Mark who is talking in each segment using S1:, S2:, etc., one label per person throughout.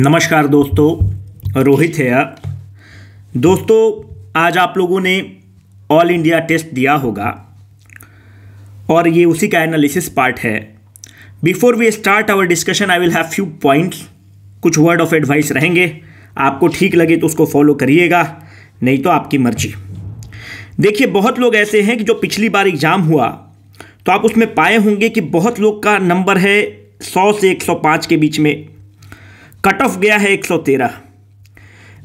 S1: नमस्कार दोस्तों रोहित है दोस्तों आज आप लोगों ने ऑल इंडिया टेस्ट दिया होगा और ये उसी का एनालिसिस पार्ट है before we start our discussion I will have few points कुछ वर्ड ऑफ एडवाइस रहेंगे आपको ठीक लगे तो उसको फॉलो करिएगा नहीं तो आपकी मर्जी देखिए बहुत लोग ऐसे हैं कि जो पिछली बार एग्ज़ाम हुआ तो आप उसमें पाए होंगे कि बहुत लोग का नंबर है सौ से पाँच के बीच में कट ऑफ गया है 113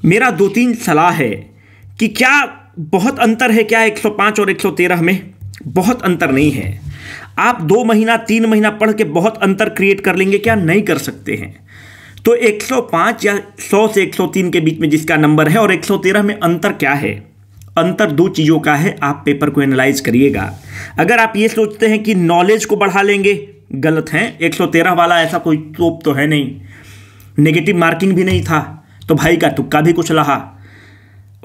S1: मेरा दो तीन सलाह है कि क्या बहुत अंतर है क्या 105 और 113 में बहुत अंतर नहीं है आप दो महीना तीन महीना पढ़ के बहुत अंतर क्रिएट कर लेंगे क्या नहीं कर सकते हैं तो 105 या 100 से 103 के बीच में जिसका नंबर है और 113 में अंतर क्या है अंतर दो चीज़ों का है आप पेपर को एनालाइज करिएगा अगर आप ये सोचते हैं कि नॉलेज को बढ़ा लेंगे गलत हैं 113 वाला ऐसा कोई तोप तो है नहीं नेगेटिव मार्किंग भी नहीं था तो भाई का तुक्का भी कुछ लहा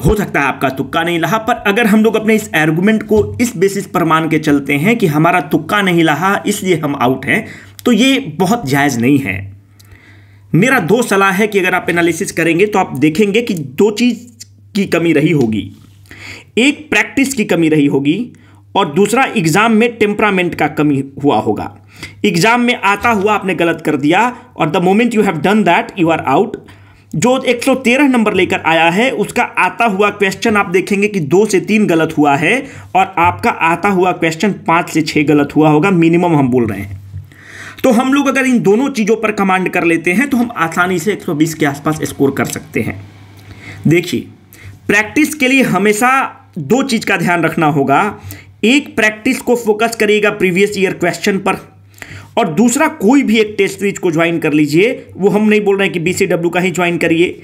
S1: हो सकता है आपका तुक्का नहीं लहा पर अगर हम लोग अपने इस एर्गूमेंट को इस बेसिस पर मान के चलते हैं कि हमारा तुक्का नहीं लहा इसलिए हम आउट हैं तो ये बहुत जायज़ नहीं है मेरा दो सलाह है कि अगर आप एनालिसिस करेंगे तो आप देखेंगे कि दो चीज़ की कमी रही होगी एक प्रैक्टिस की कमी रही होगी और दूसरा एग्ज़ाम में टेम्परामेंट का कमी हुआ होगा एग्जाम में आता हुआ आपने गलत कर दिया और the moment you have done that you are out जो 113 नंबर लेकर आया है उसका आता हुआ क्वेश्चन आप देखेंगे कि दो से तीन गलत हुआ है और आपका आता हुआ क्वेश्चन पाँच से छः गलत हुआ होगा मिनिमम हम बोल रहे हैं तो हम लोग अगर इन दोनों चीज़ों पर कमांड कर लेते हैं तो हम आसानी से 120 के आसपास स्कोर कर सकते हैं देखिए प्रैक्टिस के लिए हमेशा दो चीज़ का ध्यान रखना होगा एक प्रैक्टिस को फोकस करिएगा प्रीवियस ईयर क्वेश्चन पर और दूसरा कोई भी एक टेस्ट सीरीज को ज्वाइन कर लीजिए वो हम नहीं बोल रहे हैं कि बी का ही ज्वाइन करिए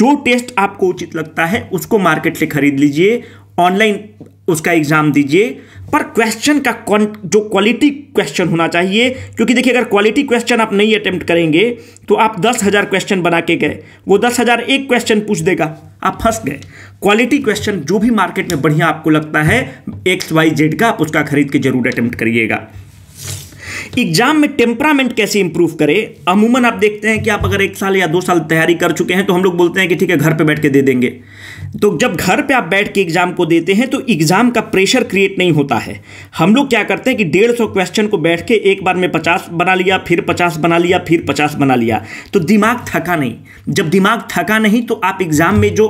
S1: जो टेस्ट आपको उचित लगता है उसको मार्केट से खरीद लीजिए ऑनलाइन उसका एग्जाम दीजिए पर क्वेश्चन का जो क्वालिटी क्वेश्चन होना चाहिए क्योंकि देखिए अगर क्वालिटी क्वेश्चन आप नहीं अटेम्प्ट करेंगे तो आप दस हज़ार क्वेश्चन बना के गए वो दस हज़ार एक क्वेश्चन पूछ देगा आप फंस गए क्वालिटी क्वेश्चन जो भी मार्केट में बढ़िया आपको लगता है एक्स वाई जेड का आप उसका खरीद के जरूर अटेम्प्ट करिएगा एग्जाम में टेम्परामेंट कैसे इंप्रूव करें अमूमन आप देखते हैं कि आप अगर एक साल या दो साल तैयारी कर चुके हैं तो हम लोग बोलते हैं कि ठीक है घर पे बैठ के दे देंगे तो जब घर पे आप बैठ के एग्जाम को देते हैं तो एग्जाम का प्रेशर क्रिएट नहीं होता है हम लोग क्या करते हैं कि डेढ़ सौ क्वेश्चन को बैठ के एक बार में पचास बना लिया फिर पचास बना लिया फिर पचास बना लिया तो दिमाग थका नहीं जब दिमाग थका नहीं तो आप एग्जाम में जो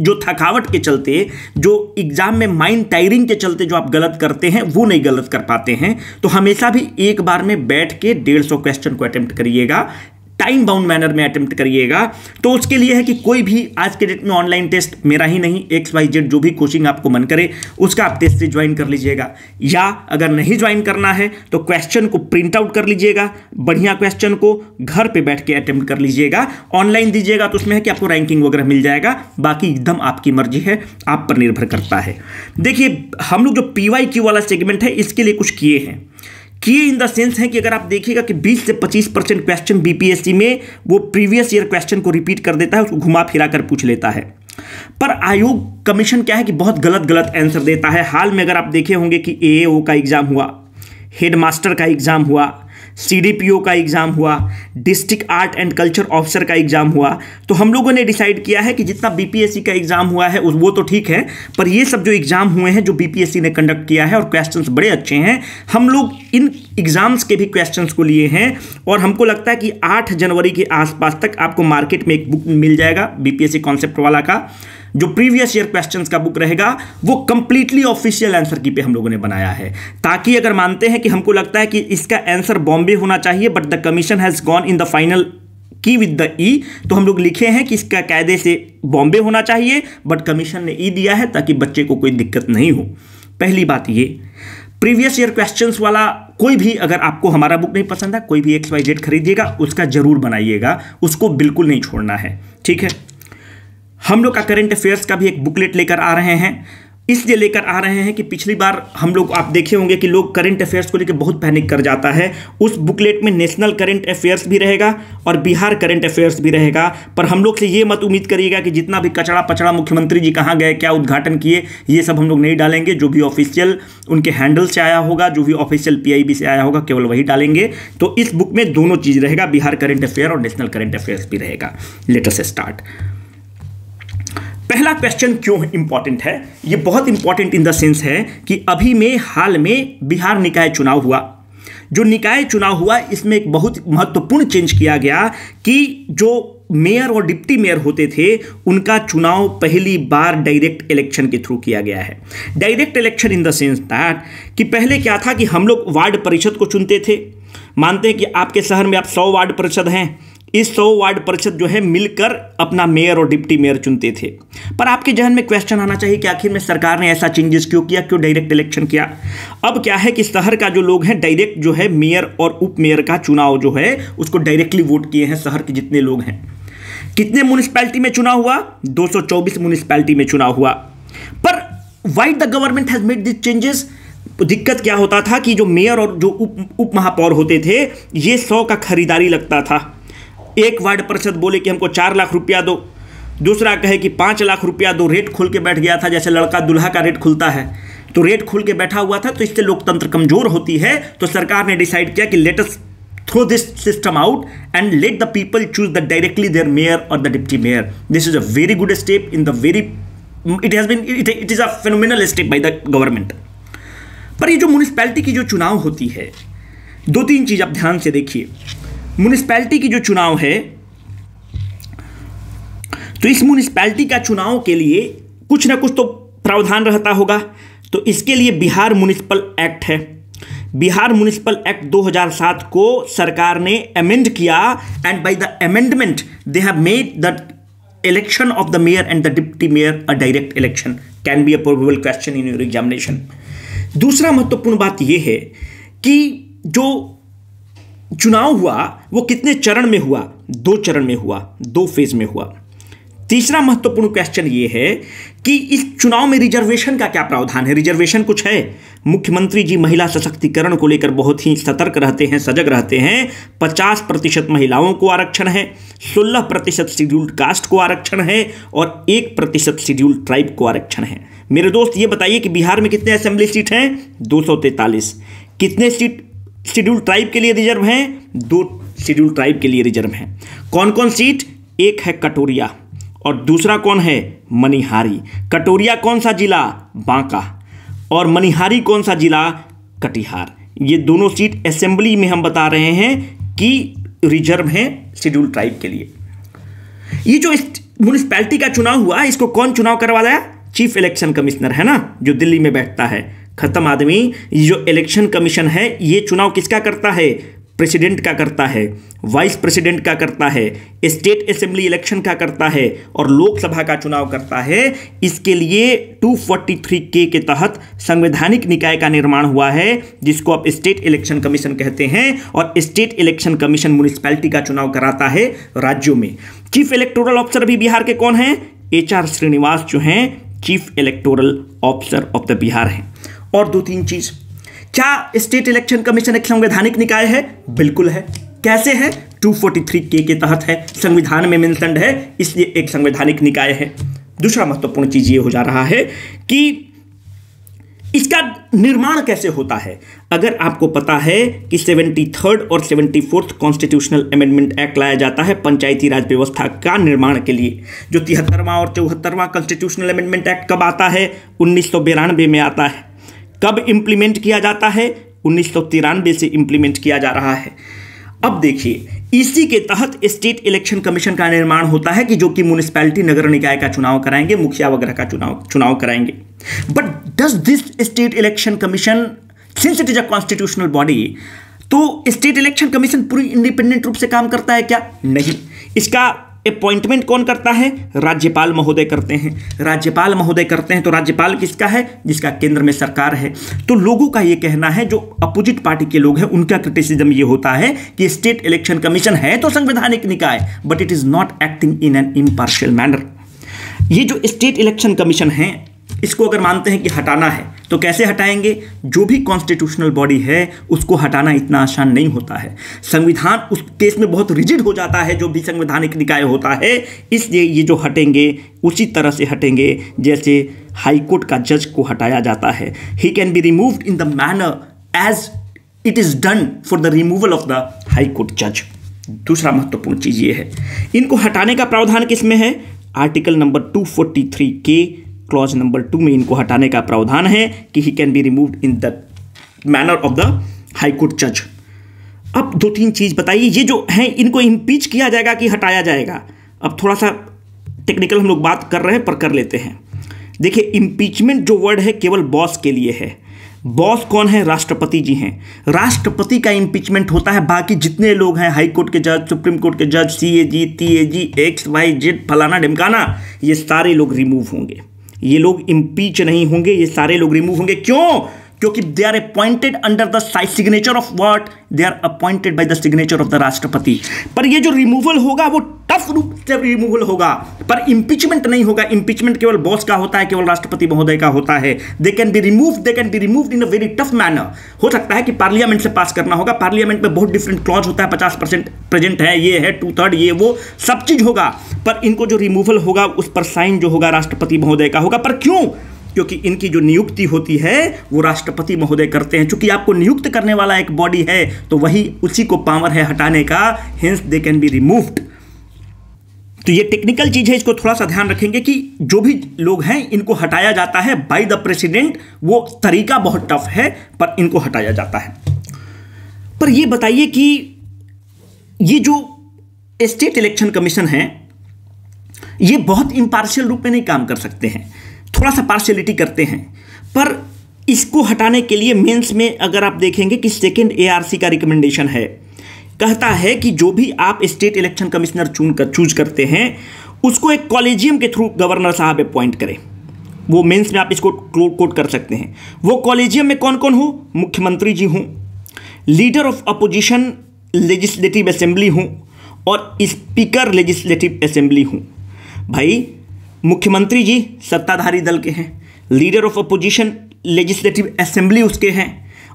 S1: जो थकावट के चलते जो एग्ज़ाम में माइंड टायरिंग के चलते जो आप गलत करते हैं वो नहीं गलत कर पाते हैं तो हमेशा भी एक बार में बैठ के डेढ़ सौ क्वेश्चन को अटैम्प्ट करिएगा टाइम बाउंड मैनर में अटेम्प्ट करिएगा तो उसके लिए है कि कोई भी आज के डेट में ऑनलाइन टेस्ट मेरा ही नहीं एक्स वाई जेड जो भी कोचिंग आपको मन करे उसका आप टेस्ट से ज्वाइन कर लीजिएगा या अगर नहीं ज्वाइन करना है तो क्वेश्चन को प्रिंट आउट कर लीजिएगा बढ़िया क्वेश्चन को घर पर बैठ के अटेम्प्ट कर लीजिएगा ऑनलाइन दीजिएगा तो उसमें है कि आपको रैंकिंग वगैरह मिल जाएगा बाकी एकदम आपकी मर्जी है आप पर निर्भर करता है देखिए हम लोग जो पी वाला सेगमेंट है इसके लिए कुछ किए हैं किए इन द सेंस है कि अगर आप देखिएगा कि 20 से 25 परसेंट क्वेश्चन बीपीएससी में वो प्रीवियस ईयर क्वेश्चन को रिपीट कर देता है उसको घुमा फिरा कर पूछ लेता है पर आयोग कमीशन क्या है कि बहुत गलत गलत आंसर देता है हाल में अगर आप देखे होंगे कि ए का एग्जाम हुआ हेडमास्टर का एग्जाम हुआ सीडीपीओ का एग्ज़ाम हुआ district art and culture officer का एग्ज़ाम हुआ तो हम लोगों ने डिसाइड किया है कि जितना बीपीएससी का एग्ज़ाम हुआ है वो तो ठीक है पर ये सब जो एग्ज़ाम हुए हैं जो बीपीएससी ने कंडक्ट किया है और क्वेश्चंस बड़े अच्छे हैं हम लोग इन एग्ज़ाम्स के भी क्वेश्चन को लिए हैं और हमको लगता है कि आठ जनवरी के आसपास तक आपको मार्केट में एक बुक मिल जाएगा बी कॉन्सेप्ट वाला का जो प्रीवियस ईयर क्वेश्चंस का बुक रहेगा वो कंप्लीटली ऑफिशियल आंसर की पे हम लोगों ने बनाया है ताकि अगर मानते हैं कि हमको लगता है कि इसका आंसर बॉम्बे होना चाहिए but the commission has gone in the final key with the E तो हम लोग लिखे हैं कि इसका कायदे से बॉम्बे होना चाहिए बट कमीशन ने ई e दिया है ताकि बच्चे को कोई दिक्कत नहीं हो पहली बात ये प्रीवियस ईयर क्वेश्चंस वाला कोई भी अगर आपको हमारा बुक नहीं पसंद है कोई भी एक्स वाई जेड खरीदिएगा उसका जरूर बनाइएगा उसको बिल्कुल नहीं छोड़ना है ठीक है हम लोग का करेंट अफेयर्स का भी एक बुकलेट लेकर आ रहे हैं इसलिए लेकर आ रहे हैं कि पिछली बार हम लोग आप देखे होंगे कि लोग करंट अफेयर्स को लेकर बहुत पैनिक कर जाता है उस बुकलेट में नेशनल करंट अफेयर्स भी रहेगा और बिहार करंट अफेयर्स भी रहेगा पर हम लोग से ये मत उम्मीद करिएगा कि जितना भी कचड़ा पचड़ा मुख्यमंत्री जी कहाँ गए क्या उद्घाटन किए ये सब हम लोग नहीं डालेंगे जो भी ऑफिशियल उनके हैंडल से आया होगा जो भी ऑफिशियल पी से आया होगा केवल वही डालेंगे तो इस बुक में दोनों चीज़ रहेगा बिहार करेंट अफेयर और नेशनल करेंट अफेयर्स भी रहेगा लेटेस्ट स्टार्ट पहला क्वेश्चन क्यों इंपॉर्टेंट है ये बहुत इंपॉर्टेंट इन द सेंस है कि अभी में हाल में बिहार निकाय चुनाव हुआ जो निकाय चुनाव हुआ इसमें एक बहुत महत्वपूर्ण चेंज किया गया कि जो मेयर और डिप्टी मेयर होते थे उनका चुनाव पहली बार डायरेक्ट इलेक्शन के थ्रू किया गया है direct election in the sense that कि पहले क्या था कि हम लोग वार्ड परिषद को चुनते थे मानते हैं कि आपके शहर में आप सौ वार्ड परिषद हैं इस सौ वार्ड परिषद जो है मिलकर अपना मेयर और डिप्टी मेयर चुनते थे पर आपके जहन में क्वेश्चन आना चाहिए कि आखिर में सरकार ने ऐसा चेंजेस क्यों किया क्यों डायरेक्ट इलेक्शन किया अब क्या है कि शहर का जो लोग हैं डायरेक्ट जो है मेयर और उप मेयर का चुनाव जो है उसको डायरेक्टली वोट किए हैं शहर के जितने लोग हैं कितने म्यूनिसपैलिटी में चुनाव हुआ दो सौ म्यूनिसपैलिटी में चुनाव हुआ पर wait the government has made this changes दिक्कत क्या होता था कि जो मेयर और जो उप उप महापौर होते थे ये सौ का खरीदारी लगता था एक वार्ड परिषद बोले कि हमको चार लाख रुपया दो दूसरा कहे कि पाँच लाख रुपया दो रेट खुल के बैठ गया था जैसे लड़का दुल्हा का रेट खुलता है तो रेट खुल के बैठा हुआ था तो इससे लोकतंत्र कमजोर होती है तो सरकार ने डिसाइड किया कि let's throw this system out and let the people choose the directly their mayor और the deputy mayor this is a very good step in the very it has been it is a phenomenal step by the government पर ये जो municipality की जो चुनाव होती है दो तीन चीज आप ध्यान से देखिए म्यूनिसपैलिटी की जो चुनाव है तो इस म्यूनिसपैलिटी का चुनाव के लिए कुछ ना कुछ तो प्रावधान रहता होगा तो इसके लिए बिहार म्यूनिसिपल एक्ट है बिहार म्यूनिसिपल एक्ट 2007 को सरकार ने अमेंड किया and by the amendment they have made the election of the mayor and the deputy mayor a direct election can be a probable question in your examination दूसरा महत्वपूर्ण बात यह है कि जो चुनाव हुआ वो कितने चरण में हुआ दो चरण में हुआ दो फेज में हुआ तीसरा महत्वपूर्ण क्वेश्चन ये है कि इस चुनाव में रिजर्वेशन का क्या प्रावधान है रिजर्वेशन कुछ है मुख्यमंत्री जी महिला सशक्तिकरण को लेकर बहुत ही सतर्क रहते हैं सजग रहते हैं 50 प्रतिशत महिलाओं को आरक्षण है 16 प्रतिशत शेड्यूल्ड कास्ट को आरक्षण है और एक प्रतिशत शेड्यूल्ड ट्राइब को आरक्षण है मेरे दोस्त ये बताइए कि बिहार में कितने असेंबली सीट हैं दो कितने सीट शेड्यूल्ड ट्राइब के लिए रिजर्व हैं दो शेड्यूल ट्राइब के लिए रिजर्व है कौन कौन सीट एक है कटोरिया और दूसरा कौन है मनिहारी कटोरिया कौन सा जिला बांका और मनिहारी कौन सा जिला कटिहार ये दोनों सीट असेंबली में हम बता रहे हैं कि रिजर्व है शेड्यूल ट्राइब के लिए ये जो म्यूनिसपैलिटी का चुनाव हुआ इसको कौन चुनाव करवाया चीफ इलेक्शन कमिश्नर है ना जो दिल्ली में बैठता है खत्म आदमी जो इलेक्शन कमीशन है ये चुनाव किसका करता है प्रेसिडेंट का करता है वाइस प्रेसिडेंट का करता है स्टेट असेंबली इलेक्शन का करता है और लोकसभा का चुनाव करता है इसके लिए 243 के के तहत संवैधानिक निकाय का निर्माण हुआ है जिसको आप स्टेट इलेक्शन कमीशन कहते हैं और स्टेट इलेक्शन कमीशन म्यूनिसपैलिटी का चुनाव कराता है राज्यों में चीफ इलेक्टोरल ऑफिसर भी बिहार के कौन हैं एच आर श्रीनिवास जो हैं chief electoral officer of the Bihar हैं और दो तीन चीज़ क्या स्टेट इलेक्शन कमीशन एक संवैधानिक निकाय है बिल्कुल है कैसे है 243 के के तहत है संविधान में मेंशन है इसलिए एक संवैधानिक निकाय है दूसरा महत्वपूर्ण चीज ये हो जा रहा है कि इसका निर्माण कैसे होता है अगर आपको पता है कि सेवेंटी थर्ड और seventy fourth constitutional amendment act लाया जाता है पंचायती राज व्यवस्था का निर्माण के लिए जो तिहत्तरवां और चौहत्तरवां कॉन्स्टिट्यूशनल अमेंडमेंट एक्ट कब आता है उन्नीस में आता है कब इम्प्लीमेंट किया जाता है उन्नीस से इम्प्लीमेंट किया जा रहा है अब देखिए इसी के तहत स्टेट इलेक्शन कमीशन का निर्माण होता है कि जो कि म्यूनिसपैलिटी नगर निकाय का चुनाव कराएंगे मुखिया वगैरह का चुनाव चुनाव कराएंगे but does this state election commission since it is a constitutional body तो स्टेट इलेक्शन कमीशन पूरी इंडिपेंडेंट रूप से काम करता है क्या नहीं इसका अपॉइंटमेंट कौन करता है राज्यपाल महोदय करते हैं राज्यपाल महोदय करते हैं तो राज्यपाल किसका है जिसका केंद्र में सरकार है तो लोगों का ये कहना है जो अपोजिट पार्टी के लोग हैं उनका क्रिटिसिज्म ये होता है कि स्टेट इलेक्शन कमीशन है तो संवैधानिक निकाय but it is not acting in an impartial manner ये जो स्टेट इलेक्शन कमीशन है इसको अगर मानते हैं कि हटाना है तो कैसे हटाएंगे जो भी कॉन्स्टिट्यूशनल बॉडी है उसको हटाना इतना आसान नहीं होता है संविधान उस केस में बहुत रिजिड हो जाता है जो भी संवैधानिक निकाय होता है इसलिए ये जो हटेंगे उसी तरह से हटेंगे जैसे हाईकोर्ट का जज को हटाया जाता है he can be removed in the manner as it is done for the removal of the high court जज दूसरा महत्वपूर्ण चीज़ ये है इनको हटाने का प्रावधान किसमें है आर्टिकल नंबर टू के क्लॉज नंबर टू में इनको हटाने का प्रावधान है कि he can be removed in the manner of the high court जज अब दो तीन चीज़ बताइए ये जो है इनको इम्पीच किया जाएगा कि हटाया जाएगा अब थोड़ा सा टेक्निकल हम लोग बात कर रहे हैं पर कर लेते हैं देखिए इम्पीचमेंट जो वर्ड है केवल बॉस के लिए है बॉस कौन है राष्ट्रपति जी हैं राष्ट्रपति का इम्पीचमेंट होता है बाकी जितने लोग हैं हाई कोर्ट के जज सुप्रीम कोर्ट के जज C A G T A G X Y Z फलाना ढिमकाना ये सारे लोग रिमूव होंगे ये लोग इम्पीच नहीं होंगे ये सारे लोग रिमूव होंगे क्यों क्योंकि they are appointed under the signature of what they are appointed by the signature of the राष्ट्रपति पर ये जो रिमूवल होगा वो टफ रूप से रिमूवल होगा पर इंपीचमेंट नहीं होगा इंपीचमेंट केवल बॉस का होता है केवल राष्ट्रपति महोदय का होता है they can be remove they can be remove in a very tough manner हो सकता है कि पार्लियामेंट से पास करना होगा पार्लियामेंट में बहुत डिफरेंट क्लॉज होता है पचास परसेंट प्रेजेंट है ये है टू थर्ड ये वो सब चीज होगा पर इनको जो रिमूवल होगा उस पर साइन जो होगा राष्ट्रपति महोदय का होगा पर क्यों क्योंकि इनकी जो नियुक्ति होती है वो राष्ट्रपति महोदय करते हैं चूंकि आपको नियुक्त करने वाला एक बॉडी है तो वही उसी को पावर है हटाने का hence they can be removed तो ये टेक्निकल चीज है इसको थोड़ा सा ध्यान रखेंगे कि जो भी लोग हैं इनको हटाया जाता है बाय द प्रेसिडेंट वो तरीका बहुत टफ है पर इनको हटाया जाता है पर ये बताइए कि ये जो स्टेट इलेक्शन कमीशन है ये बहुत इम्पार्शियल रूप में नहीं काम कर सकते हैं थोड़ा सा पार्शलिटी करते हैं पर इसको हटाने के लिए मेंस में अगर आप देखेंगे कि सेकेंड एआरसी का रिकमेंडेशन है कहता है कि जो भी आप स्टेट इलेक्शन कमिश्नर चुन कर चूज करते हैं उसको एक कॉलेजियम के थ्रू गवर्नर साहब अपॉइंट करें वो मेंस में आप इसको कोट कर सकते हैं वो कॉलेजियम में कौन कौन हो मुख्यमंत्री जी हों leader of opposition legislative assembly हूँ और स्पीकर लेजिस्लेटिव असेंबली हूँ भाई मुख्यमंत्री जी सत्ताधारी दल के हैं leader of opposition legislative assembly उसके हैं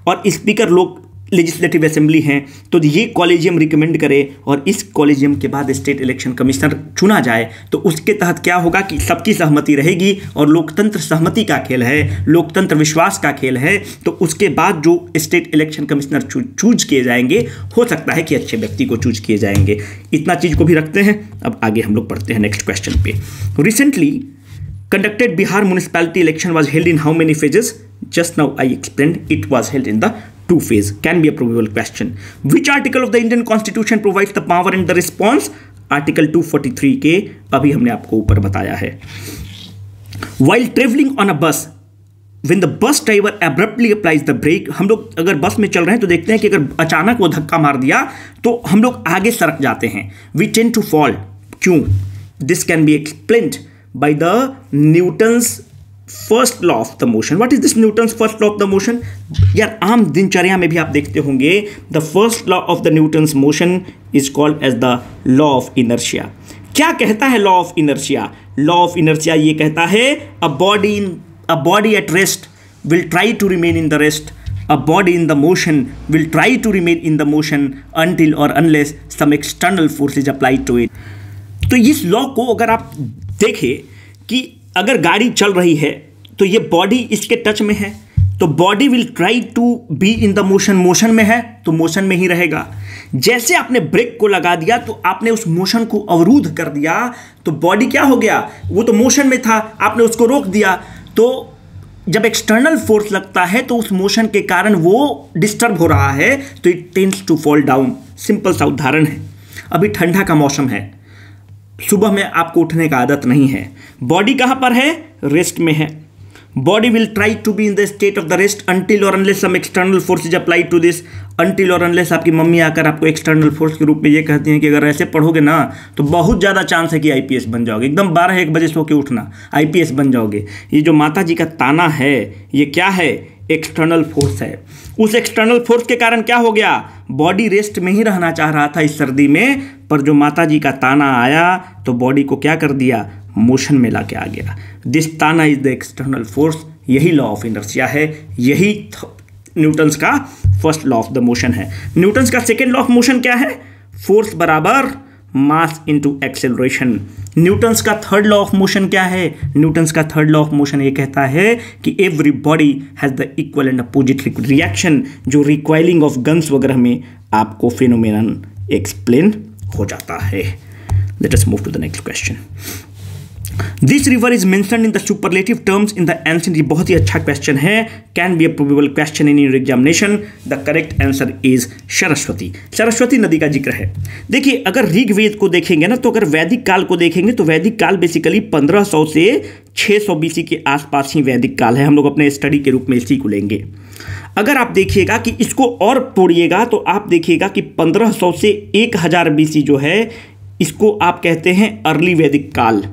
S1: और स्पीकर लोक लेजिस्लेटिव असेंबली हैं तो ये कॉलेजियम रिकमेंड करे और इस कॉलेजियम के बाद स्टेट इलेक्शन कमिश्नर चुना जाए तो उसके तहत क्या होगा कि सबकी सहमति रहेगी और लोकतंत्र सहमति का खेल है लोकतंत्र विश्वास का खेल है तो उसके बाद जो स्टेट इलेक्शन कमिश्नर चूज किए जाएंगे हो सकता है कि अच्छे व्यक्ति को चूज किए जाएंगे इतना चीज़ को भी रखते हैं अब आगे हम लोग पढ़ते हैं नेक्स्ट क्वेश्चन पे recently conducted Bihar municipality election was held in how many phases just now I explain it was held in the two phase can be a probable question. Which article of the Indian Constitution provides the power and the response? Article 243 के अभी हमने आपको ऊपर बताया है while travelling on a बस when the bus driver abruptly applies the brake हम लोग अगर बस में चल रहे हैं तो देखते हैं कि अगर अचानक वो धक्का मार दिया तो हम लोग आगे सड़क जाते हैं वी टेन टू fall क्यों this can be explained by the Newton's first law of the motion what is this Newton first law of the motion यार आम दिनचर्या में भी आप देखते होंगे the first law of the Newton's motion is called as the law of inertia क्या कहता है law of inertia law of inertia ये कहता है a body in a body at rest will try to remain in the rest a body in the motion will try to remain in the motion until और unless some external force is apply to it तो इस law को अगर आप देखें कि अगर गाड़ी चल रही है तो ये बॉडी इसके टच में है तो body will try to be in the motion motion में है तो मोशन में ही रहेगा जैसे आपने ब्रेक को लगा दिया तो आपने उस मोशन को अवरुद्ध कर दिया तो बॉडी क्या हो गया वो तो मोशन में था आपने उसको रोक दिया तो जब एक्सटर्नल फोर्स लगता है तो उस मोशन के कारण वो डिस्टर्ब हो रहा है तो it tends to fall down simple सा उदाहरण है अभी ठंडा का मौसम है सुबह में आपको उठने का आदत नहीं है बॉडी कहाँ पर है रेस्ट में है body will try to be in the state of the rest until और unless some external forces apply to this until और अनलेस आपकी मम्मी आकर आपको एक्सटर्नल फोर्स के रूप में ये कहती हैं कि अगर ऐसे पढ़ोगे ना तो बहुत ज़्यादा चांस है कि एस बन जाओगे एकदम बारह एक बजे सो के उठना एस बन जाओगे ये जो माता जी का ताना है ये क्या है एक्सटर्नल फोर्स है उस एक्सटर्नल फोर्स के कारण क्या हो गया बॉडी रेस्ट में ही रहना चाह रहा था इस सर्दी में पर जो माता जी का ताना आया तो बॉडी को क्या कर दिया मोशन में ला के आ गया दिस ताना इज द एक्सटर्नल फोर्स यही लॉ ऑफ इनर्सिया है यही न्यूटन्स का first law of the motion है न्यूटन्स का सेकेंड लॉ ऑफ मोशन क्या है फोर्स बराबर मास इंटू एक्सेलरेशन न्यूटन्स का थर्ड लॉ ऑफ मोशन क्या है न्यूटन्स का थर्ड लॉ ऑफ मोशन ये कहता है कि every body has the equal and opposite reaction जो रिक्वाइलिंग ऑफ गन्स वगैरह में आपको फिनोमेनन एक्सप्लेन हो जाता है let us move to the next question this river is mention in the superlative terms in the ancient ये बहुत ही अच्छा क्वेश्चन है can be a question in your examination the correct answer is Saraswati Saraswati नदी का जिक्र है देखिए अगर ऋग्वेद को देखेंगे ना तो अगर वैदिक काल को देखेंगे तो वैदिक काल बेसिकली 1500 से 600 बीसी के आसपास ही वैदिक काल है हम लोग अपने स्टडी के रूप में इसी को लेंगे अगर आप देखिएगा कि इसको और तोड़िएगा तो आप देखिएगा कि 1500 से 1000 बीसी जो है इसको आप कहते हैं अर्ली वैदिक काल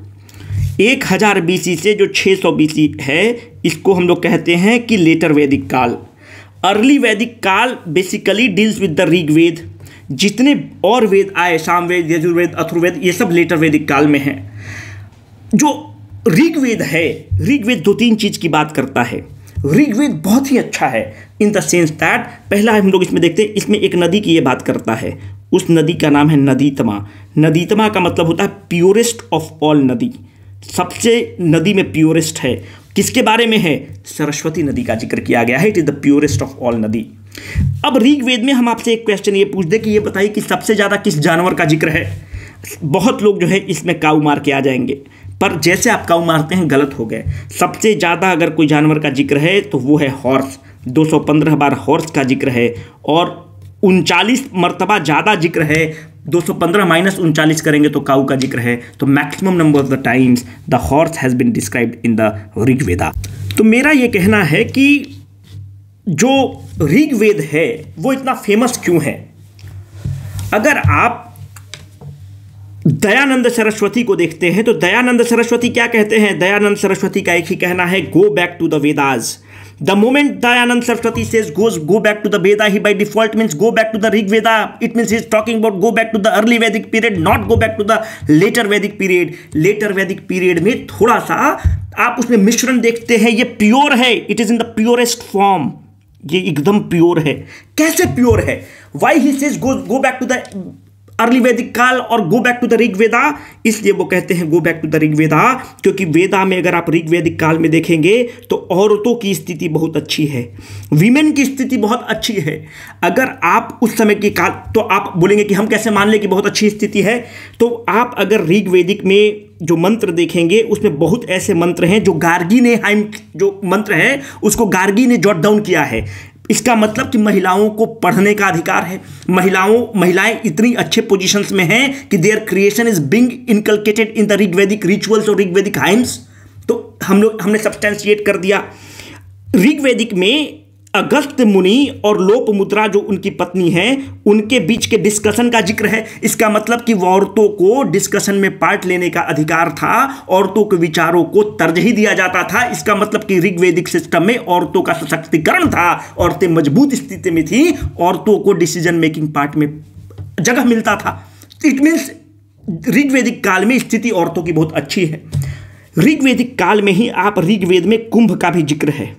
S1: एक हज़ार बीसी से जो 600 बीसी है इसको हम लोग कहते हैं कि लेटर वैदिक काल अर्ली वैदिक काल basically deals with the Rigveda वेद जितने और वेद आए सामवेद यजुर्वेद अथुर्वेद ये सब लेटर वैदिक काल में हैं जो ऋग्वेद है ऋग्वेद दो तीन चीज़ की बात करता है ऋग्वेद बहुत ही अच्छा है इन द सेंस दैट पहला हम लोग इसमें देखते हैं इसमें एक नदी की ये बात करता है उस नदी का नाम है नदीतमा नदीतमा का मतलब होता है प्योरेस्ट ऑफ ऑल नदी सबसे नदी में प्योरेस्ट है किसके बारे में है सरस्वती नदी का जिक्र किया गया है it is the purest of all नदी अब ऋग्वेद में हम आपसे एक क्वेश्चन ये पूछ दे कि ये बताइए कि सबसे ज़्यादा किस जानवर का जिक्र है बहुत लोग जो है इसमें काऊ मार के आ जाएंगे पर जैसे आप काऊ मारते हैं गलत हो गए सबसे ज़्यादा अगर कोई जानवर का जिक्र है तो वो है हॉर्स 215 बार हॉर्स का जिक्र है और उनचालीस मरतबा ज़्यादा जिक्र है 215 माइनस उनचालीस करेंगे तो काऊ का जिक्र है तो maximum number of the times the horse has been describe in the Rigveda तो मेरा ये कहना है कि जो ऋग्वेद है वो इतना फेमस क्यों है अगर आप दयानंद सरस्वती को देखते हैं तो दयानंद सरस्वती क्या कहते हैं दयानंद सरस्वती का एक ही कहना है go back to the Vedas The moment Dayanand Saraswati says goes go back to the Veda, he by default means go back to the Rig Veda. It means he's talking about go back to the early Vedic period, not go back to the later Vedic period. Later Vedic period में थोड़ा सा आप उसमें मिश्रण देखते हैं ये pure है it is in the purest form ये एकदम प्योर है कैसे प्योर है why he says go go back to the early वैदिक काल और go back to the Rig Veda इसलिए वो कहते हैं go back to the Rig Veda क्योंकि वेदा में अगर आप ऋग वैदिक काल में देखेंगे तो औरतों की स्थिति बहुत अच्छी है वीमेन की स्थिति बहुत अच्छी है अगर आप उस समय की काल तो आप बोलेंगे कि हम कैसे मान लें कि बहुत अच्छी स्थिति है तो आप अगर ऋग वैदिक में जो मंत्र देखेंगे उसमें बहुत ऐसे मंत्र हैं जो गार्गी ने हाइम जो मंत्र है उसको गार्गी ने जॉट डाउन किया है इसका मतलब कि महिलाओं को पढ़ने का अधिकार है महिलाओं महिलाएं इतनी अच्छे पोजीशंस में हैं कि their creation is being inculcated in the Rigvedic rituals और ऋग्वैदिक हाइम्स तो हम लोग हमने सब्सटेंशिएट कर दिया ऋग्वैदिक में अगस्त मुनि और लोप मुद्रा जो उनकी पत्नी है उनके बीच के डिस्कशन का जिक्र है इसका मतलब कि वो औरतों को डिस्कशन में पार्ट लेने का अधिकार था औरतों के विचारों को तर्ज ही दिया जाता था इसका मतलब कि ऋग्वेदिक सिस्टम में औरतों का सशक्तिकरण था औरतें मजबूत स्थिति में थी औरतों को डिसीजन मेकिंग पार्ट में जगह मिलता था इट मीन्स ऋग्वेदिक काल में स्थिति औरतों की बहुत अच्छी है ऋग्वेदिक काल में ही आप ऋग्वेद में कुंभ का भी जिक्र है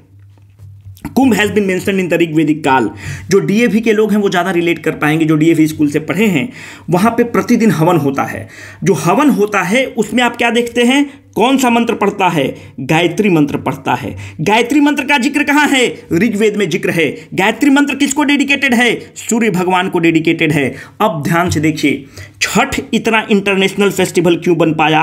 S1: Kumbh has been mention in the Rigvedic काल जो डी के लोग हैं वो ज़्यादा रिलेट कर पाएंगे जो डी स्कूल से पढ़े हैं वहाँ पे प्रतिदिन हवन होता है जो हवन होता है उसमें आप क्या देखते हैं कौन सा मंत्र पढ़ता है गायत्री मंत्र पढ़ता है गायत्री मंत्र का जिक्र कहाँ है ऋग्वेद में जिक्र है गायत्री मंत्र किसको डेडिकेटेड है सूर्य भगवान को डेडिकेटेड है अब ध्यान से देखिए छठ इतना इंटरनेशनल फेस्टिवल क्यों बन पाया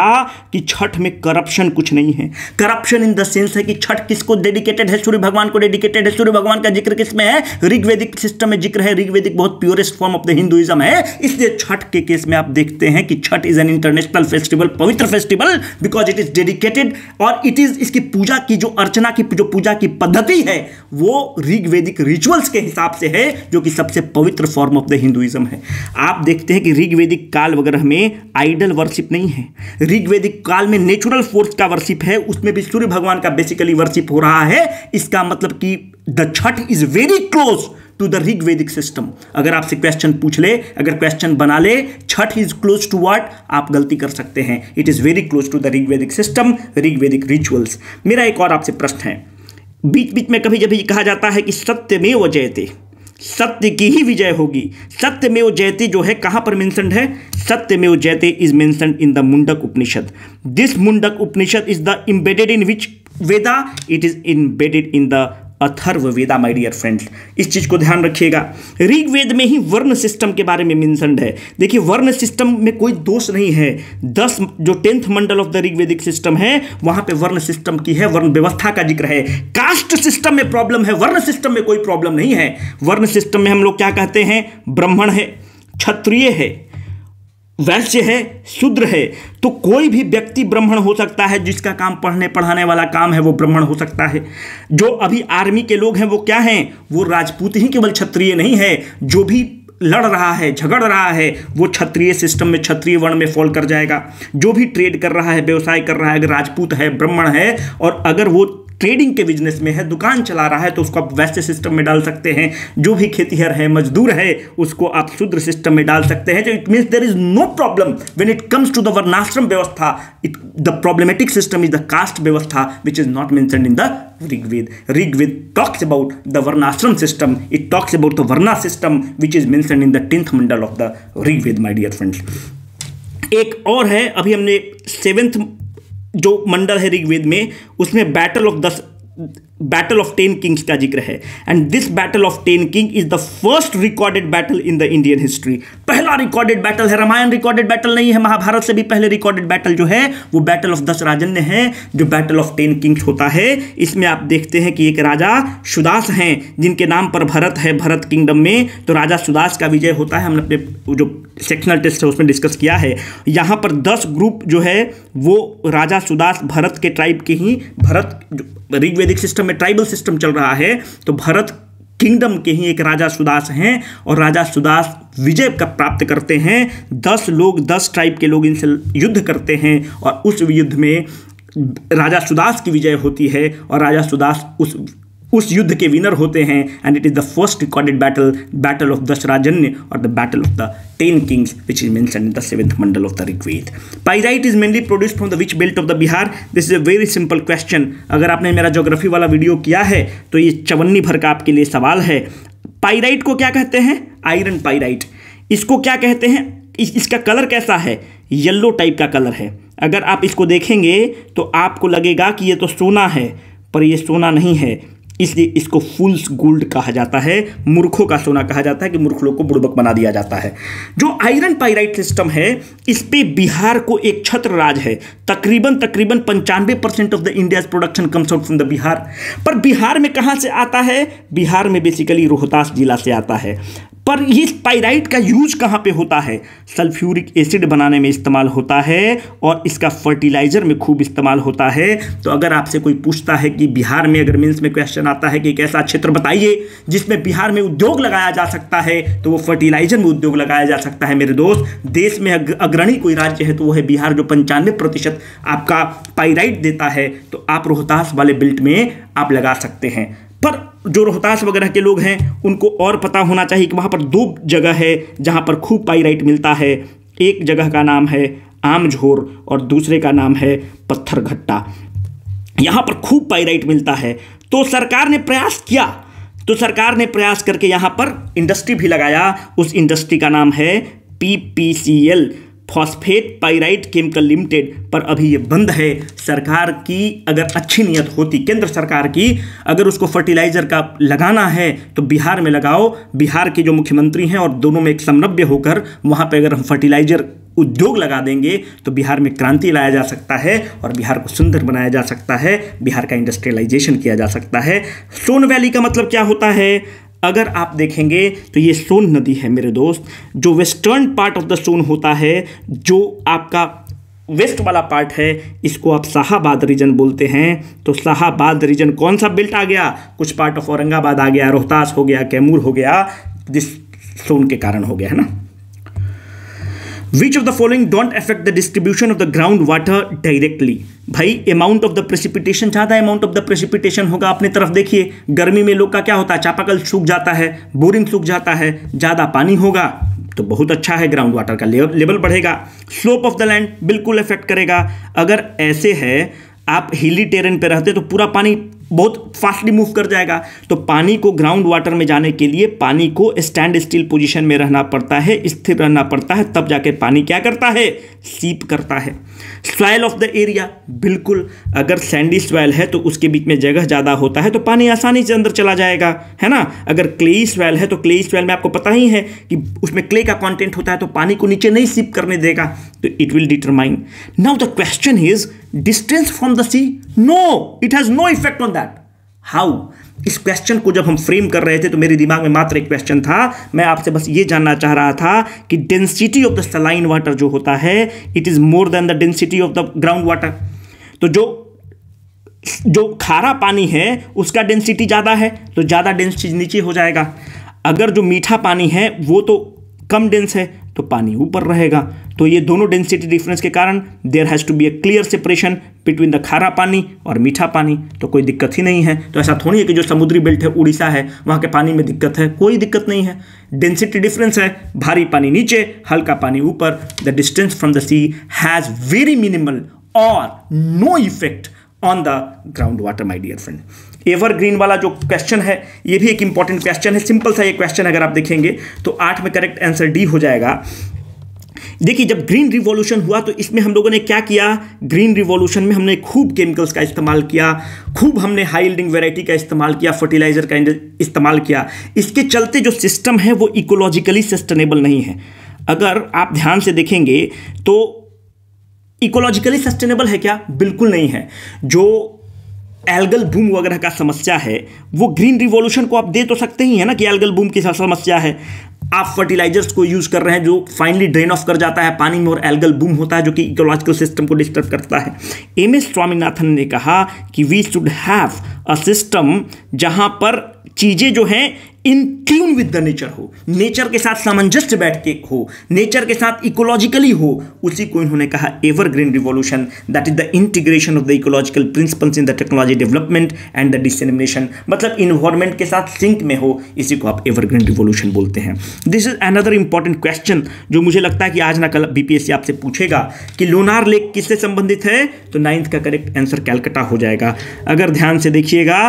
S1: कि छठ में करप्शन कुछ नहीं है करप्शन इन द सेंस है कि छठ किसको डेडिकेटेड है सूर्य भगवान को डेडिकेटेड है सूर्य भगवान का जिक्र किसमें है ऋग्वेदिक सिस्टम में जिक्र है ऋग्वेदिक बहुत purest form of the Hinduism है इसलिए छठ के केस में आप देखते हैं कि Chhath is an international festival पवित्र festival because it is dedicated और इट इज इसकी पूजा की जो अर्चना की जो पूजा की पद्धति है वो ऋग्वेदिक रिचुअल्स के हिसाब से है जो कि सबसे पवित्र फॉर्म ऑफ द हिंदुइज्म है आप देखते हैं कि ऋग्वेदिक काल वगैरह में आइडल वर्शिप नहीं है ऋग्वेदिक काल में नेचुरल फोर्स का वर्शिप है उसमें भी सूर्य भगवान का बेसिकली वर्शिप हो रहा है इसका मतलब कि the Chhath is very close to the Rig Vedic system अगर आपसे क्वेश्चन पूछ ले अगर क्वेश्चन बना ले Chhath is close to what आप गलती कर सकते हैं it is very close to the Rig Vedic system Rig Vedic rituals मेरा एक और आपसे प्रश्न है बीच बीच में कभी जब कहा जाता है कि सत्य में वो जयते सत्य की ही विजय होगी सत्य में वो जयते जो है कहां पर मेंशनड है सत्य Satyameva Jayate is mentioned in the Mundaka Upanishad this Mundaka Upanishad is the embedded in which Veda it is embedded in the Atharvaveda my dear friends इस चीज़ को ध्यान रखिएगा ऋग्वेद में ही वर्ण सिस्टम के बारे में मेंशनड है देखिए वर्ण सिस्टम में कोई दोष नहीं है दस जो tenth mandal of the Rigvedic system है वहां पे वर्ण सिस्टम की है वर्ण व्यवस्था का जिक्र है कास्ट सिस्टम में प्रॉब्लम है वर्ण सिस्टम में कोई प्रॉब्लम नहीं है वर्ण सिस्टम में हम लोग क्या कहते हैं ब्राह्मण है क्षत्रिय है वैश्य है शूद्र है तो कोई भी व्यक्ति ब्राह्मण हो सकता है जिसका काम पढ़ने पढ़ाने वाला काम है वो ब्राह्मण हो सकता है जो अभी आर्मी के लोग हैं वो क्या हैं वो राजपूत ही केवल क्षत्रिय नहीं है जो भी लड़ रहा है झगड़ रहा है वो क्षत्रिय सिस्टम में क्षत्रिय वर्ण में फॉल कर जाएगा जो भी ट्रेड कर रहा है व्यवसाय कर रहा है अगर राजपूत है ब्राह्मण है और अगर वो ट्रेडिंग के बिजनेस में है दुकान चला रहा है तो उसको आप वैश्य सिस्टम में डाल सकते हैं जो भी खेतीहर है मजदूर है उसको आप शुद्र सिस्टम में डाल सकते हैं तो it means there is no problem when it comes to the Varnashram vyavastha it the problematic system is the caste vyavastha which is not mention in the Rigveda Rigveda talks about the Varnashram system it talks about the Varna system which is mention in the tenth mandal of the Rigveda my dear friends एक और है अभी हमने seventh जो मंडल है ऋग्वेद में उसमें battle of दस बैटल ऑफ टेन किंग्स का जिक्र है and this battle of ten king is the first recorded battle in the Indian history पहला रिकॉर्डेड बैटल है रामायण रिकॉर्डेड बैटल नहीं है महाभारत से भी पहले रिकॉर्डेड बैटल जो है वो बैटल ऑफ दस राजन है जो बैटल ऑफ टेन किंग्स होता है इसमें आप देखते हैं कि एक राजा सुदास हैं जिनके नाम पर भरत है भरत किंगडम में तो राजा सुदास का विजय होता है हमने अपने जो सेक्शनल टेस्ट है उसमें डिस्कस किया है यहाँ पर दस ग्रुप जो है वो राजा सुदास भरत के ट्राइब के ही भरत ऋग्वेदिक सिस्टम में ट्राइबल सिस्टम चल रहा है तो भरत किंगडम के ही एक राजा सुदास हैं और राजा सुदास विजय का प्राप्त करते हैं दस लोग दस ट्राइब के लोग इनसे युद्ध करते हैं और उस युद्ध में राजा सुदास की विजय होती है और राजा सुदास उस उस युद्ध के विनर होते हैं and it is the first recorded battle battle of Dasharajnya और the battle of the ten kings which is mentioned the the seventh mandal of the Rigved. Pyrite is mainly produced from the which belt of the Bihar? This is a very simple अगर आपने मेरा geography वाला video किया है तो ये चवन्नी भर का आपके लिए सवाल है पाइराइट को क्या कहते हैं आयरन पाइराइट इसको क्या कहते हैं इस, इसका कलर कैसा है येल्लो टाइप का कलर है अगर आप इसको देखेंगे तो आपको लगेगा कि ये तो सोना है पर ये सोना नहीं है इसलिए इसको फुल्स गोल्ड कहा जाता है मूर्खों का सोना कहा जाता है कि मूर्ख लोग को बुड़बक बना दिया जाता है जो आयरन पाइराइट सिस्टम है इस पर बिहार को एक छत्र राज है तकरीबन तकरीबन पंचानवे percent of the India production comes out from the Bihar पर बिहार में कहाँ से आता है बिहार में बेसिकली रोहतास जिला से आता है पर ये पाइराइट का यूज कहाँ पे होता है सल्फ्यूरिक एसिड बनाने में इस्तेमाल होता है और इसका फर्टिलाइजर में खूब इस्तेमाल होता है तो अगर आपसे कोई पूछता है कि बिहार में अगर मीन्स में क्वेश्चन आता है कि एक ऐसा क्षेत्र बताइए जिसमें बिहार में उद्योग लगाया जा सकता है तो वो फर्टिलाइजर में उद्योग लगाया जा सकता है मेरे दोस्त देश में अग्रणी कोई राज्य है तो वो है बिहार जो पंचानवे आपका पाइराइट देता है तो आप रोहतास वाले बिल्ट में आप लगा सकते हैं पर जो रोहतास वगैरह के लोग हैं उनको और पता होना चाहिए कि वहाँ पर दो जगह है जहाँ पर खूब पाइराइट मिलता है एक जगह का नाम है आमझोर और दूसरे का नाम है पत्थरघट्टा यहाँ पर खूब पाइराइट मिलता है तो सरकार ने प्रयास किया तो सरकार ने प्रयास करके यहाँ पर इंडस्ट्री भी लगाया उस इंडस्ट्री का नाम है P P C L phosphate pyrite chemical limited पर अभी ये बंद है सरकार की अगर अच्छी नीयत होती केंद्र सरकार की अगर उसको फर्टिलाइज़र का लगाना है तो बिहार में लगाओ बिहार के जो मुख्यमंत्री हैं और दोनों में एक समन्वय होकर वहाँ पर अगर हम फर्टिलाइज़र उद्योग लगा देंगे तो बिहार में क्रांति लाया जा सकता है और बिहार को सुंदर बनाया जा सकता है बिहार का इंडस्ट्रियलाइजेशन किया जा सकता है सोन वैली का मतलब क्या होता है अगर आप देखेंगे तो ये सोन नदी है मेरे दोस्त जो western part of the Son होता है जो आपका वेस्ट वाला पार्ट है इसको आप शाहबाद रीजन बोलते हैं तो शाहबाद रीजन कौन सा बिल्ट आ गया कुछ पार्ट ऑफ औरंगाबाद आ गया रोहतास हो गया कैमूर हो गया जिस सोन के कारण हो गया है ना which of the following don't affect the distribution of the ground water directly भाई अमाउंट ऑफ द प्रेसिपिटेशन ज़्यादा अमाउंट ऑफ द प्रेसिपिटेशन होगा अपनी तरफ देखिए गर्मी में लोग का क्या होता है चापाकल सूख जाता है बोरिंग सूख जाता है ज़्यादा पानी होगा तो बहुत अच्छा है ग्राउंड वाटर का लेवल बढ़ेगा स्लोप ऑफ द लैंड बिल्कुल इफेक्ट करेगा अगर ऐसे है आप हिली टेरेन पे रहते तो पूरा पानी बहुत फास्टली मूव कर जाएगा तो पानी को ग्राउंड वाटर में जाने के लिए पानी को स्टैंड स्टिल पोजीशन में रहना पड़ता है स्थिर रहना पड़ता है तब जाके पानी क्या करता है सीप करता है स्वाइल ऑफ द एरिया बिल्कुल अगर सैंडी स्वाइल है तो उसके बीच में जगह ज़्यादा होता है तो पानी आसानी से अंदर चला जाएगा है ना अगर क्लेई स्वेल है तो क्लेई सॉयल में आपको पता ही है कि उसमें क्ले का कॉन्टेंट होता है तो पानी को नीचे नहीं सीप करने देगा it will determine. Now the question is distance from the sea? No, it has no effect on that. How? इस क्वेश्चन को जब हम फ्रेम कर रहे थे तो मेरे दिमाग में मात्र एक क्वेश्चन था मैं आपसे बस ये जानना चाह रहा था कि density of the saline water जो होता है it is more than the density of the ground water तो जो जो खारा पानी है उसका डेंसिटी ज़्यादा है तो ज़्यादा डेंसिटी नीचे हो जाएगा अगर जो मीठा पानी है वो तो कम डेंस है तो पानी ऊपर रहेगा तो ये दोनों डेंसिटी डिफरेंस के कारण there has to be a clear separation between the khara pani और मीठा पानी तो कोई दिक्कत ही नहीं है तो ऐसा थोड़ी है कि जो समुद्री बेल्ट है उड़ीसा है वहाँ के पानी में दिक्कत है कोई दिक्कत नहीं है डेंसिटी डिफरेंस है भारी पानी नीचे हल्का पानी ऊपर the distance from the sea has very minimal और no effect on the ground water my dear friend evergreen वाला जो क्वेश्चन है ये भी एक इंपॉर्टेंट क्वेश्चन है सिंपल सा ये क्वेश्चन अगर आप देखेंगे तो आठ में करेक्ट आंसर डी हो जाएगा देखिए जब ग्रीन रिवॉल्यूशन हुआ तो इसमें हम लोगों ने क्या किया ग्रीन रिवॉल्यूशन में हमने खूब केमिकल्स का इस्तेमाल किया खूब हमने हाई हाईल्डिंग वैरायटी का इस्तेमाल किया फर्टिलाइजर का इस्तेमाल किया इसके चलते जो सिस्टम है वो इकोलॉजिकली सस्टेनेबल नहीं है अगर आप ध्यान से देखेंगे तो इकोलॉजिकली सस्टेनेबल है क्या बिल्कुल नहीं है जो एल्गल बूम वगैरह का समस्या है वो ग्रीन रिवॉल्यूशन को आप दे तो सकते ही है ना कि एल्गल बूम की समस्या है आप फर्टिलाइजर्स को यूज़ कर रहे हैं जो फाइनली ड्रेन ऑफ कर जाता है पानी में और एल्गल बूम होता है जो कि इकोलॉजिकल सिस्टम को डिस्टर्ब करता है एम एस स्वामीनाथन ने कहा कि we should have a system जहां पर चीज़ें जो हैं in tune with the nature हो नेचर के साथ सामंजस्य बैठ के हो नेचर के साथ इकोलॉजिकली हो उसी को इन्होंने कहा evergreen revolution that is the integration of the ecological principles in the technology development and the dissemination मतलब इन्वायरमेंट के साथ सिंक में हो इसी को आप एवरग्रीन रिवॉल्यूशन बोलते हैं this is another important question जो मुझे लगता है कि आज ना कल बीपीएससी आपसे पूछेगा कि लोनार लेक किससे संबंधित है तो नाइन्थ का करेक्ट आंसर कैलकटा हो जाएगा अगर ध्यान से देखिएगा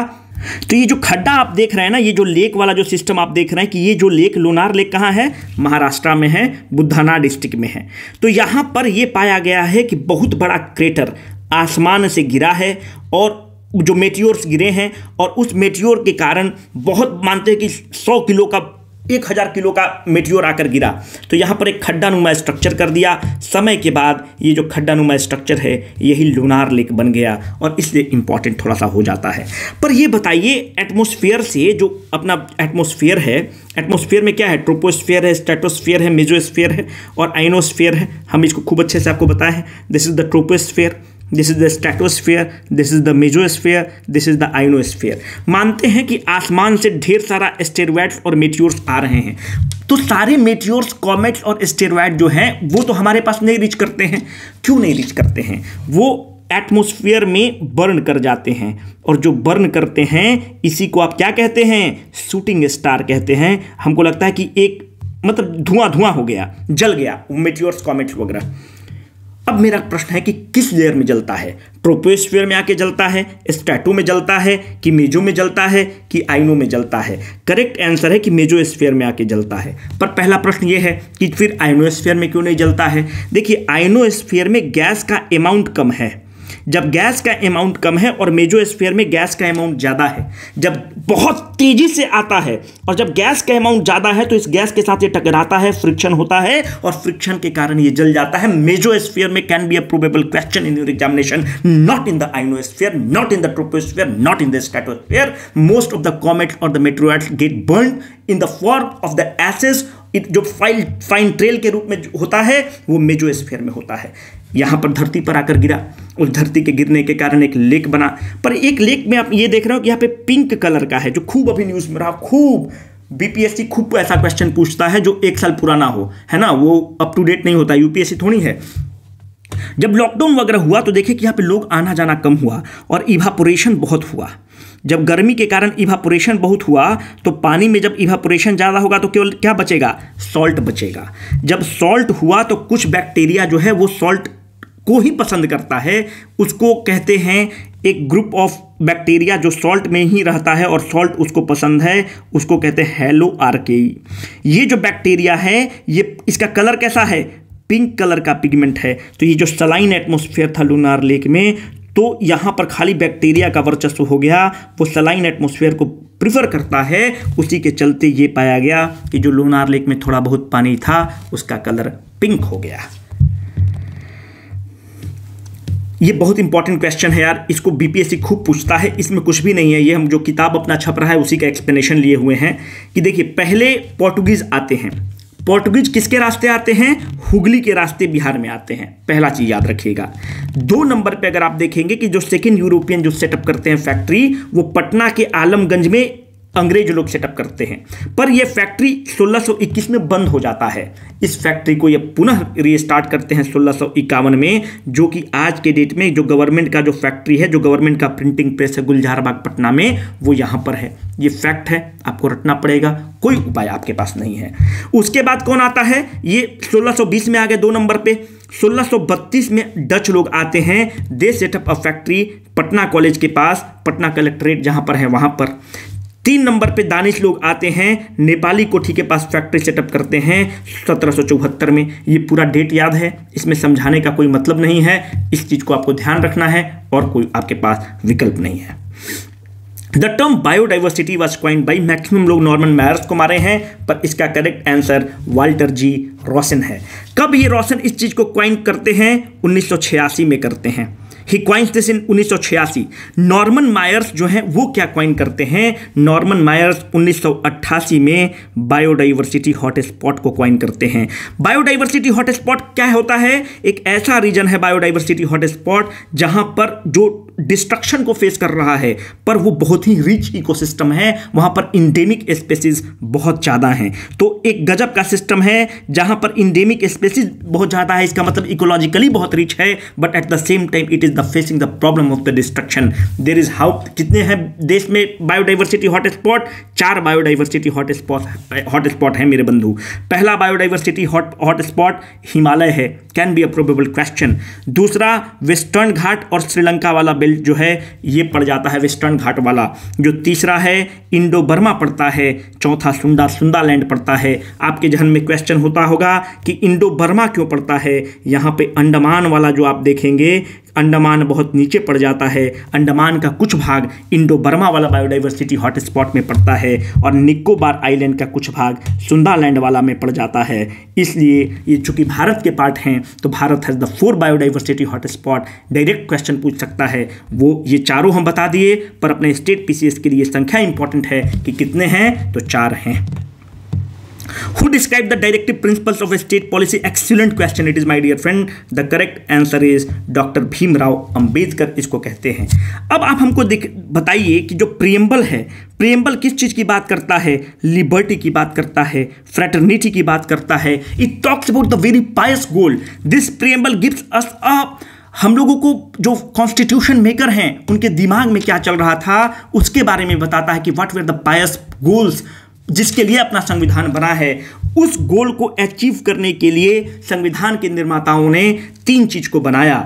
S1: तो ये जो खड्डा आप देख रहे हैं ना ये जो लेक वाला जो सिस्टम आप देख रहे हैं कि ये जो लेक लोनार लेक कहाँ है महाराष्ट्र में है बुद्धाना डिस्ट्रिक्ट में है तो यहाँ पर ये पाया गया है कि बहुत बड़ा क्रेटर आसमान से गिरा है और जो मेटियोर्स गिरे हैं और उस मेटियोर के कारण बहुत मानते हैं कि सौ किलो का एक हज़ार किलो का मेटियोर आकर गिरा तो यहाँ पर एक खड्डा नुमा स्ट्रक्चर कर दिया समय के बाद ये जो खड्डा नुमा स्ट्रक्चर है यही लुनार लेक बन गया और इसलिए इम्पॉर्टेंट थोड़ा सा हो जाता है पर ये बताइए एटमोसफियर से जो अपना एटमोसफियर है एटमोसफियर में क्या है ट्रोपोस्फियर है स्टेटोस्फियर है मेजोस्फियर है और आइनोस्फियर है हम इसको खूब अच्छे से आपको बताएं this is the troposphere this is the stratosphere this is the mesosphere this is the ionosphere मानते हैं कि आसमान से ढेर सारा स्टेरॉइड्स और मेट्योर्स आ रहे हैं तो सारे मेट्योर्स कॉमेट्स और स्टेरॉइड जो हैं वो तो हमारे पास नहीं रीच करते हैं क्यों नहीं रीच करते हैं वो एटमोस्फियर में बर्न कर जाते हैं और जो बर्न करते हैं इसी को आप क्या कहते हैं शूटिंग स्टार कहते हैं हमको लगता है कि एक मतलब धुआं धुआं हो गया जल गया मेट्योर्स कॉमेट्स वगैरह अब मेरा प्रश्न है कि किस लेयर में जलता है ट्रोपोस्फीयर में आके जलता है स्टैटू में जलता है कि मेजो में जलता है कि आइनो में जलता है करेक्ट आंसर है कि मेजो स्फेयर में आके जलता है पर पहला प्रश्न ये है कि फिर आइनो स्फेयर में क्यों नहीं जलता है देखिए आइनो स्फेयर में गैस का अमाउंट कम है जब गैस का अमाउंट कम है और मेजोस्फेयर में गैस का अमाउंट ज़्यादा है जब बहुत तेज़ी से आता है और जब गैस का अमाउंट ज़्यादा है तो इस गैस के साथ ये टकराता है फ्रिक्शन होता है और फ्रिक्शन के कारण ये जल जाता है मेजोस्फेयर में can be a probable question in your examination not in the ionosphere not in the troposphere not in the stratosphere most of the comet और the material get burn in the form of the ashes जो file fine trail के रूप में होता है वो mesosphere में होता है यहाँ पर धरती पर आकर गिरा उस धरती के गिरने के कारण एक लेक बना पर एक लेक में आप ये देख रहे हो कि यहाँ पे पिंक कलर का है जो खूब अभी न्यूज़ में रहा खूब बीपीएससी खूब ऐसा क्वेश्चन पूछता है जो एक साल पुराना हो है ना वो अप टू डेट नहीं होता यूपीएससी थोड़ी है जब लॉकडाउन वगैरह हुआ तो देखिए कि यहाँ पे लोग आना जाना कम हुआ और इवापोरेशन बहुत हुआ जब गर्मी के कारण इवापोरेशन बहुत हुआ तो पानी में जब इवापोरेशन ज़्यादा होगा तो केवल क्या बचेगा सॉल्ट बचेगा जब सॉल्ट हुआ तो कुछ बैक्टीरिया जो है वो सॉल्ट को ही पसंद करता है उसको कहते हैं एक ग्रुप ऑफ बैक्टीरिया जो सॉल्ट में ही रहता है और सॉल्ट उसको पसंद है उसको कहते हैं हेलो के e। ये जो बैक्टीरिया है ये इसका कलर कैसा है पिंक कलर का पिगमेंट है तो ये जो सलाइन एटमोसफियर था लूनार लेक में तो यहाँ पर खाली बैक्टीरिया का वर्चस्व हो गया वो सलाइन एटमोसफेयर को प्रिफर करता है उसी के चलते ये पाया गया कि जो लोनार लेक में थोड़ा बहुत पानी था उसका कलर पिंक हो गया ये बहुत इंपॉर्टेंट क्वेश्चन है यार इसको बीपीएससी खूब पूछता है इसमें कुछ भी नहीं है ये हम जो किताब अपना छप रहा है उसी का एक्सप्लेनेशन लिए हुए हैं कि देखिए पहले पोर्टुगीज़ आते हैं पोर्टुगीज किसके रास्ते आते हैं हुगली के रास्ते बिहार में आते हैं पहला चीज़ याद रखिएगा दो नंबर पे अगर आप देखेंगे कि जो सेकेंड यूरोपियन जो सेटअप करते हैं फैक्ट्री वो पटना के आलमगंज में अंग्रेज लोग सेटअप करते हैं पर यह फैक्ट्री 1621 में बंद हो जाता है इस फैक्ट्री को यह पुनः रीस्टार्ट करते हैं सोलह में जो कि आज के डेट में जो गवर्नमेंट का जो फैक्ट्री है जो गवर्नमेंट का प्रिंटिंग प्रेस है गुलजार बाग पटना में वो यहाँ पर है ये फैक्ट है आपको रटना पड़ेगा कोई उपाय आपके पास नहीं है उसके बाद कौन आता है ये सोलह में आ गए दो नंबर पे सोलह में डच लोग आते हैं they set up a factory Patna college के पास पटना कलेक्ट्रेट जहां पर है वहां पर तीन नंबर पे दानिश लोग आते हैं नेपाली कोठी के पास फैक्ट्री सेटअप करते हैं सत्रह में ये पूरा डेट याद है इसमें समझाने का कोई मतलब नहीं है इस चीज़ को आपको ध्यान रखना है और कोई आपके पास विकल्प नहीं है the term biodiversity was coin by maximum लोग नॉर्मन मैर्स को मारे हैं पर इसका correct answer Walter G Rosen है कब ये रोशन इस चीज़ को क्वाइन करते हैं उन्नीस में करते हैं ही क्वाइंस दिस इन उन्नीस नॉर्मन मायर्स जो हैं वो क्या क्वाइन करते हैं नॉर्मन मायर्स 1988 में बायोडाइवर्सिटी हॉटस्पॉट को क्वाइन करते हैं बायोडाइवर्सिटी हॉटस्पॉट क्या होता है एक ऐसा रीजन है बायोडाइवर्सिटी हॉटस्पॉट जहां पर जो डिस्ट्रक्शन को फेस कर रहा है पर वो बहुत ही रिच इकोसिस्टम है वहाँ पर इंडेमिक स्पेसीज बहुत ज़्यादा हैं तो एक गजब का सिस्टम है जहाँ पर इंडेमिक स्पेसीज बहुत ज़्यादा है इसका मतलब इकोलॉजिकली बहुत रिच है but at the same time it is the facing the problem of the destruction there is how कितने हैं देश में बायोडाइवर्सिटी हॉटस्पॉट चार बायोडाइवर्सिटी हॉटस्पॉट हॉटस्पॉट है मेरे बंधु पहला बायोडाइवर्सिटी हॉट हॉटस्पॉट हिमालय है can be a probable question दूसरा वेस्टर्न घाट और श्रीलंका वाला बेल्ट बेल्ट जो है ये पड़ जाता है वेस्टर्न घाट वाला जो तीसरा है इंडो बर्मा पड़ता है चौथा सुंडा लैंड पड़ता है आपके जहन में क्वेश्चन होता होगा कि इंडो बर्मा क्यों पड़ता है यहाँ पे अंडमान वाला जो आप देखेंगे अंडमान बहुत नीचे पड़ जाता है अंडमान का कुछ भाग इंडो बर्मा वाला बायोडाइवर्सिटी हॉटस्पॉट में पड़ता है और निकोबार आइलैंड का कुछ भाग सुंदालैंड वाला में पड़ जाता है इसलिए ये चूंकि भारत के पार्ट हैं तो Bharat has the four biodiversity hotspot direct question पूछ सकता है वो ये चारों हम बता दिए पर अपने स्टेट पी के लिए संख्या इंपॉर्टेंट है कि कितने हैं तो चार हैं Who described the directive principles of state policy? Excellent question it is my dear friend. The correct answer is doctor Bhimrao Ambedkar इसको कहते हैं अब आप हमको बताइए कि जो प्रियम्बल है प्रियम्बल किस चीज़ की बात करता है लिबर्टी की बात करता है फ्रेटर्निटी की बात करता है it talks about the very pious goal this preamble gives us a हम लोगों को जो कॉन्स्टिट्यूशन मेकर हैं उनके दिमाग में क्या चल रहा था उसके बारे में बताता है कि what were the pious goals जिसके लिए अपना संविधान बना है उस गोल को अचीव करने के लिए संविधान के निर्माताओं ने तीन चीज को बनाया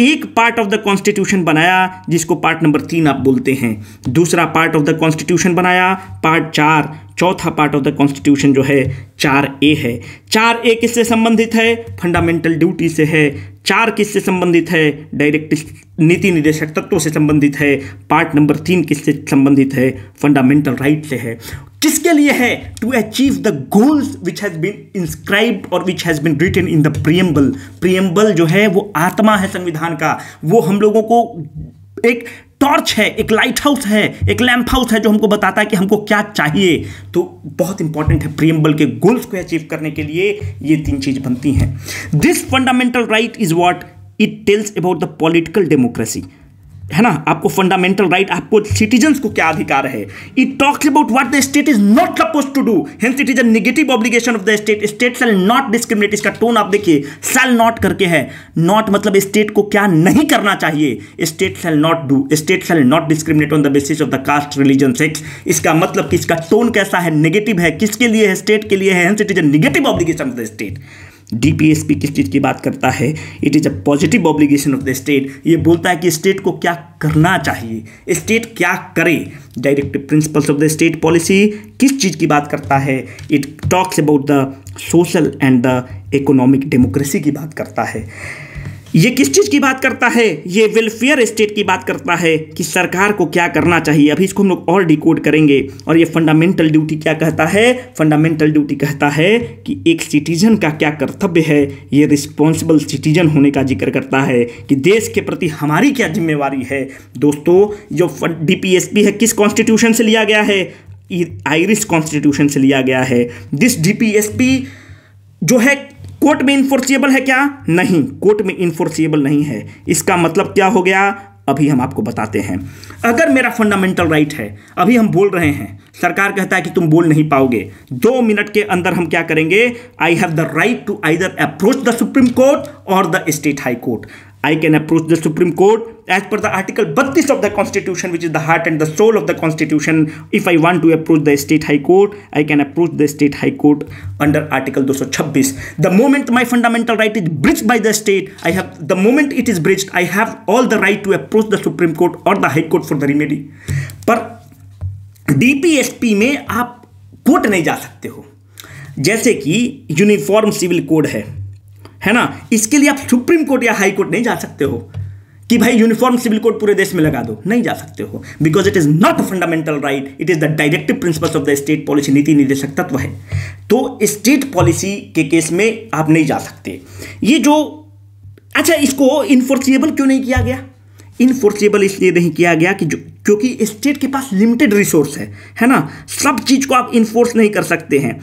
S1: एक पार्ट ऑफ द कॉन्स्टिट्यूशन बनाया जिसको पार्ट नंबर तीन आप बोलते हैं दूसरा पार्ट ऑफ द कॉन्स्टिट्यूशन बनाया पार्ट चार चौथा पार्ट ऑफ द कॉन्स्टिट्यूशन जो है चार ए है चार ए किससे संबंधित है फंडामेंटल ड्यूटी से है चार किससे संबंधित है डायरेक्ट नीति निर्देशक तत्वों से संबंधित है पार्ट नंबर तीन किससे संबंधित है फंडामेंटल राइट से है किसके लिए है to achieve the goals which has been inscribe और which has been written in the preamble preamble जो है वो आत्मा है संविधान का वो हम लोगों को एक टॉर्च है एक लाइट हाउस है एक लैंप हाउस है जो हमको बताता है कि हमको क्या चाहिए तो बहुत इंपॉर्टेंट है प्रियम्बल के गोल्स को अचीव करने के लिए ये तीन चीज बनती हैं this fundamental right is what it tells about the political democracy है ना आपको फंडामेंटल राइट आपको सिटीजन को क्या अधिकार है it talks about what the state is not suppose to do hence it is a obligation of the state state shall not discriminate इसका tone आप देखिए सेल नॉट करके है नॉट मतलब स्टेट को क्या नहीं करना चाहिए state shall not do state shall not discriminate on the basis of the caste religion sex इसका मतलब कि इसका टोन कैसा है नेगेटिव है किसके लिए है स्टेट के लिए है hence it is a obligation of the state DPSP किस चीज़ की बात करता है it is a positive obligation of the state ये बोलता है कि स्टेट को क्या करना चाहिए स्टेट क्या करे directive principles of the state policy किस चीज़ की बात करता है it talks about the social and the economic democracy की बात करता है ये किस चीज़ की बात करता है ये वेलफेयर स्टेट की बात करता है कि सरकार को क्या करना चाहिए अभी इसको हम लोग और डिकोड करेंगे और ये फंडामेंटल ड्यूटी क्या कहता है फंडामेंटल ड्यूटी कहता है कि एक सिटीजन का क्या कर्तव्य है ये रिस्पॉन्सिबल सिटीजन होने का जिक्र करता है कि देश के प्रति हमारी क्या जिम्मेवारी है दोस्तों जो डी है किस कॉन्स्टिट्यूशन से लिया गया है आयरिश कॉन्स्टिट्यूशन से लिया गया है दिस डी जो है कोर्ट में इन्फोर्सिएबल है क्या नहीं कोर्ट में इन्फोर्सिएबल नहीं है इसका मतलब क्या हो गया अभी हम आपको बताते हैं अगर मेरा फंडामेंटल राइट है अभी हम बोल रहे हैं सरकार कहता है कि तुम बोल नहीं पाओगे दो मिनट के अंदर हम क्या करेंगे I have the right to either approach the supreme court और the state high court I can approach the Supreme Court as per the Article 32 of the Constitution, which is the heart and the soul of the Constitution. If I want to approach the State High Court, I can approach the State High Court under Article 226. The moment my fundamental right is breached by the state, I have the moment it is breached, I have all the right to approach the Supreme Court or the High Court for the remedy. पर DPSP में आप court नहीं जा सकते हो जैसे कि uniform civil code है है ना इसके लिए आप सुप्रीम कोर्ट या हाई कोर्ट नहीं जा सकते हो कि भाई यूनिफॉर्म सिविल कोड पूरे देश में लगा दो नहीं जा सकते हो because it is not fundamental right it is the directive principles of the state policy नीति निर्देशक तत्व है तो स्टेट पॉलिसी के केस में आप नहीं जा सकते ये जो अच्छा इसको इन्फोर्सिएबल क्यों नहीं किया गया इन्फोर्सिएबल इसलिए नहीं किया गया कि जो क्योंकि स्टेट के पास लिमिटेड रिसोर्स है है ना सब चीज़ को आप इन्फोर्स नहीं कर सकते हैं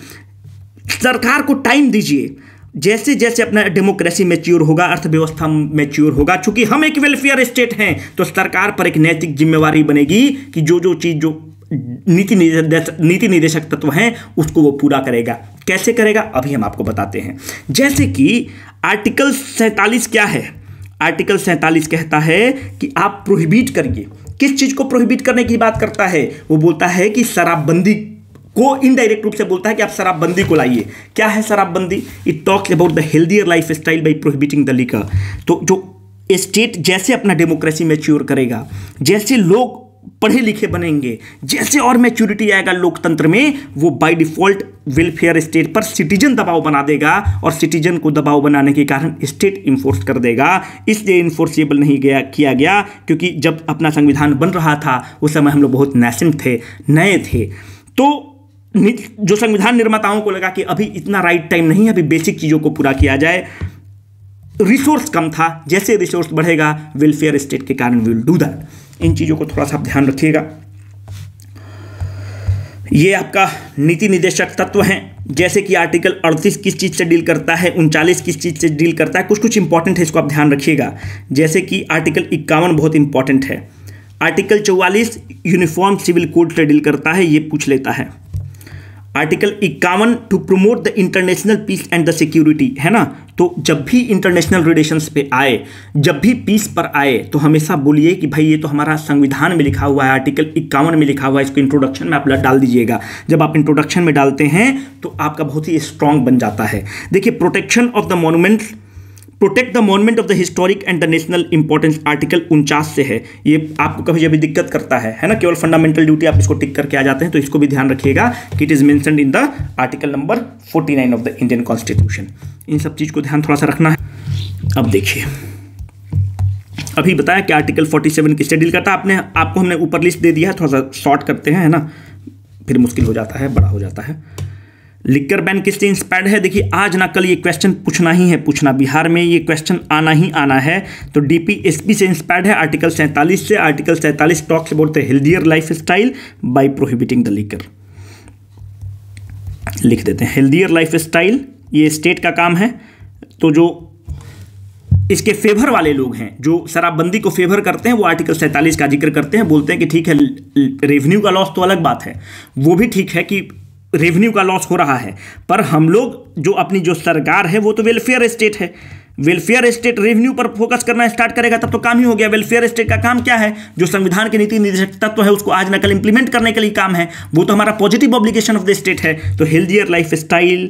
S1: सरकार को टाइम दीजिए जैसे जैसे अपना डेमोक्रेसी मेच्योर होगा अर्थव्यवस्था मेच्योर होगा चूंकि हम एक वेलफेयर स्टेट हैं तो सरकार पर एक नैतिक जिम्मेवारी बनेगी कि जो जो चीज़ जो नीति निर्देश नीति निर्देशक तत्व हैं उसको वो पूरा करेगा कैसे करेगा अभी हम आपको बताते हैं जैसे कि आर्टिकल सैंतालीस क्या है आर्टिकल सैंतालीस कहता है कि आप प्रोहिबिट करिए किस चीज़ को प्रोहिबिट करने की बात करता है वो बोलता है कि शराबबंदी को इनडायरेक्ट रूप से बोलता है कि आप शराबबंदी को लाइए क्या है शराबबंदी it talks about the healthier lifestyle by prohibiting the liquor तो जो स्टेट जैसे अपना डेमोक्रेसी मेच्योर करेगा जैसे लोग पढ़े लिखे बनेंगे जैसे और मैच्योरिटी आएगा लोकतंत्र में वो बाय डिफॉल्ट वेलफेयर स्टेट पर सिटीजन दबाव बना देगा और सिटीजन को दबाव बनाने के कारण स्टेट इन्फोर्स कर देगा इसलिए इन्फोर्सेबल नहीं गया किया गया क्योंकि जब अपना संविधान बन रहा था उस समय हम लोग बहुत नैसिंग थे नए थे तो जो संविधान निर्माताओं को लगा कि अभी इतना राइट टाइम नहीं है अभी बेसिक चीज़ों को पूरा किया जाए रिसोर्स कम था जैसे रिसोर्स बढ़ेगा वेलफेयर स्टेट के कारण विल डू दैट इन चीज़ों को थोड़ा सा ध्यान रखिएगा ये आपका नीति निदेशक तत्व हैं जैसे कि आर्टिकल 38 किस चीज़ से डील करता है उनचालीस किस चीज़ से डील करता है कुछ कुछ इंपॉर्टेंट है इसको आप ध्यान रखिएगा जैसे कि आर्टिकल इक्यावन बहुत इंपॉर्टेंट है आर्टिकल चौवालीस यूनिफॉर्म सिविल कोड से डील करता है ये पूछ लेता है आर्टिकल इक्यावन to promote the international peace and the security है ना तो जब भी इंटरनेशनल रिलेशंस पे आए जब भी पीस पर आए तो हमेशा बोलिए कि भाई ये तो हमारा संविधान में लिखा हुआ है आर्टिकल इक्यावन में लिखा हुआ है इसको इंट्रोडक्शन में आप डाल दीजिएगा जब आप इंट्रोडक्शन में डालते हैं तो आपका बहुत ही स्ट्रांग बन जाता है देखिए protection of the monuments protect the monument of the historic and the national importance article उनचास से है ये आपको कभी जब दिक्कत करता है है ना केवल फंडामेंटल ड्यूटी आप इसको टिक करके आ जाते हैं तो इसको भी ध्यान रखिएगा कि it is mention in the article number 49 of the Indian constitution इन सब चीज़ को ध्यान थोड़ा सा रखना है अब देखिए अभी बताया कि आर्टिकल 47 की डील करता है आपने आपको हमने ऊपर लिस्ट दे दिया है थोड़ा सा शॉर्ट करते हैं है ना फिर मुश्किल हो जाता है बड़ा हो जाता है लिक्कर बैन किससे इंस्पायर्ड है देखिए आज ना कल ये क्वेश्चन पूछना ही है पूछना बिहार में ये क्वेश्चन आना ही आना है तो डीपीएसपी से इंस्पायर्ड है आर्टिकल सैंतालीस से आर्टिकल सैंतालीस टॉक्स बोलते हैं healthier lifestyle by prohibiting the liquor लिख देते हैं हेल्दियर लाइफ स्टाइल ये स्टेट का काम है तो जो इसके फेवर वाले लोग हैं जो शराबबंदी को फेवर करते हैं वो आर्टिकल सैंतालीस का जिक्र करते हैं बोलते हैं कि ठीक है रेवेन्यू का लॉस तो अलग बात है वो भी ठीक है कि रेवेन्यू का लॉस हो रहा है पर हम लोग जो अपनी जो सरकार है वो तो वेलफेयर स्टेट है वेलफेयर स्टेट रेवेन्यू पर फोकस करना स्टार्ट करेगा तब तो काम ही हो गया वेलफेयर स्टेट का काम क्या है जो संविधान के नीति निर्देशक तत्व तो है उसको आज ना कल इंप्लीमेंट करने के लिए काम है वो तो हमारा positive obligation of the state है तो healthier lifestyle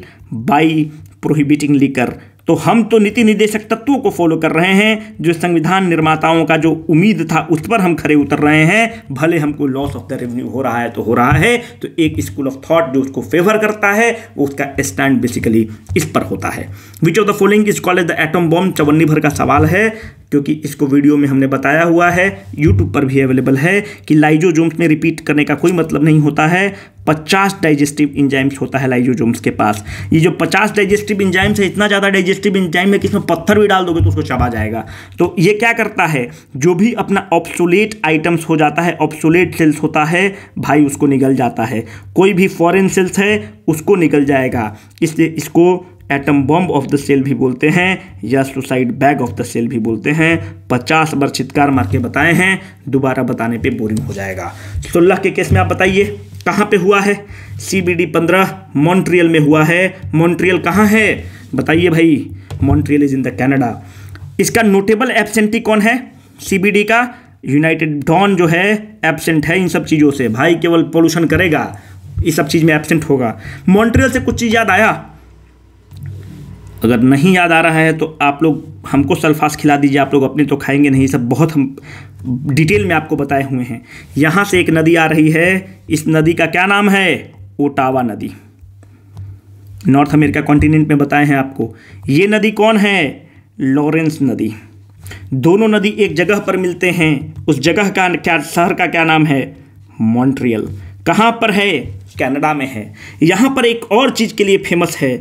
S1: by prohibiting liquor तो हम तो नीति निर्देशक तत्वों को फॉलो कर रहे हैं जो संविधान निर्माताओं का जो उम्मीद था उस पर हम खड़े उतर रहे हैं भले हमको लॉस ऑफ द रेवेन्यू हो रहा है तो हो रहा है तो एक स्कूल ऑफ थॉट जो उसको फेवर करता है वो उसका स्टैंड बेसिकली इस पर होता है which of the following is call the atom bomb चवन्नी भर का सवाल है क्योंकि इसको वीडियो में हमने बताया हुआ है यूट्यूब पर भी अवेलेबल है कि लाइजो जोम्स में रिपीट करने का कोई मतलब नहीं होता है पचास डाइजेस्टिव इंजाइम्स होता है लाइजोजोम्स के पास ये जो पचास डाइजेस्टिव इंजाइम्स है इतना ज़्यादा डाइजेस्टिव इंजाइम है कि इसमें पत्थर भी डाल दोगे तो उसको चबा जाएगा तो ये क्या करता है जो भी अपना ऑप्सोलेट आइटम्स हो जाता है ऑप्सोलेट सेल्स होता है भाई उसको निकल जाता है कोई भी फॉरेन सेल्स है उसको निकल जाएगा इसलिए इसको atom bomb of the cell भी बोलते हैं या suicide bag of the cell भी बोलते हैं पचास बार चित्कार मार के बताए हैं दोबारा बताने पे बोरिंग हो जाएगा सोलह तो के केस में आप बताइए कहाँ पे हुआ है सी बी डी पंद्रह मॉन्ट्रियल में हुआ है मॉन्ट्रियल कहाँ है बताइए भाई Montreal is in the Canada इसका नोटेबल एबसेंटी कौन है सीबीडी का यूनाइटेड डॉन जो है एबसेंट है इन सब चीज़ों से भाई केवल पोल्यूशन करेगा इस सब चीज़ में एबसेंट होगा मॉन्ट्रियल से कुछ चीज़ याद आया अगर नहीं याद आ रहा है तो आप लोग हमको सल्फास खिला दीजिए आप लोग अपने तो खाएंगे नहीं सब बहुत हम डिटेल में आपको बताए हुए हैं यहाँ से एक नदी आ रही है इस नदी का क्या नाम है ओटावा नदी नॉर्थ अमेरिका कॉन्टिनेंट में बताए हैं आपको ये नदी कौन है लॉरेंस नदी दोनों नदी एक जगह पर मिलते हैं उस जगह का क्या शहर का क्या नाम है मॉन्ट्रियल कहाँ पर है कनाडा में है यहाँ पर एक और चीज़ के लिए फेमस है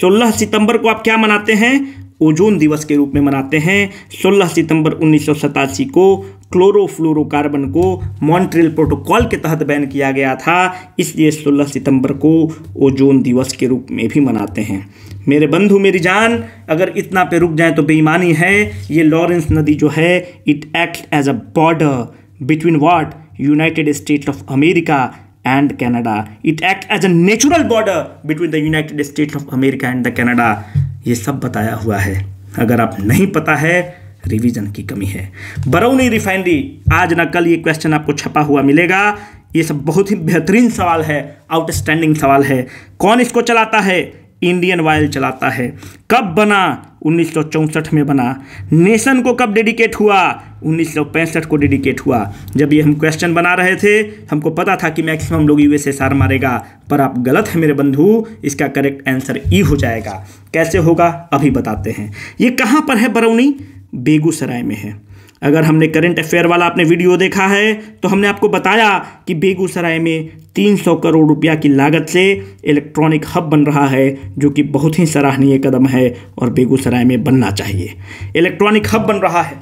S1: 16 सितंबर को आप क्या मनाते हैं ओजोन दिवस के रूप में मनाते हैं 16 सितंबर उन्नीस को क्लोरोफ्लोरोकार्बन को मॉन्ट्रियल प्रोटोकॉल के तहत बैन किया गया था इसलिए 16 सितंबर को ओजोन दिवस के रूप में भी मनाते हैं मेरे बंधु मेरी जान अगर इतना पे रुक जाए तो बेईमानी है ये लॉरेंस नदी जो है it act as a border between what United State of America and Canada. It acts as a natural border between the United States of America and the Canada. ये सब बताया हुआ है अगर आप नहीं पता है रिवीजन की कमी है बरौनी रिफाइनरी आज ना कल ये क्वेश्चन आपको छपा हुआ मिलेगा ये सब बहुत ही बेहतरीन सवाल है आउटस्टैंडिंग सवाल है कौन इसको चलाता है इंडियन ऑयल चलाता है कब बना उन्नीस में बना नेशन को कब डेडिकेट हुआ उन्नीस को डेडिकेट हुआ जब ये हम क्वेश्चन बना रहे थे हमको पता था कि मैक्सिमम लोग यू एस मारेगा पर आप गलत हैं मेरे बंधु इसका करेक्ट आंसर ई हो जाएगा कैसे होगा अभी बताते हैं ये कहाँ पर है बरौनी बेगूसराय में है अगर हमने करंट अफेयर वाला आपने वीडियो देखा है तो हमने आपको बताया कि बेगूसराय में 300 करोड़ रुपया की लागत से इलेक्ट्रॉनिक हब बन रहा है जो कि बहुत ही सराहनीय कदम है और बेगूसराय में बनना चाहिए इलेक्ट्रॉनिक हब बन रहा है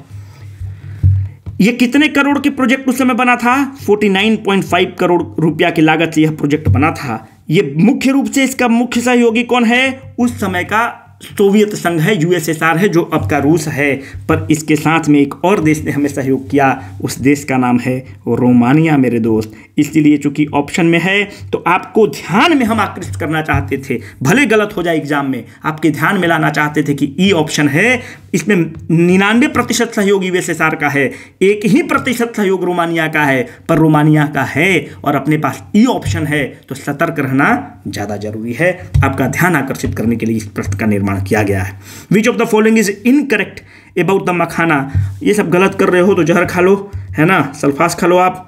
S1: ये कितने करोड़ के प्रोजेक्ट उस समय बना था 49.5 करोड़ रुपया की लागत से यह प्रोजेक्ट बना था ये मुख्य रूप से इसका मुख्य सहयोगी कौन है उस समय का सोवियत संघ है यूएसएसआर है जो अब का रूस है पर इसके साथ में एक और देश ने हमें सहयोग किया उस देश का नाम है रोमानिया मेरे दोस्त इसलिए चूंकि ऑप्शन में है तो आपको ध्यान में हम आकर्षित करना चाहते थे भले गलत हो जाए एग्जाम में आपके ध्यान में लाना चाहते थे कि ई e ऑप्शन है इसमें निन्यानवे प्रतिशत सहयोग यूएसएसआर का है एक ही प्रतिशत सहयोग रोमानिया का है पर रोमानिया का है और अपने पास ई e ऑप्शन है तो सतर्क रहना ज़्यादा जरूरी है आपका ध्यान आकर्षित करने के लिए इस प्रश्न का निर्माण निर्माण किया गया है which of the following is incorrect about the makhana ये सब गलत कर रहे हो तो जहर खा लो है ना सल्फास खा लो आप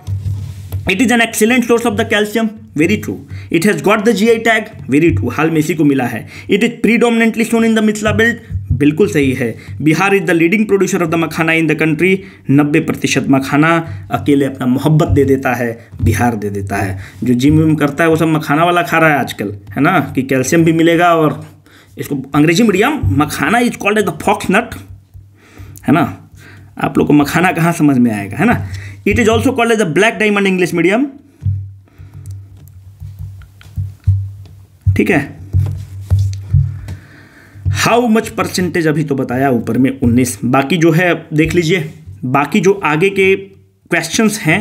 S1: it is an excellent source of the calcium very true it has got the G I tag very true हाल में इसी को मिला है it is predominantly sown in the Mithila belt बिल्कुल सही है Bihar is the leading producer of the makhana in the country नब्बे प्रतिशत मखाना अकेले अपना मोहब्बत दे देता है बिहार दे देता है जो जिम विम करता है वो सब मखाना वाला खा रहा है आजकल है ना कि कैल्शियम भी मिलेगा और इसको अंग्रेजी medium makhana is called as the fox nut है ना आप लोग को मखाना कहाँ समझ में आएगा है ना it is also called as the black diamond English medium ठीक है हाउ मच परसेंटेज अभी तो बताया ऊपर में 19 बाकी जो है देख लीजिए बाकी जो आगे के क्वेश्चंस हैं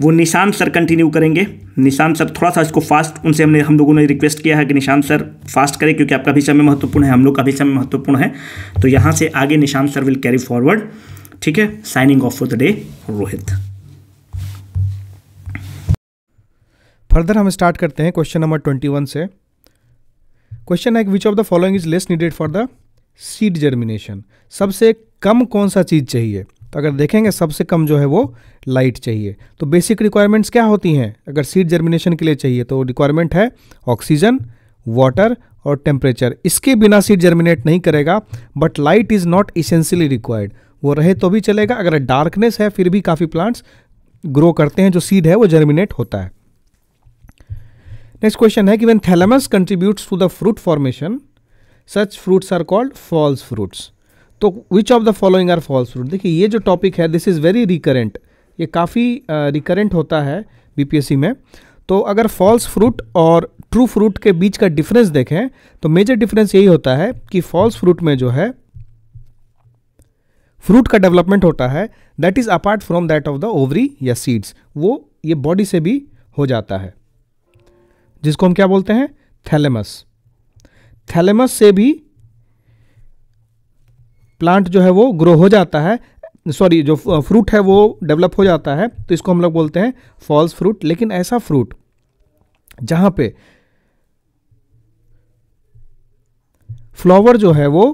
S1: वो निशान सर कंटिन्यू करेंगे निशान सर थोड़ा सा इसको फास्ट उनसे हमने हम लोगों ने रिक्वेस्ट किया है कि निशान सर फास्ट करें क्योंकि आपका भी समय महत्वपूर्ण है हम लोग का भी समय महत्वपूर्ण है तो यहाँ से आगे निशान सर विल कैरी फॉरवर्ड ठीक है signing off for the day Rohit
S2: further हम स्टार्ट करते हैं क्वेश्चन नंबर ट्वेंटी वन से क्वेश्चन है which of the following is less needed for the seed germination सबसे कम कौन सा चीज़ चाहिए तो अगर देखेंगे सबसे कम जो है वो लाइट चाहिए तो बेसिक रिक्वायरमेंट्स क्या होती हैं अगर सीड जर्मिनेशन के लिए चाहिए तो रिक्वायरमेंट है ऑक्सीजन वाटर और टेम्परेचर इसके बिना सीड जर्मिनेट नहीं करेगा but light is not essentially required वो रहे तो भी चलेगा अगर डार्कनेस है फिर भी काफ़ी प्लांट्स ग्रो करते हैं जो सीड है वो जर्मिनेट होता है नेक्स्ट क्वेश्चन है कि when thalamus contributes to the fruit formation such fruits are called false fruits तो which of the following are false fruit देखिए ये जो टॉपिक है दिस इज़ वेरी रिकरेंट ये काफ़ी रिकरेंट uh, होता है बीपीएससी में तो अगर फॉल्स फ्रूट और ट्रू फ्रूट के बीच का डिफरेंस देखें तो मेजर डिफरेंस यही होता है कि फॉल्स फ्रूट में जो है फ्रूट का डेवलपमेंट होता है that is apart from that of the ovary या सीड्स वो ये बॉडी से भी हो जाता है जिसको हम क्या बोलते हैं थैलेमस थैलेमस से भी प्लांट जो है वो ग्रो हो जाता है सॉरी जो फ्रूट है वो डेवलप हो जाता है तो इसको हम लोग बोलते हैं फॉल्स फ्रूट लेकिन ऐसा फ्रूट जहाँ पे फ्लावर जो है वो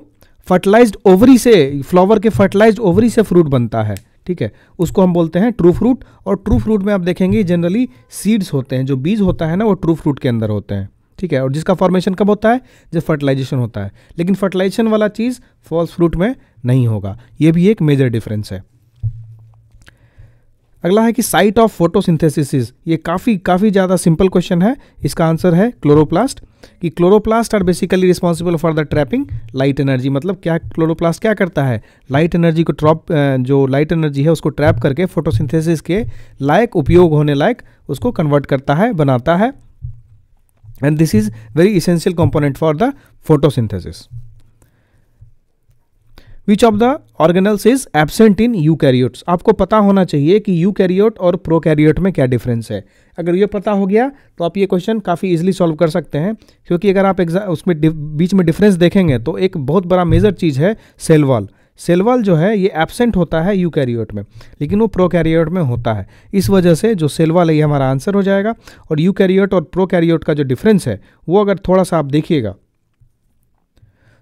S2: फर्टिलाइज्ड ओवरी से फ्लावर के फर्टिलाइज्ड ओवरी से फ्रूट बनता है ठीक है उसको हम बोलते हैं ट्रू फ्रूट और ट्रू फ्रूट में आप देखेंगे जनरली सीड्स होते हैं जो बीज होता है ना वो ट्रू फ्रूट के अंदर होते हैं ठीक है और जिसका फॉर्मेशन कब होता है जब फर्टिलाइजेशन होता है लेकिन फर्टिलाइजेशन वाला चीज़ फॉल्स फ्रूट में नहीं होगा ये भी एक मेजर डिफरेंस है अगला है कि साइट ऑफ फोटोसिंथेसिस ये काफ़ी काफ़ी ज़्यादा सिंपल क्वेश्चन है इसका आंसर है क्लोरोप्लास्ट कि chloroplast are basically responsible for the trapping light energy मतलब क्या क्लोरोप्लास्ट क्या करता है लाइट एनर्जी को ट्रॉप जो लाइट एनर्जी है उसको ट्रैप करके फोटोसिंथेसिस के लायक उपयोग होने लायक उसको कन्वर्ट करता है बनाता है and this is very essential component for the photosynthesis which of the organelles is absent in eukaryotes आपको पता होना चाहिए कि यूकैरियोट और प्रोकैरियोट में क्या डिफरेंस है अगर ये पता हो गया तो आप ये क्वेश्चन काफ़ी इजीली सॉल्व कर सकते हैं क्योंकि अगर आप एग्जाम उसमें बीच में डिफरेंस देखेंगे तो एक बहुत बड़ा मेजर चीज़ है सेल वॉल सेलवाल जो है ये एबसेंट होता है यूकैरियोट में लेकिन वो प्रोकैरियोट में होता है इस वजह से जो सेलवाल है ये हमारा आंसर हो जाएगा और यूकैरियोट और प्रोकैरियोट का जो डिफरेंस है वो अगर थोड़ा सा आप देखिएगा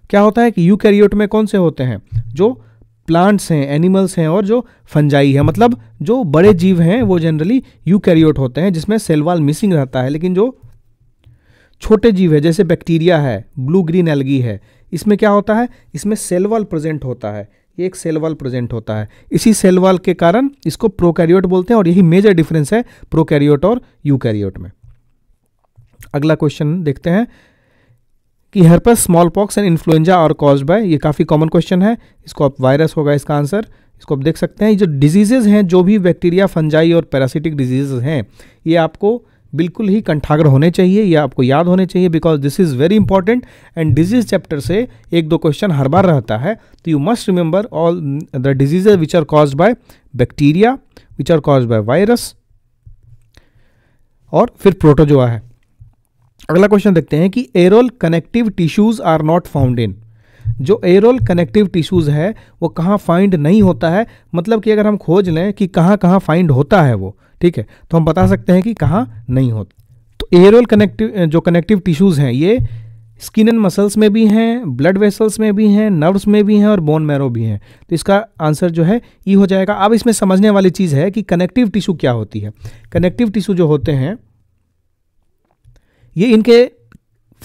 S2: क्या होता है कि यूकैरियोट में कौन से होते हैं जो प्लांट्स हैं एनिमल्स हैं और जो फंजाई है मतलब जो बड़े जीव हैं वो जनरली यूकैरियोट होते हैं जिसमें सेलवाल मिसिंग रहता है लेकिन जो छोटे जीव है जैसे बैक्टीरिया है ब्लू ग्रीन एलगी है इसमें क्या होता है इसमें सेल वॉल प्रेजेंट होता है ये एक सेल वॉल प्रेजेंट होता है इसी सेल वॉल के कारण इसको प्रोकैरियोट बोलते हैं और यही मेजर डिफरेंस है प्रोकैरियोट और यूकैरियोट में अगला क्वेश्चन देखते हैं कि herpes smallpox and influenza और कॉज बाय ये काफ़ी कॉमन क्वेश्चन है इसको आप वायरस होगा इसका आंसर इसको आप देख सकते हैं ये जो डिजीजेज हैं जो भी बैक्टीरिया फंजाई और पैरासिटिक डिजीजेज हैं ये आपको बिल्कुल ही कंठाग्र होने चाहिए या आपको याद होने चाहिए because this is very important and disease chapter से एक दो क्वेश्चन हर बार रहता है तो you must remember all the disease which are cause by bacteria which are cause by virus और फिर प्रोटोजोआ है अगला क्वेश्चन देखते हैं कि areolar connective tissues are not found in जो एरोल कनेक्टिव टिश्यूज़ है वो कहाँ फाइंड नहीं होता है मतलब कि अगर हम खोज लें कि कहाँ कहाँ फाइंड होता है वो ठीक है तो हम बता सकते हैं कि कहाँ नहीं होती तो एयरल कनेक्टिव जो कनेक्टिव टिश्यूज़ हैं ये स्किन एंड मसल्स में भी हैं ब्लड वेसल्स में भी हैं नर्व्स में भी हैं और बोन मैरो भी हैं तो इसका आंसर जो है ई हो जाएगा अब इसमें समझने वाली चीज़ है कि कनेक्टिव टिश्यू क्या होती है कनेक्टिव टिश्यू जो होते हैं ये इनके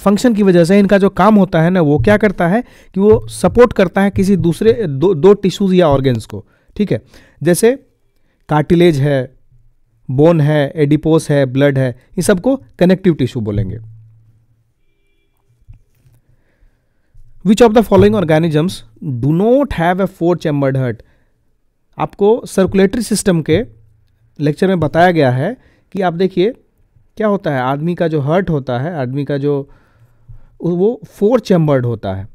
S2: फंक्शन की वजह से इनका जो काम होता है ना वो क्या करता है कि वो सपोर्ट करता है किसी दूसरे दो दो टिश्यूज़ या ऑर्गेन्स को ठीक है जैसे कार्टिलेज है बोन है एडिपोस है ब्लड है इन सबको कनेक्टिव टिश्यू बोलेंगे which of the following organisms do not have a four chambered heart आपको सर्कुलेटरी सिस्टम के लेक्चर में बताया गया है कि आप देखिए क्या होता है आदमी का जो हर्ट होता है आदमी का जो वो फोर चैम्बर्ड होता है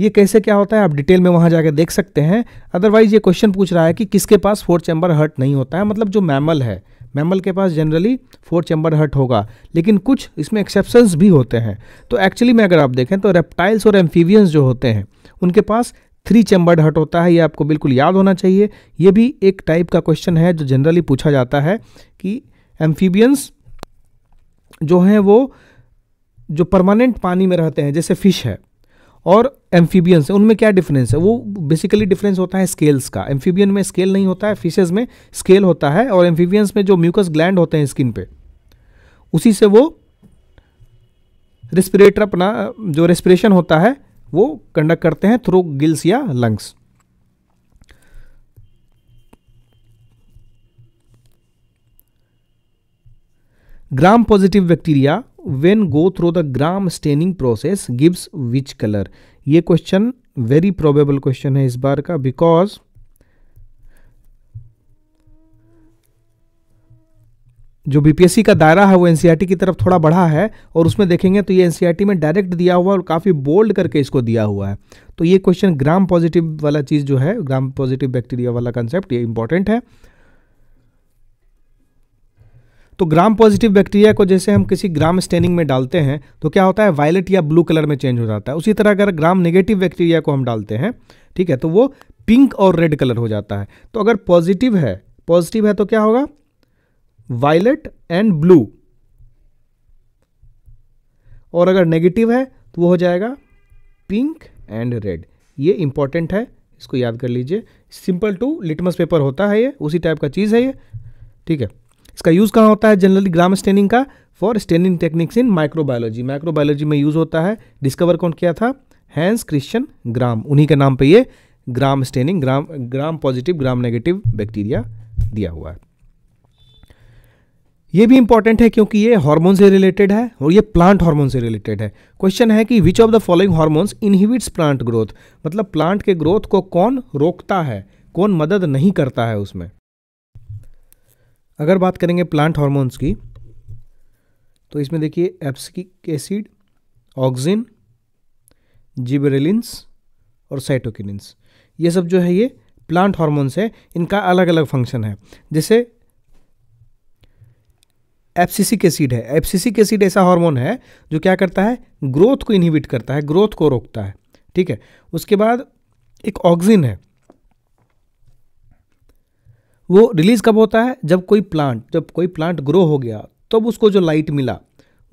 S2: ये कैसे क्या होता है आप डिटेल में वहाँ जाकर देख सकते हैं अदरवाइज ये क्वेश्चन पूछ रहा है कि किसके पास फोर चैम्बर हर्ट नहीं होता है मतलब जो मैमल है मैमल के पास जनरली फोर चैम्बर हर्ट होगा लेकिन कुछ इसमें एक्सेप्शंस भी होते हैं तो एक्चुअली में अगर आप देखें तो रेप्टाइल्स और एम्फीवियंस जो होते हैं उनके पास थ्री चैम्बर्ड हट होता है ये आपको बिल्कुल याद होना चाहिए ये भी एक टाइप का क्वेश्चन है जो जनरली पूछा जाता है कि एम्फीबियंस जो हैं वो जो परमानेंट पानी में रहते हैं जैसे फिश है और एम्फीबियंस है उनमें क्या डिफरेंस है वो बेसिकली डिफरेंस होता है स्केल्स का एम्फीबियन में स्केल नहीं होता है फिशेज में स्केल होता है और एम्फीबियंस में जो म्यूकस ग्लैंड होते हैं स्किन पे उसी से वो रेस्पिरेटर अपना जो रेस्पिरेशन होता है वो कंडक्ट करते हैं थ्रू गिल्स या lungs Gram positive bacteria when go through the Gram staining process gives which colour ये क्वेश्चन वेरी प्रोबेबल क्वेश्चन है इस बार का बिकॉज जो बीपीएससी का दायरा है वो एनसीईआरटी e की तरफ थोड़ा बढ़ा है और उसमें देखेंगे तो ये एनसीईआरटी e में डायरेक्ट दिया हुआ और काफ़ी बोल्ड करके इसको दिया हुआ है तो ये क्वेश्चन ग्राम पॉजिटिव वाला चीज़ जो है ग्राम पॉजिटिव बैक्टीरिया वाला कंसेप्ट ये इंपॉर्टेंट है तो ग्राम पॉजिटिव बैक्टीरिया को जैसे हम किसी ग्राम स्टेनिंग में डालते हैं तो क्या होता है वायलेट या ब्लू कलर में चेंज हो जाता है उसी तरह अगर ग्राम नेगेटिव बैक्टीरिया को हम डालते हैं ठीक है तो वो पिंक और रेड कलर हो जाता है तो अगर पॉजिटिव है पॉजिटिव है तो क्या होगा वायलेट एंड ब्लू और अगर नेगेटिव है तो वो हो जाएगा पिंक एंड रेड ये इंपॉर्टेंट है इसको याद कर लीजिए सिंपल टू लिटमस पेपर होता है ये उसी टाइप का चीज़ है ये ठीक है इसका यूज़ कहाँ होता है जनरली ग्राम स्टेनिंग का for staining techniques in microbiology microbiology में यूज़ होता है डिस्कवर कौन किया था हैंस क्रिश्चियन ग्राम उन्हीं के नाम पर ये Gram staining Gram Gram positive Gram negative bacteria दिया हुआ है ये भी इंपॉर्टेंट है क्योंकि ये हार्मोन से रिलेटेड है और ये प्लांट हार्मोन से रिलेटेड है क्वेश्चन है कि which of the following hormones inhibits plant growth मतलब प्लांट के ग्रोथ को कौन रोकता है कौन मदद नहीं करता है उसमें अगर बात करेंगे प्लांट हार्मोन्स की तो इसमें देखिए एप्सिक एसिड ऑक्सिन जिबरेलिन्स और साइटोकिनिन्स ये सब जो है ये प्लांट हार्मोन्स है इनका अलग अलग फंक्शन है जैसे एप्सिसिक एसिड है एप्सिसिक एसिड ऐसा हार्मोन है जो क्या करता है ग्रोथ को इनहिबिट करता है ग्रोथ को रोकता है ठीक है उसके बाद एक ऑक्सिन है वो रिलीज़ कब होता है जब कोई प्लांट जब कोई प्लांट ग्रो हो गया तब तो उसको जो लाइट मिला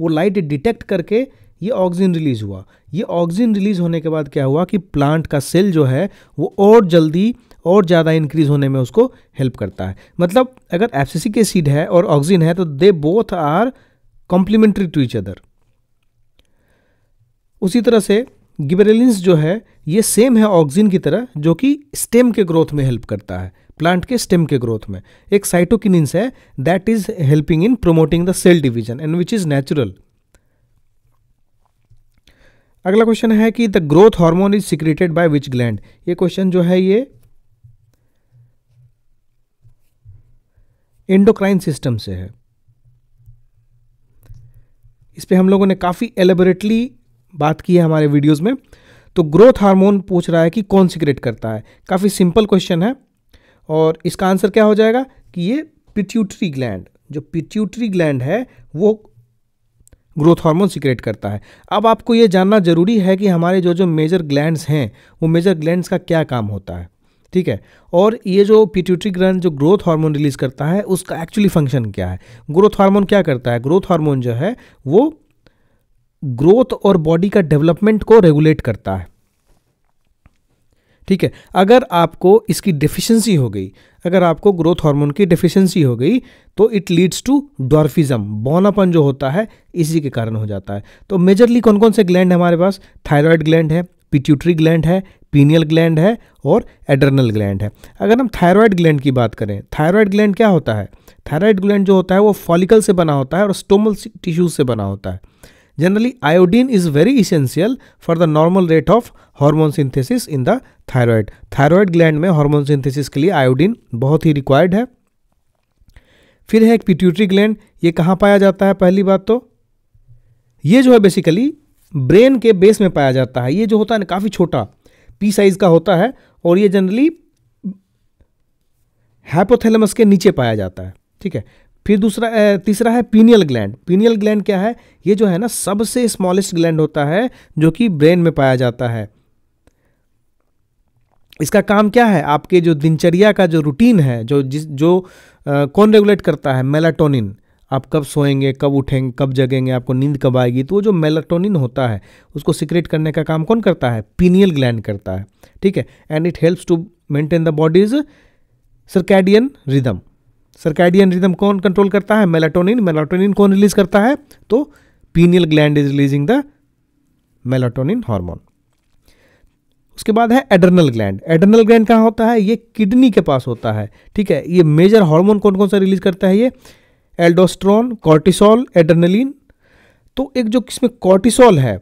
S2: वो लाइट डिटेक्ट करके ये ऑक्सीजन रिलीज़ हुआ ये ऑक्सीजन रिलीज़ होने के बाद क्या हुआ कि प्लांट का सेल जो है वो और जल्दी और ज़्यादा इंक्रीज होने में उसको हेल्प करता है मतलब अगर एफसीसी के सीड है और ऑक्सीजन है तो they both are complementary to each other उसी तरह से गिबरेलिन्स जो है ये सेम है ऑक्सीजन की तरह जो कि स्टेम के ग्रोथ में हेल्प करता है प्लांट के स्टेम के ग्रोथ में एक साइटोकिनिंस है that is helping in promoting the cell division and which is natural अगला क्वेश्चन है कि the growth hormone is secreted by which gland ये क्वेश्चन जो है ये एंडोक्राइन सिस्टम से है इस पर हम लोगों ने काफ़ी एलेबोरेटली बात की है हमारे वीडियोस में तो ग्रोथ हार्मोन पूछ रहा है कि कौन सिक्रेट करता है काफ़ी सिंपल क्वेश्चन है और इसका आंसर क्या हो जाएगा कि ये पिट्यूटरी ग्लैंड जो पिट्यूटरी ग्लैंड है वो ग्रोथ हार्मोन सिक्रेट करता है अब आपको ये जानना जरूरी है कि हमारे जो जो मेजर ग्लैंड्स हैं वो मेजर ग्लैंड्स का क्या काम होता है ठीक है और ये जो पिट्यूटरी ग्लैंड जो ग्रोथ हार्मोन रिलीज करता है उसका एक्चुअली फंक्शन क्या है ग्रोथ हार्मोन क्या करता है ग्रोथ हार्मोन जो है वो ग्रोथ और बॉडी का डेवलपमेंट को रेगुलेट करता है ठीक है अगर आपको इसकी डिफिशेंसी हो गई अगर आपको ग्रोथ हार्मोन की डिफिशेंसी हो गई तो इट लीड्स टू डॉर्फिज्म बौनापन जो होता है इसी के कारण हो जाता है तो मेजरली कौन कौन से ग्लैंड हमारे पास थायराइड ग्लैंड है पिट्यूटरी ग्लैंड है पीनियल ग्लैंड है और एड्रनल ग्लैंड है अगर हम थायराइड ग्लैंड की बात करें थायराइड ग्लैंड क्या होता है थायराइड ग्लैंड जो होता है वो फॉलिकल से बना होता है और स्टोमल टिश्यूज से बना होता है Generally, iodine is very essential for the normal rate of hormone synthesis in the thyroid. Thyroid gland में हार्मोन सिंथेसिस के लिए आयोडीन बहुत ही रिक्वायर्ड है फिर है एक पिट्यूटरी ग्लैंड ये कहाँ पाया जाता है पहली बात तो ये जो है बेसिकली ब्रेन के बेस में पाया जाता है ये जो होता है ना काफ़ी छोटा पी साइज का होता है और ये जनरली हैपोथैलेमस के नीचे पाया जाता है ठीक है फिर दूसरा तीसरा है पीनियल ग्लैंड पीनियल ग्लैंड क्या है ये जो है ना सबसे स्मॉलेस्ट ग्लैंड होता है जो कि ब्रेन में पाया जाता है इसका काम क्या है आपके जो दिनचर्या का जो रूटीन है जो जिस जो आ, कौन रेगुलेट करता है मेलाटोनिन आप कब सोएंगे कब उठेंगे कब जगेंगे आपको नींद कब आएगी तो वो जो मेलाटोनिन होता है उसको सिक्रेट करने का काम कौन करता है पीनियल ग्लैंड करता है ठीक है and it helps to maintain the body's circadian rhythm circadian rhythm कौन कंट्रोल करता है मेलाटोनिन मेलाटोनिन कौन रिलीज करता है तो pineal gland is releasing the melatonin hormone उसके बाद है एडर्नल ग्लैंड एडर्नल ग्लैंड कहाँ होता है ये किडनी के पास होता है ठीक है ये मेजर हार्मोन कौन कौन सा रिलीज करता है ये एल्डोस्ट्रॉन कॉर्टिसोल एडर्नलिन तो एक जो इसमें कॉर्टिसोल है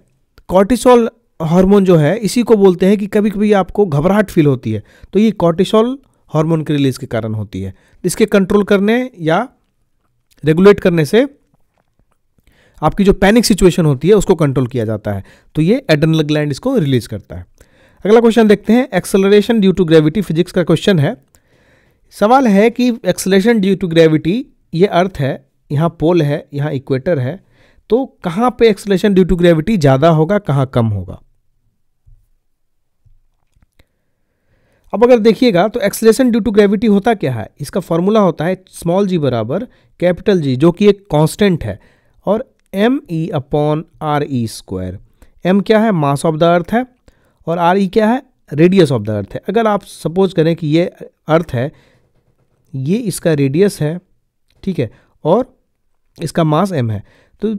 S2: कॉर्टिसोल हार्मोन जो है इसी को बोलते हैं कि कभी कभी आपको घबराहट फील होती है तो ये कॉर्टिसोल हार्मोन के रिलीज के कारण होती है इसके कंट्रोल करने या रेगुलेट करने से आपकी जो पैनिक सिचुएशन होती है उसको कंट्रोल किया जाता है तो ये एडनल ग्लैंड इसको रिलीज करता है अगला क्वेश्चन देखते हैं acceleration due to gravity physics का क्वेश्चन है सवाल है कि एक्सेलरेशन ड्यू टू ग्रेविटी ये अर्थ है यहाँ पोल है यहाँ इक्वेटर है तो कहाँ पे एक्सलेशन ड्यू टू ग्रेविटी ज़्यादा होगा कहाँ कम होगा अब अगर देखिएगा तो एक्सलेशन ड्यू टू ग्रेविटी होता क्या है इसका फॉर्मूला होता है स्मॉल जी बराबर कैपिटल जी जो कि एक कांस्टेंट है और M E upon R E square M क्या है मास ऑफ द अर्थ है और आर ई e क्या है रेडियस ऑफ द अर्थ है अगर आप सपोज करें कि ये अर्थ है ये इसका रेडियस है ठीक है और इसका मास एम है तो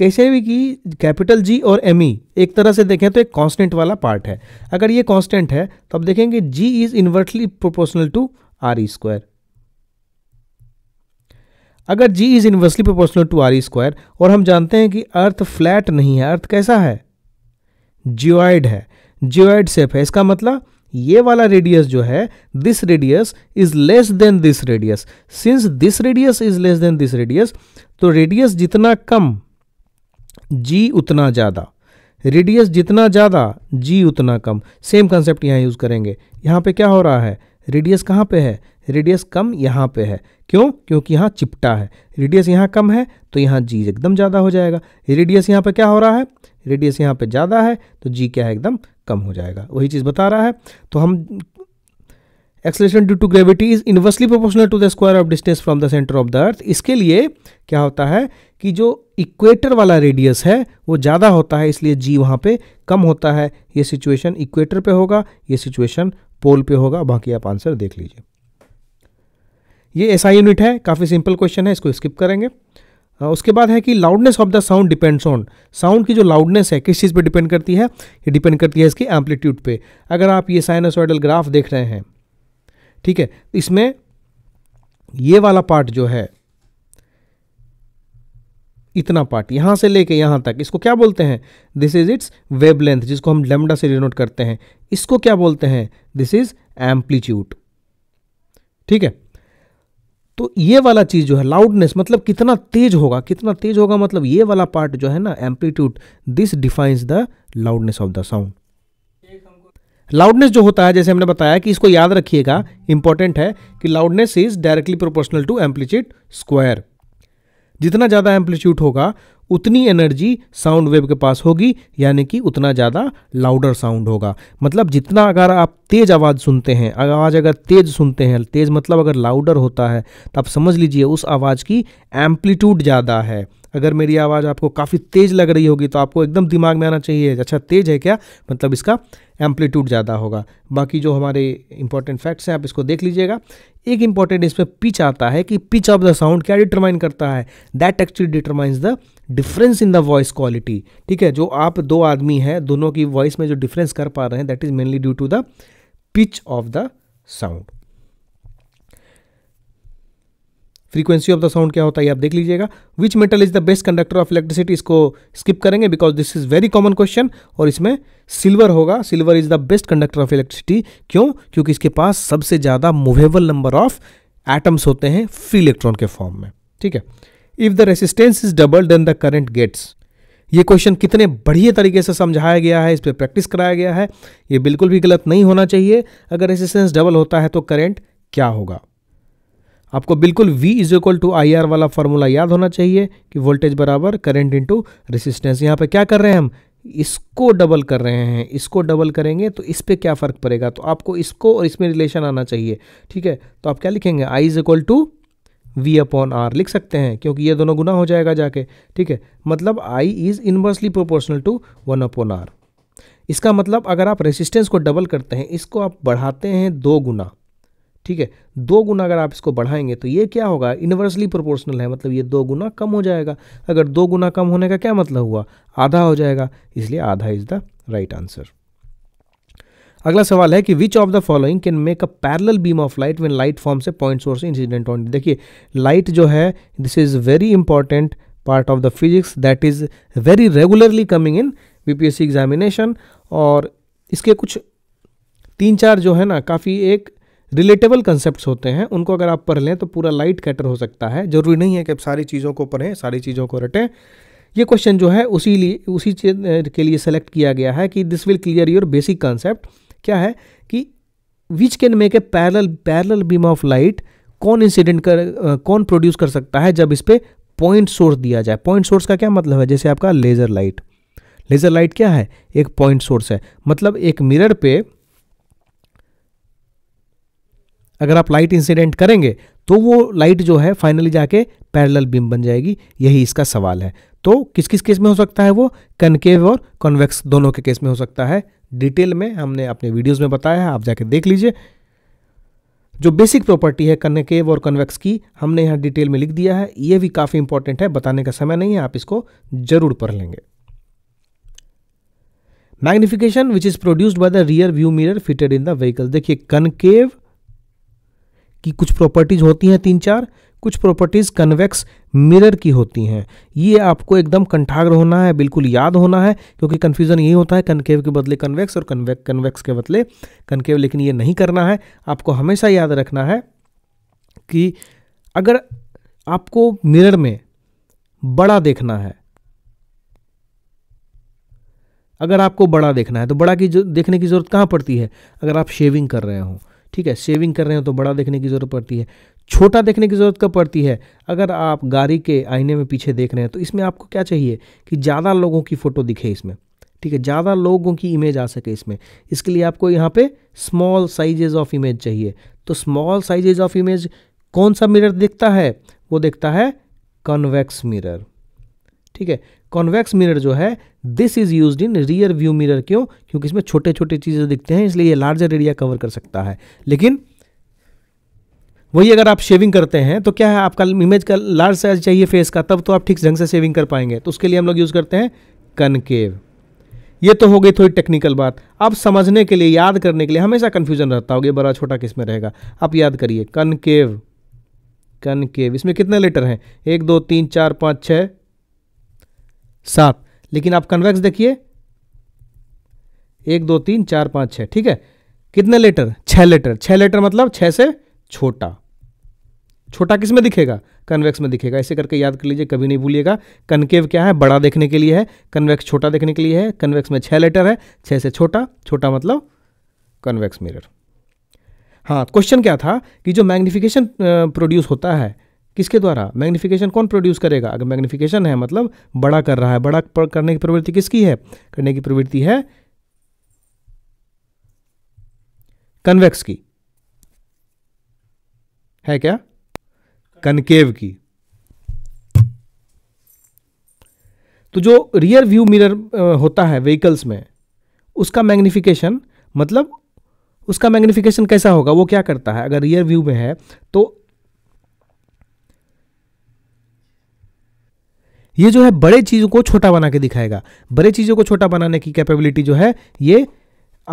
S2: कैसे भी कि कैपिटल जी और एम ई e, एक तरह से देखें तो एक कांस्टेंट वाला पार्ट है अगर ये कांस्टेंट है तो अब देखेंगे G is inversely proportional to R E square अगर G is inversely proportional to R E square और हम जानते हैं कि अर्थ फ्लैट नहीं है अर्थ कैसा है जियोइड है जियोइड सेफ है इसका मतलब ये वाला रेडियस जो है this radius is less than this radius since this radius is less than this radius तो रेडियस जितना कम जी उतना ज़्यादा रेडियस जितना ज़्यादा जी उतना कम सेम कंसेप्ट यहाँ यूज़ करेंगे यहाँ पे क्या हो रहा है रेडियस कहाँ पे है रेडियस कम यहाँ पे है क्यों क्योंकि यहाँ चिपटा है रेडियस यहाँ कम है तो यहाँ जी एकदम ज़्यादा हो जाएगा रेडियस यहाँ पे क्या हो रहा है रेडियस यहाँ पे ज़्यादा है तो जी क्या है एकदम कम हो जाएगा वही चीज़ बता रहा है तो हम acceleration due to gravity is inversely proportional to the square of distance from the centre of the earth इसके लिए क्या होता है कि जो इक्वेटर वाला रेडियस है वो ज़्यादा होता है इसलिए जी वहाँ पे कम होता है ये सिचुएशन इक्वेटर पे होगा ये सिचुएशन पोल पे होगा बाकी आप आंसर देख लीजिए ये ऐसा यूनिट है काफ़ी सिंपल क्वेश्चन है इसको स्किप करेंगे उसके बाद है कि loudness of the sound depends on sound की जो लाउडनेस है किस चीज़ पर डिपेंड करती है ये डिपेंड करती है इसके एम्पलीट्यूड पर अगर आप ये साइनसोइडल ग्राफ देख रहे हैं ठीक है इसमें ये वाला पार्ट जो है इतना पार्ट यहां से लेके यहां तक इसको क्या बोलते हैं this is its wavelength जिसको हम लेमडा से डिनोट करते हैं इसको क्या बोलते हैं दिस इज एम्पलीट्यूड ठीक है तो ये वाला चीज़ जो है लाउडनेस मतलब कितना तेज होगा कितना तेज होगा मतलब ये वाला पार्ट जो है ना amplitude this defines the loudness of the sound loudness जो होता है जैसे हमने बताया कि इसको याद रखिएगा इंपॉर्टेंट है कि loudness is directly proportional to amplitude square जितना ज़्यादा एम्पलीट्यूड होगा उतनी एनर्जी साउंड वेव के पास होगी यानी कि उतना ज़्यादा लाउडर साउंड होगा मतलब जितना अगर आप तेज़ आवाज़ सुनते हैं आवाज़ अगर तेज़ सुनते हैं तेज़ मतलब अगर लाउडर होता है तो आप समझ लीजिए उस आवाज़ की एम्पलीट्यूड ज़्यादा है अगर मेरी आवाज़ आपको काफ़ी तेज़ लग रही होगी तो आपको एकदम दिमाग में आना चाहिए अच्छा तेज़ है क्या मतलब इसका एम्पलीट्यूड ज़्यादा होगा बाकी जो हमारे इंपॉर्टेंट फैक्ट्स हैं आप इसको देख लीजिएगा एक इंपॉर्टेंट इसमें पिच आता है कि पिच ऑफ द साउंड क्या डिटरमाइन करता है that actually determines the difference in the voice quality ठीक है जो आप दो आदमी हैं दोनों की वॉइस में जो डिफरेंस कर पा रहे हैं that is mainly due to the pitch of the sound frequency of the sound क्या होता है आप देख लीजिएगा which metal is the best conductor of electricity इसको स्किप करेंगे because this is very common question और इसमें सिल्वर होगा silver is the best conductor of electricity क्यों क्योंकि इसके पास सबसे ज़्यादा मूवेबल नंबर ऑफ एटम्स होते हैं फ्री इलेक्ट्रॉन के फॉर्म में ठीक है if the resistance is double then the current gets ये क्वेश्चन कितने बढ़िया तरीके से समझाया गया है इस पर प्रैक्टिस कराया गया है ये बिल्कुल भी गलत नहीं होना चाहिए अगर रेसिस्टेंस डबल होता है तो करेंट क्या होगा आपको बिल्कुल V is equal to I R वाला फार्मूला याद होना चाहिए कि वोल्टेज बराबर करंट इंटू रेसिस्टेंस यहाँ पे क्या कर रहे हैं हम इसको डबल कर रहे हैं इसको डबल करेंगे तो इस पर क्या फ़र्क पड़ेगा तो आपको इसको और इसमें रिलेशन आना चाहिए ठीक है तो आप क्या लिखेंगे I is equal to V upon R लिख सकते हैं क्योंकि ये दोनों गुना हो जाएगा जाके ठीक है मतलब I is inversely proportional to one upon R इसका मतलब अगर आप रेसिस्टेंस को डबल करते हैं इसको आप बढ़ाते हैं दो गुना ठीक है दो गुना अगर आप इसको बढ़ाएंगे तो ये क्या होगा इन्वर्सली प्रोपोर्शनल है मतलब ये दो गुना कम हो जाएगा अगर दो गुना कम होने का क्या मतलब हुआ आधा हो जाएगा इसलिए आधा इज द राइट आंसर अगला सवाल है कि which of the following can make a parallel beam of light when light from से पॉइंट सोर्स इंसिडेंट ऑन देखिए लाइट जो है this is very important part of the physics that is very regularly coming in BPSC examination और इसके कुछ तीन चार जो है ना काफ़ी एक रिलेटेबल कंसेप्ट होते हैं उनको अगर आप पढ़ लें तो पूरा लाइट कैटर हो सकता है जरूरी नहीं है कि आप सारी चीज़ों को पढ़ें सारी चीज़ों को रटें ये क्वेश्चन जो है उसी लिए उसी के लिए सेलेक्ट किया गया है कि this will clear your basic concept क्या है कि which can make a parallel parallel beam of light कौन इंसिडेंट कर कौन प्रोड्यूस कर सकता है जब इस पर पॉइंट सोर्स दिया जाए पॉइंट सोर्स का क्या मतलब है जैसे आपका लेज़र लाइट लेज़र लाइट क्या है एक पॉइंट सोर्स है मतलब एक मिरर पे अगर आप लाइट इंसिडेंट करेंगे तो वो लाइट जो है फाइनली जाके पैरेलल बीम बन जाएगी यही इसका सवाल है तो किस किस केस में हो सकता है वो कनकेव और कॉन्वेक्स दोनों के केस में हो सकता है डिटेल में हमने अपने वीडियोस में बताया है आप जाके देख लीजिए जो बेसिक प्रॉपर्टी है कनकेव और कन्वेक्स की हमने यहाँ डिटेल में लिख दिया है ये भी काफ़ी इंपॉर्टेंट है बताने का समय नहीं है आप इसको जरूर पढ़ लेंगे magnification which is produced by the rear view mirror fitted in the vehicle देखिए कनकेव कि कुछ प्रॉपर्टीज़ होती हैं तीन चार कुछ प्रॉपर्टीज़ कन्वेक्स मिरर की होती हैं ये आपको एकदम कंठाग्र होना है बिल्कुल याद होना है क्योंकि कन्फ्यूज़न यही होता है कनकेव के बदले कन्वेक्स और कन्वेक कन्वेक्स के बदले कनकेव लेकिन ये नहीं करना है आपको हमेशा याद रखना है कि अगर आपको मिरर में बड़ा देखना है अगर आपको बड़ा देखना है तो बड़ा की देखने की ज़रूरत कहाँ पड़ती है अगर आप शेविंग कर रहे हो ठीक है सेविंग कर रहे हो तो बड़ा देखने की ज़रूरत पड़ती है छोटा देखने की ज़रूरत कब पड़ती है अगर आप गाड़ी के आईने में पीछे देख रहे हैं तो इसमें आपको क्या चाहिए कि ज़्यादा लोगों की फ़ोटो दिखे इसमें ठीक है ज़्यादा लोगों की इमेज आ सके इसमें इसके लिए आपको यहाँ पे स्मॉल साइजेज ऑफ इमेज चाहिए तो स्मॉल साइजेज ऑफ इमेज कौन सा मिरर दिखता है वो देखता है कन्वेक्स मिरर ठीक है कॉन्वेक्स मिरर जो है this is use in rear view mirror क्यों क्योंकि इसमें छोटे छोटे चीज़ें दिखते हैं इसलिए ये लार्जर एरिया कवर कर सकता है लेकिन वही अगर आप शेविंग करते हैं तो क्या है आपका इमेज का लार्ज साइज चाहिए फेस का तब तो आप ठीक ढंग से शेविंग कर पाएंगे तो उसके लिए हम लोग यूज़ करते हैं कनकेव ये तो हो गई थोड़ी टेक्निकल बात अब समझने के लिए याद करने के लिए हमेशा कन्फ्यूजन रहता होगा बड़ा छोटा किस में रहेगा आप याद करिए कनकेव कनकेव इसमें कितने लेटर हैं एक दो तीन चार पाँच छः सात लेकिन आप कन्वेक्स देखिए एक दो तीन चार पाँच छः ठीक है कितने लेटर छः लेटर छः लेटर मतलब छः से छोटा छोटा किस में दिखेगा कन्वेक्स में दिखेगा ऐसे करके याद कर लीजिए कभी नहीं भूलिएगा कनकेव क्या है बड़ा देखने के लिए है कन्वेक्स छोटा देखने के लिए है कन्वेक्स में छः लेटर है छः से छोटा छोटा मतलब कन्वेक्स मिरर हाँ क्वेश्चन क्या था कि जो मैग्निफिकेशन प्रोड्यूस होता है किसके द्वारा मैग्निफिकेशन कौन प्रोड्यूस करेगा अगर मैग्निफिकेशन है मतलब बड़ा कर रहा है बड़ा करने की प्रवृत्ति किसकी है करने की प्रवृत्ति है कन्वेक्स की है क्या कनकेव की तो जो रियर व्यू मिरर होता है व्हीकल्स में उसका मैग्निफिकेशन मतलब उसका मैग्निफिकेशन कैसा होगा वो क्या करता है अगर रियर व्यू में है तो ये जो है बड़े चीज़ों को छोटा बना के दिखाएगा बड़े चीज़ों को छोटा बनाने की कैपेबिलिटी जो है ये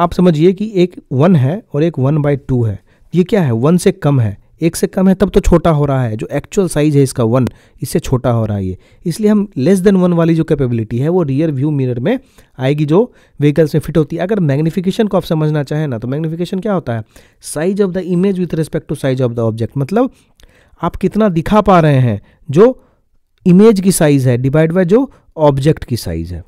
S2: आप समझिए कि एक वन है और एक वन बाई टू है ये क्या है वन से कम है एक से कम है तब तो छोटा हो रहा है जो एक्चुअल साइज है इसका वन इससे छोटा हो रहा है ये इसलिए हम लेस देन वन वाली जो कैपेबिलिटी है वो रियर व्यू मिरर में आएगी जो व्हीकल्स में फिट होती है अगर मैग्निफिकेशन को आप समझना चाहें ना तो मैग्निफिकेशन क्या होता है size of the image with respect to size of the object मतलब आप कितना दिखा पा रहे हैं जो इमेज की साइज है डिवाइड बाय जो ऑब्जेक्ट की साइज है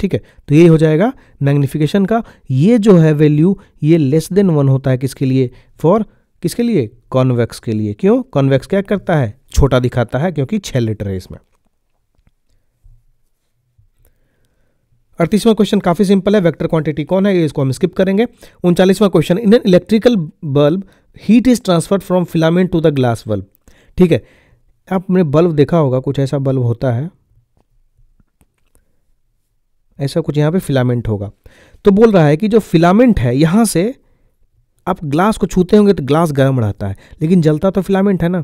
S2: ठीक है तो ये हो जाएगा मैग्निफिकेशन का ये जो है वैल्यू ये लेस देन वन होता है किसके लिए फॉर किसके लिए कॉन्वेक्स के लिए क्यों कॉन्वेक्स क्या करता है छोटा दिखाता है क्योंकि छह लीटर है इसमें अड़तीसवां क्वेश्चन काफी सिंपल है वेक्टर क्वांटिटी कौन है इसको हम स्किप करेंगे उनचालीसवां question in an electrical bulb heat is transferred from filament to the glass bulb ठीक है आपने बल्ब देखा होगा कुछ ऐसा बल्ब होता है ऐसा कुछ यहां पे फिलामेंट होगा तो बोल रहा है कि जो फिलामेंट है यहां से आप ग्लास को छूते होंगे तो ग्लास गर्म रहता है लेकिन जलता तो फिलामेंट है ना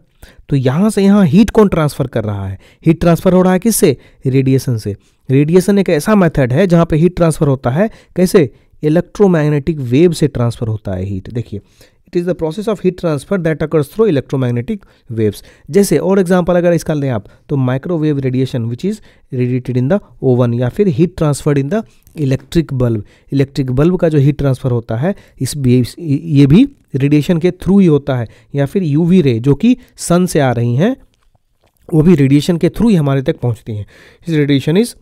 S2: तो यहां से यहां हीट कौन ट्रांसफ़र कर रहा है हीट ट्रांसफ़र हो रहा है किससे रेडिएशन से रेडिएशन एक ऐसा मेथड है जहां पे हीट ट्रांसफ़र होता है कैसे इलेक्ट्रोमैग्नेटिक वेव से ट्रांसफ़र होता है हीट देखिए it is the process of heat transfer that occurs through electromagnetic waves जैसे और एग्जाम्पल अगर इसका लें आप तो microwave radiation which is radiated in the oven या फिर heat transferred in the electric bulb electric bulb का जो हीट ट्रांसफर होता है इस ये भी रेडिएशन के थ्रू ही होता है या फिर वी रे जो कि सन से आ रही हैं वो भी रेडिएशन के थ्रू ही हमारे तक पहुँचती हैं इस रेडिएशन इज़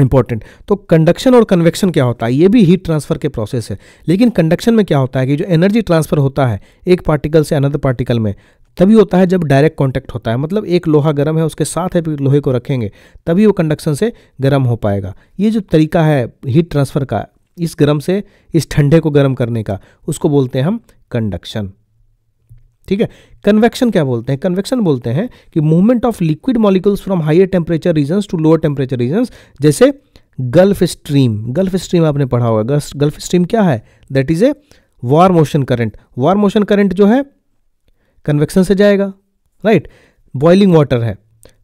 S2: इंपॉर्टेंट तो कंडक्शन और कन्वेक्शन क्या होता है ये भी हीट ट्रांसफर के प्रोसेस है लेकिन कंडक्शन में क्या होता है कि जो एनर्जी ट्रांसफर होता है एक पार्टिकल से अनदर पार्टिकल में तभी होता है जब डायरेक्ट कांटेक्ट होता है मतलब एक लोहा गर्म है उसके साथ है लोहे को रखेंगे तभी वो कंडक्शन से गर्म हो पाएगा ये जो तरीका है हीट ट्रांसफर का इस गर्म से इस ठंडे को गर्म करने का उसको बोलते हैं हम कंडक्शन ठीक है कन्वेक्शन क्या बोलते हैं कन्वेक्शन बोलते हैं कि movement of liquid molecules from higher temperature region to lower temperature region जैसे गल्फ स्ट्रीम गल्फ स्ट्रीम आपने पढ़ा होगा गल्फ स्ट्रीम क्या है that is a warm ocean current warm ocean current जो है कन्वेक्शन से जाएगा राइट बॉइलिंग वाटर है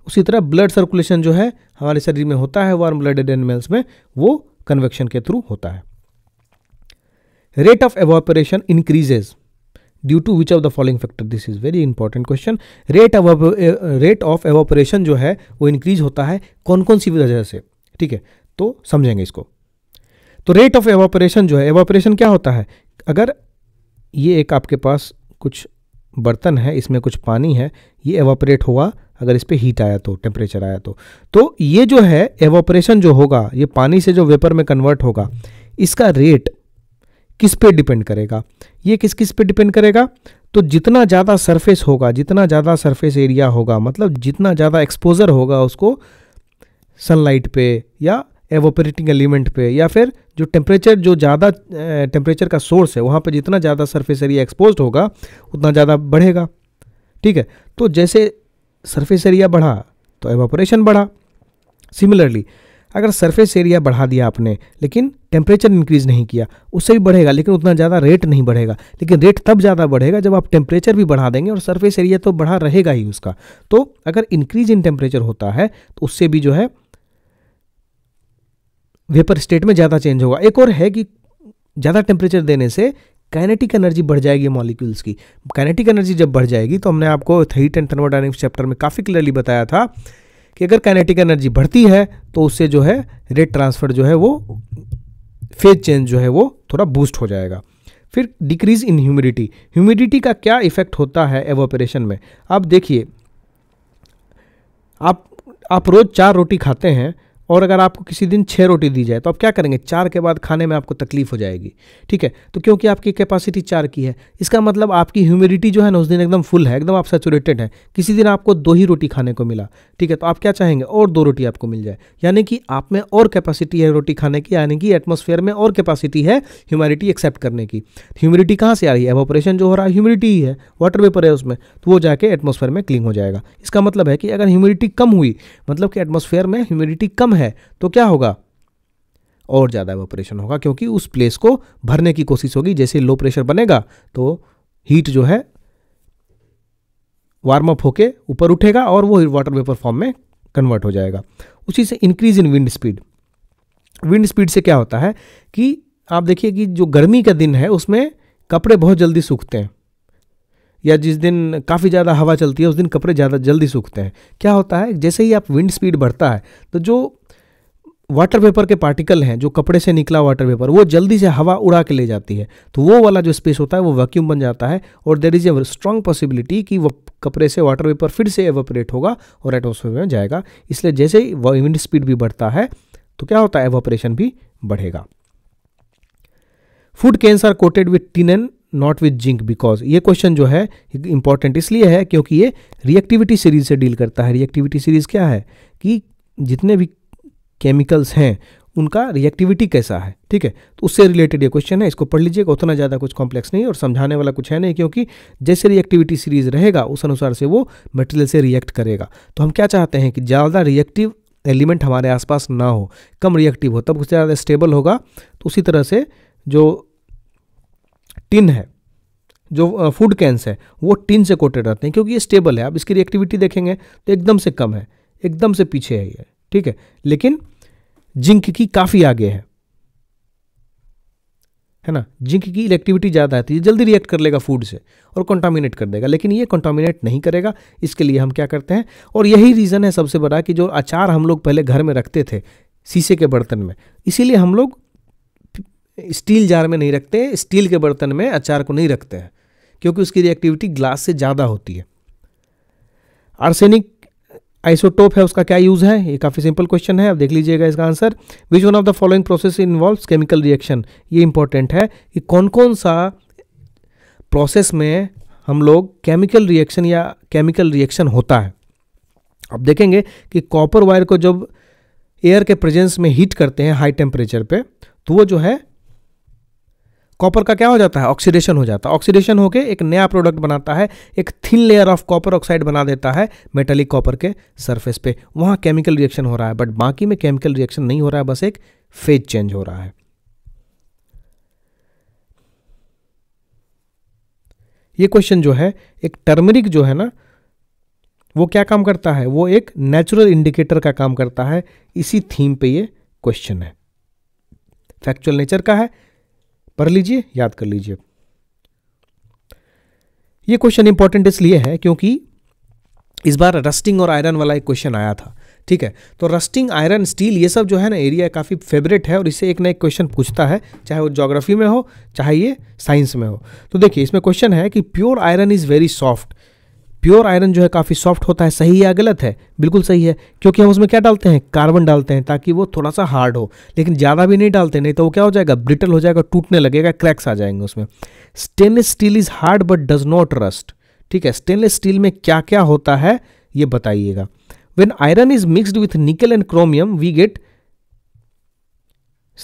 S2: उसी तरह ब्लड सर्कुलेशन जो है हमारे शरीर में होता है वार्म ब्लडेड एनिमल्स में वो कन्वेक्शन के थ्रू होता है rate of evaporation increases due to which of the following factor this is very important question rate rate of evaporation जो है वो इंक्रीज होता है कौन कौन सी वजह से ठीक है तो समझेंगे इसको तो रेट ऑफ एवोपरेशन जो है एवोपरेशन क्या होता है अगर ये एक आपके पास कुछ बर्तन है इसमें कुछ पानी है ये एवोपरेट हुआ अगर इस पर हीट आया तो टेम्परेचर आया तो तो ये जो है एवोपरेशन जो होगा ये पानी से जो वेपर में कन्वर्ट होगा इसका रेट किस पे डिपेंड करेगा ये किस किस पे डिपेंड करेगा तो जितना ज़्यादा सरफेस होगा जितना ज़्यादा सरफेस एरिया होगा मतलब जितना ज़्यादा एक्सपोजर होगा उसको सनलाइट पे या एवोपरेटिंग एलिमेंट पे या फिर जो टेम्परेचर जो ज़्यादा टेम्परेचर का सोर्स है वहाँ पर जितना ज़्यादा सर्फेस एरिया एक्सपोज होगा उतना ज़्यादा बढ़ेगा ठीक है तो जैसे सरफेस एरिया बढ़ा तो एवोपरेशन बढ़ा सिमिलरली अगर सरफेस एरिया बढ़ा दिया आपने लेकिन टेम्परेचर इंक्रीज नहीं किया उससे भी बढ़ेगा लेकिन उतना ज़्यादा रेट नहीं बढ़ेगा लेकिन रेट तब ज़्यादा बढ़ेगा जब आप टेम्परेचर भी बढ़ा देंगे और सरफेस एरिया तो बढ़ा रहेगा ही उसका तो अगर इंक्रीज इन टेम्परेचर होता है तो उससे भी जो है वेपर स्टेट में ज़्यादा चेंज होगा एक और है कि ज़्यादा टेम्परेचर देने से काइनेटिक एनर्जी बढ़ जाएगी मॉलिक्यूल्स की काइनेटिक एनर्जी जब बढ़ जाएगी तो हमने आपको हीट एंड थर्मोडाइनमिक्स चैप्टर में काफ़ी क्लियरली बताया था कि अगर काइनेटिक एनर्जी बढ़ती है तो उससे जो है रेट ट्रांसफर जो है वो फेज चेंज जो है वो थोड़ा बूस्ट हो जाएगा फिर डिक्रीज इन ह्यूमिडिटी ह्यूमिडिटी का क्या इफेक्ट होता है एवोपरेशन में आप देखिए आप आप रोज़ चार रोटी खाते हैं और अगर आपको किसी दिन छः रोटी दी जाए तो आप क्या करेंगे चार के बाद खाने में आपको तकलीफ हो जाएगी ठीक है तो क्योंकि आपकी कैपेसिटी चार की है इसका मतलब आपकी ह्यूमिडिटी जो है ना उस दिन एकदम फुल है एकदम आप सेचुरेटेड है किसी दिन आपको दो ही रोटी खाने को मिला ठीक है तो आप क्या चाहेंगे और दो रोटी आपको मिल जाए यानी कि आप में और कैपेसिटी है रोटी खाने की यानी कि एटमोसफेयर में और कैपेसिटी है ह्यूमिडिटी एक्सेप्ट करने की ह्यूमिडिटी कहाँ से आ रही है ऑपरेशन जो हो रहा है ह्यूमिडिटी ही है वाटर वेपर है उसमें तो वो जाके एटमोसफेयर में क्लीन हो जाएगा इसका मतलब है कि अगर ह्यूमिडिटी कम हुई मतलब कि एटमोसफेयर में ह्यूमिडिटी कम है तो क्या होगा और ज़्यादा एवोपरेशन होगा क्योंकि उस प्लेस को भरने की कोशिश होगी जैसे लो प्रेशर बनेगा तो हीट जो है वार्म अप होके ऊपर उठेगा और वो वाटर वेपर फॉर्म में कन्वर्ट हो जाएगा उसी से increase in wind speed wind speed से क्या होता है कि आप देखिए कि जो गर्मी का दिन है उसमें कपड़े बहुत जल्दी सूखते हैं या जिस दिन काफ़ी ज़्यादा हवा चलती है उस दिन कपड़े ज़्यादा जल्दी सूखते हैं क्या होता है जैसे ही आप विंड स्पीड बढ़ता है तो जो वाटर वेपर के पार्टिकल हैं जो कपड़े से निकला वाटर वेपर वो जल्दी से हवा उड़ा के ले जाती है तो वो वाला जो स्पेस होता है वो वैक्यूम बन जाता है और there is a strong possibility कि वो कपड़े से वाटर वेपर फिर से एवोपरेट होगा और एटमोसफेयर में जाएगा इसलिए जैसे ही विंड स्पीड भी बढ़ता है तो क्या होता है एवोपरेशन भी बढ़ेगा food cans are coated with tin not with zinc because ये क्वेश्चन जो है इंपॉर्टेंट इसलिए है क्योंकि ये रिएक्टिविटी सीरीज से डील करता है रिएक्टिविटी सीरीज क्या है कि जितने भी केमिकल्स हैं उनका रिएक्टिविटी कैसा है ठीक है तो उससे रिलेटेड ये क्वेश्चन है इसको पढ़ लीजिएगा उतना ज़्यादा कुछ कॉम्प्लेक्स नहीं और समझाने वाला कुछ है नहीं क्योंकि जैसे रिएक्टिविटी सीरीज रहेगा उस अनुसार से वो मटेरियल से रिएक्ट करेगा तो हम क्या चाहते हैं कि ज़्यादा रिएक्टिव एलिमेंट हमारे आसपास ना हो कम रिएक्टिव हो तब उससे ज़्यादा स्टेबल होगा तो उसी तरह से जो टिन है जो फूड कैंस है वो टिन से कोटेड रहते हैं क्योंकि ये स्टेबल है आप इसकी रिएक्टिविटी देखेंगे तो एकदम से कम है एकदम से पीछे है ये ठीक है लेकिन जिंक की काफ़ी आगे है है ना जिंक की इलेक्टिविटी ज़्यादा है तो ये जल्दी रिएक्ट कर लेगा फूड से और कंटामिनेट कर देगा लेकिन ये कंटामिनेट नहीं करेगा इसके लिए हम क्या करते हैं और यही रीज़न है सबसे बड़ा कि जो अचार हम लोग पहले घर में रखते थे शीशे के बर्तन में इसीलिए हम लोग स्टील जार में नहीं रखते स्टील के बर्तन में अचार को नहीं रखते हैं क्योंकि उसकी रिएक्टिविटी ग्लास से ज़्यादा होती है आर्सेनिक आइसोटोप है उसका क्या यूज़ है ये काफ़ी सिंपल क्वेश्चन है आप देख लीजिएगा इसका answer which one of the following process involve chemical reaction ये इंपॉर्टेंट है कि कौन कौन सा प्रोसेस में हम लोग केमिकल रिएक्शन या केमिकल रिएक्शन होता है अब देखेंगे कि कॉपर वायर को जब एयर के प्रेजेंस में हीट करते हैं हाई टेम्परेचर पे तो वो जो है कॉपर का क्या हो जाता है ऑक्सीडेशन हो जाता है ऑक्सीडेशन होकर एक नया प्रोडक्ट बनाता है एक thin layer of copper oxide बना देता है मेटेलिक कॉपर के सरफेस पे वहाँ केमिकल रिएक्शन हो रहा है बट बाकी में केमिकल रिएक्शन नहीं हो रहा है बस एक फेज चेंज हो रहा है ये क्वेश्चन जो है एक टर्मरिक जो है ना वो क्या काम करता है वो एक नेचुरल इंडिकेटर का काम करता है इसी थीम पे ये क्वेश्चन है फैक्चुअल नेचर का है पढ़ लीजिए याद कर लीजिए ये क्वेश्चन इंपॉर्टेंट इसलिए है क्योंकि इस बार रस्टिंग और आयरन वाला एक क्वेश्चन आया था ठीक है तो रस्टिंग आयरन स्टील ये सब जो है ना एरिया काफ़ी फेवरेट है और इसे एक ना एक क्वेश्चन पूछता है चाहे वो ज्योग्राफी में हो चाहे ये साइंस में हो तो देखिए इसमें क्वेश्चन है कि pure iron is very soft pure iron जो है काफ़ी सॉफ्ट होता है सही या गलत है बिल्कुल सही है क्योंकि हम उसमें क्या डालते हैं कार्बन डालते हैं ताकि वो थोड़ा सा हार्ड हो लेकिन ज़्यादा भी नहीं डालते नहीं तो वो क्या हो जाएगा ब्रिटल हो जाएगा टूटने लगेगा क्रैक्स आ जाएंगे उसमें stainless steel is hard but does not rust ठीक है स्टेनलेस स्टील में क्या क्या होता है ये बताइएगा when iron is mixed with nickel and chromium we get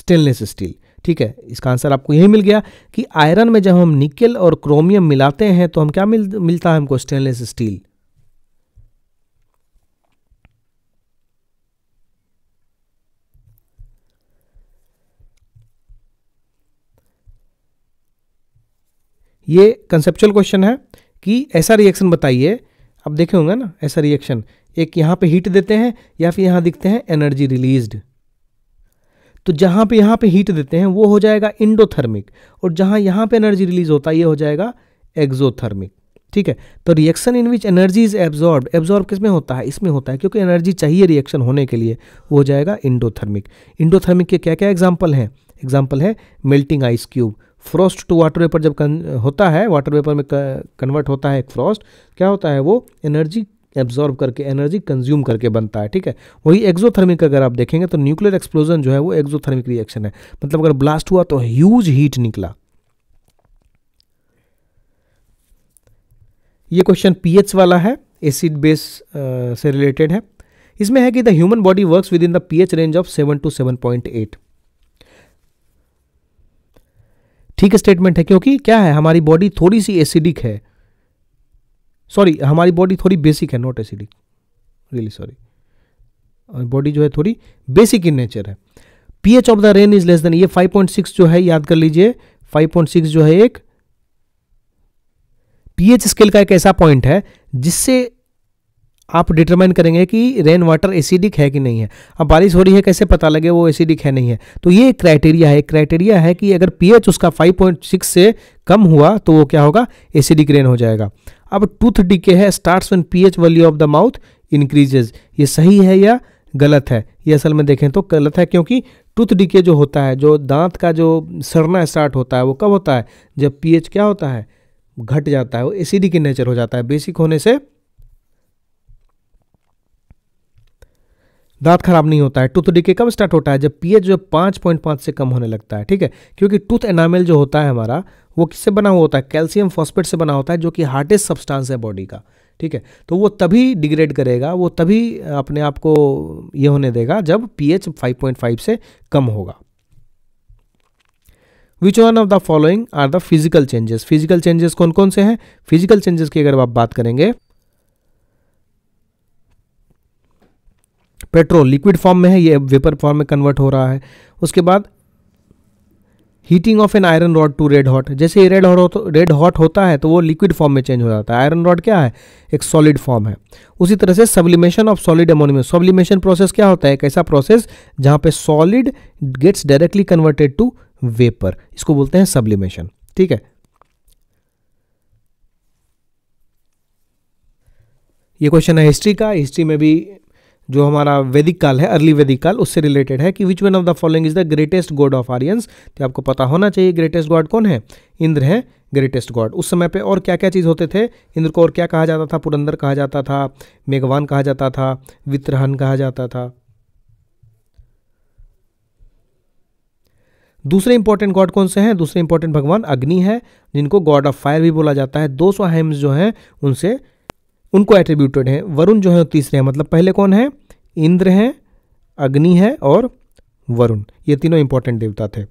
S2: stainless steel ठीक है इसका आंसर आपको यही मिल गया कि आयरन में जब हम निकल और क्रोमियम मिलाते हैं तो हम क्या मिल मिलता है हमको स्टेनलेस स्टील ये कंसेप्चुअल क्वेश्चन है कि ऐसा रिएक्शन बताइए आप देखे होंगे ना ऐसा रिएक्शन एक यहाँ पे हीट देते हैं या फिर यहाँ दिखते हैं एनर्जी रिलीज्ड तो जहाँ पे यहाँ पे हीट देते हैं वो हो जाएगा इंडोथर्मिक और जहाँ यहाँ पे एनर्जी रिलीज होता है ये हो जाएगा एक्जोथर्मिक ठीक है तो reaction in which energy is absorb absorb किस में होता है इसमें होता है क्योंकि एनर्जी चाहिए रिएक्शन होने के लिए वो हो जाएगा इंडोथर्मिक इंडोथर्मिक के क्या क्या एग्जाम्पल हैं एग्जाम्पल है melting ice cube frost to water vapour जब कन, होता है वाटर वेपर में कन्वर्ट होता है एक फ्रॉस्ट क्या होता है वो एनर्जी एब्जॉर्ब करके एनर्जी कंज्यूम करके बनता है ठीक है वही एक्जोथर्मिक अगर आप देखेंगे तो न्यूक्लियर एक्सप्लोजन जो है वो एक्जोथर्मिक रिएक्शन है मतलब अगर ब्लास्ट हुआ तो ह्यूज हीट निकला ये क्वेश्चन पीएच वाला है एसिड बेस से रिलेटेड है इसमें है कि the human body work within the pH range of seven to seven point eight ठीक स्टेटमेंट है क्योंकि क्या है हमारी बॉडी थोड़ी सी एसिडिक है सॉरी हमारी बॉडी थोड़ी बेसिक है not acidic really sorry body जो है थोड़ी बेसिक इन नेचर है pH of the rain is less than ये 5.6 जो है याद कर लीजिए 5.6 जो है एक पीएच स्केल का एक ऐसा पॉइंट है जिससे आप डिटरमाइन करेंगे कि रेन वाटर एसिडिक है कि नहीं है अब बारिश हो रही है कैसे पता लगे वो एसिडिक है नहीं है तो ये एक क्राइटेरिया है क्राइटेरिया है कि अगर पीएच उसका 5.6 से कम हुआ तो वो क्या होगा एसिडिक रेन हो जाएगा अब टूथ डीके है start when P value of the mouth increases ये सही है या गलत है ये असल में देखें तो गलत है क्योंकि टूथ डीके जो होता है जो दांत का जो सड़ना स्टार्ट होता है वो कब होता है जब पी क्या होता है घट जाता है वो एसिडिक नेचर हो जाता है बेसिक होने से दांत खराब नहीं होता है टूथ डीके कब स्टार्ट होता है जब पीएच जो पाँच पॉइंट पाँच से कम होने लगता है ठीक है क्योंकि टूथ एनामेल जो होता है हमारा वो किससे बना हुआ होता है कैल्शियम फॉस्फेट से बना होता है जो कि हार्डेस्ट सब्सटांस है बॉडी का ठीक है तो वो तभी डिग्रेड करेगा वो तभी अपने आप को ये होने देगा जब पीएच 5.5 से कम होगा which one of the following are the physical changes physical changes कौन कौन से हैं फिजिकल चेंजेस की अगर आप बात करेंगे पेट्रोल लिक्विड फॉर्म में है ये वेपर फॉर्म में कन्वर्ट हो रहा है उसके बाद heating of an iron rod to red hot जैसे ये रेड हॉट रेड हॉट होता है तो वो लिक्विड फॉर्म में चेंज हो जाता है आयरन रॉड क्या है एक सॉलिड फॉर्म है उसी तरह से sublimation of solid ammonium sublimation process क्या होता है एक ऐसा प्रोसेस जहाँ पे solid gets directly converted to vapour इसको बोलते हैं सब्लिमेशन ठीक है ये क्वेश्चन है हिस्ट्री का हिस्ट्री में भी जो हमारा वैदिक काल है अर्ली वैदिक काल उससे रिलेटेड है कि which one of the following is the greatest god of Aryans तो आपको पता होना चाहिए ग्रेटेस्ट गॉड कौन है इंद्र है ग्रेटेस्ट गॉड उस समय पे और क्या क्या चीज़ होते थे इंद्र को और क्या कहा जाता था पुरंदर कहा जाता था मेघवान कहा जाता था वित्रहन कहा जाता था दूसरे इंपॉर्टेंट गॉड कौन से हैं दूसरे इंपॉर्टेंट भगवान अग्नि है जिनको गॉड ऑफ फायर भी बोला जाता है दो सौ हेम्स जो हैं उनसे उनको एट्रीब्यूटेड है वरुण जो है तीसरे हैं मतलब पहले कौन है इंद्र है अग्नि है और वरुण ये तीनों इंपॉर्टेंट देवता थे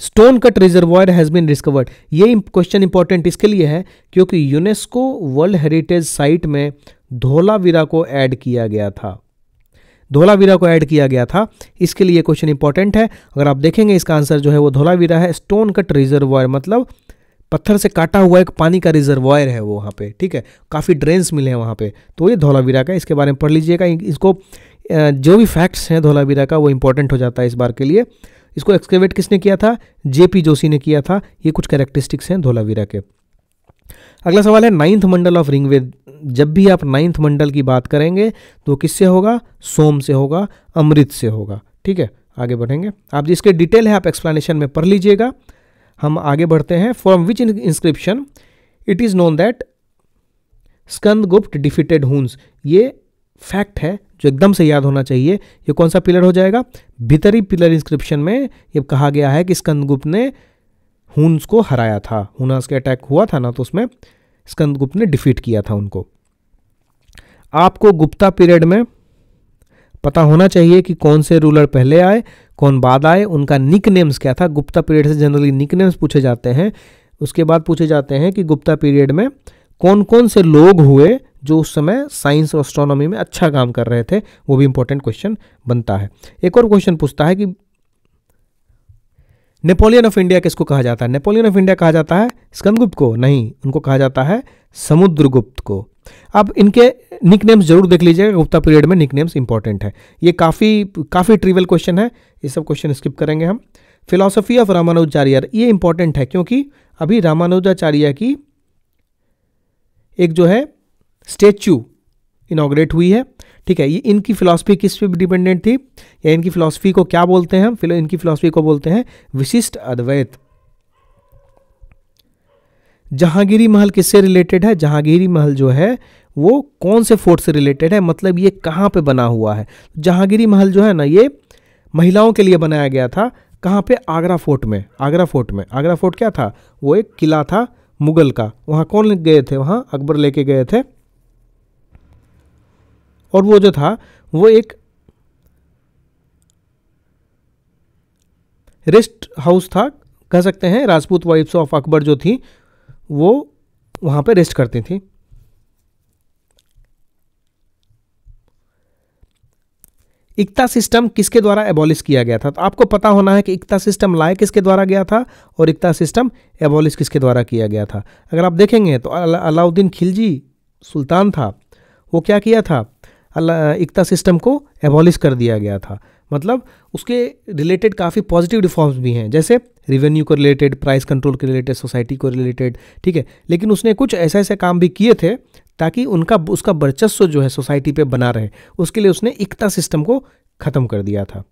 S2: stone cut reservoir has been discovered ये क्वेश्चन इंपॉर्टेंट इसके लिए है क्योंकि यूनेस्को वर्ल्ड हेरिटेज साइट में धोलावीरा को ऐड किया गया था धोलावीरा को ऐड किया गया था इसके लिए क्वेश्चन इंपॉर्टेंट है अगर आप देखेंगे इसका आंसर जो है वो धोलावीरा है स्टोन कट रिजर्वॉयर मतलब पत्थर से काटा हुआ एक पानी का रिजर्वायर है वो वहाँ पे ठीक है काफ़ी ड्रेन्स मिले हैं वहाँ पे तो ये धौलावीरा का इसके बारे में पढ़ लीजिएगा इसको जो भी फैक्ट्स हैं धौलावीरा का वो इम्पोर्टेंट हो जाता है इस बार के लिए इसको एक्सकेवेट किसने किया था पी जोशी ने किया था ये कुछ कैरेक्टरिस्टिक्स हैं धोलावीरा के अगला सवाल है नाइन्थ मंडल ऑफ रिंगवेद जब भी आप नाइन्थ मंडल की बात करेंगे तो किससे होगा सोम से होगा अमृत से होगा ठीक है आगे बढ़ेंगे आप जिसके डिटेल है आप एक्सप्लेनेशन में पढ़ लीजिएगा हम आगे बढ़ते हैं from which inscription it is known that Skandagupta defeated Huns ये फैक्ट है जो एकदम से याद होना चाहिए ये कौन सा पिलर हो जाएगा भितरी पिलर इंस्क्रिप्शन में ये कहा गया है कि स्कंदगुप्त ने हुंस को हराया था हुनास के अटैक हुआ था ना तो उसमें स्कंदगुप्त ने डिफीट किया था उनको आपको गुप्ता पीरियड में पता होना चाहिए कि कौन से रूलर पहले आए कौन बाद आए उनका निक नेम्स क्या था गुप्ता पीरियड से जनरली निक नेम्स पूछे जाते हैं उसके बाद पूछे जाते हैं कि गुप्ता पीरियड में कौन कौन से लोग हुए जो उस समय साइंस और एस्ट्रोनॉमी में अच्छा काम कर रहे थे वो भी इंपॉर्टेंट क्वेश्चन बनता है एक और क्वेश्चन पूछता है कि नेपोलियन ऑफ इंडिया किसको कहा जाता है नेपोलियन ऑफ इंडिया कहा जाता है स्कंदगुप्त को नहीं उनको कहा जाता है समुद्रगुप्त को अब इनके निक नेम्स जरूर देख लीजिएगा गुप्ता पीरियड में निक नेम्स इंपॉर्टेंट है ये काफ़ी काफ़ी ट्रिवल क्वेश्चन है ये सब क्वेश्चन स्किप करेंगे हम फिलोसफी ऑफ रामानुजाचार्य ये इंपॉर्टेंट है क्योंकि अभी रामानुजाचार्य की एक जो है स्टेच्यू इनाग्रेट हुई है ठीक है ये इनकी फिलॉसफी किस पे डिपेंडेंट थी या इनकी फिलॉसफी को क्या बोलते हैं हम इनकी फिलॉसफी को बोलते हैं विशिष्ट अद्वैत जहांगीरी महल किससे रिलेटेड है जहांगीरी महल जो है वो कौन से फोर्ट से रिलेटेड है मतलब ये कहाँ पे बना हुआ है जहांगीरी महल जो है ना ये महिलाओं के लिए बनाया गया था कहाँ पे आगरा फोर्ट में आगरा फोर्ट में आगरा फोर्ट क्या था वो एक किला था मुगल का वहाँ कौन गए थे वहाँ अकबर लेके गए थे और वो जो था वो एक रेस्ट हाउस था कह सकते हैं राजपूत वाइफ्स ऑफ अकबर जो थी वो वहाँ पे रेस्ट करती थी एकता सिस्टम किसके द्वारा एबॉलिश किया गया था तो आपको पता होना है कि एकता सिस्टम लाए किसके द्वारा गया था और एकता सिस्टम एबॉलिश किसके द्वारा किया गया था अगर आप देखेंगे तो अलाउद्दीन खिलजी सुल्तान था वो क्या किया था एकता सिस्टम को एबॉलिश कर दिया गया था मतलब उसके रिलेटेड काफ़ी पॉजिटिव रिफॉर्म्स भी हैं जैसे रिवेन्यू को रिलेटेड प्राइस कंट्रोल के रिलेटेड सोसाइटी को रिलेटेड ठीक है लेकिन उसने कुछ ऐसे ऐसे काम भी किए थे ताकि उनका उसका वर्चस्व जो है सोसाइटी पे बना रहे उसके लिए उसने इकता सिस्टम को ख़त्म कर दिया था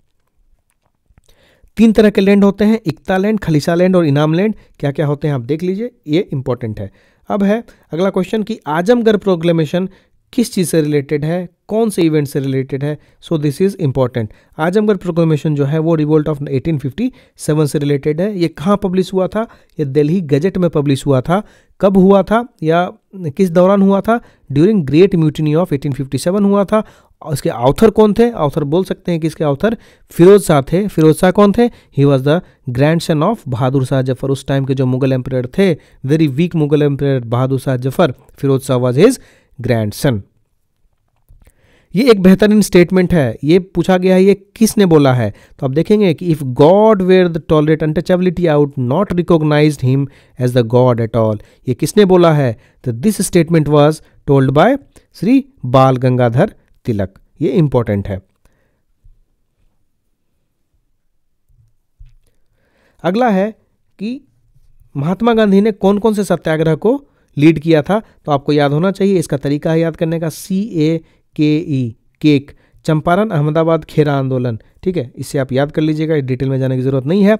S2: तीन तरह के लैंड होते हैं इकता लैंड खलीसा लैंड और इनाम लैंड क्या क्या होते हैं आप देख लीजिए ये इंपॉर्टेंट है अब है अगला क्वेश्चन कि आजमगढ़ प्रोग्लेमेशन किस चीज़ से रिलेटेड है कौन से इवेंट से रिलेटेड है so this is important Azamgarh proclamation जो है वो रिवोल्ट ऑफ 1857 से रिलेटेड है ये कहाँ पब्लिश हुआ था ये दिल्ली गजट में पब्लिश हुआ था कब हुआ था या किस दौरान हुआ था ड्यूरिंग ग्रेट म्यूटनी ऑफ 1857 हुआ था इसके ऑथर कौन थे ऑथर बोल सकते हैं कि इसके ऑथर फिरोज शाह थे फिरोज शाह कौन थे he was the grandson of Bahadur Shah Zafar उस टाइम के जो मुगल एम्पायर थे very weak Mughal empire Bahadur Shah Zafar Firoz Shah was his grandson ये एक बेहतरीन स्टेटमेंट है ये पूछा गया है ये किसने बोला है तो आप देखेंगे कि if God were the tolerate untouchability out not recognise him as the God at all ये किसने बोला है तो this statement was told by Shri Bal Gangadhar तिलक ये इंपॉर्टेंट है अगला है कि महात्मा गांधी ने कौन कौन से सत्याग्रह को लीड किया था तो आपको याद होना चाहिए इसका तरीका है याद करने का C A K E cake Champaran Ahmedabad Kheda आंदोलन ठीक है इससे आप याद कर लीजिएगा डिटेल में जाने की जरूरत नहीं है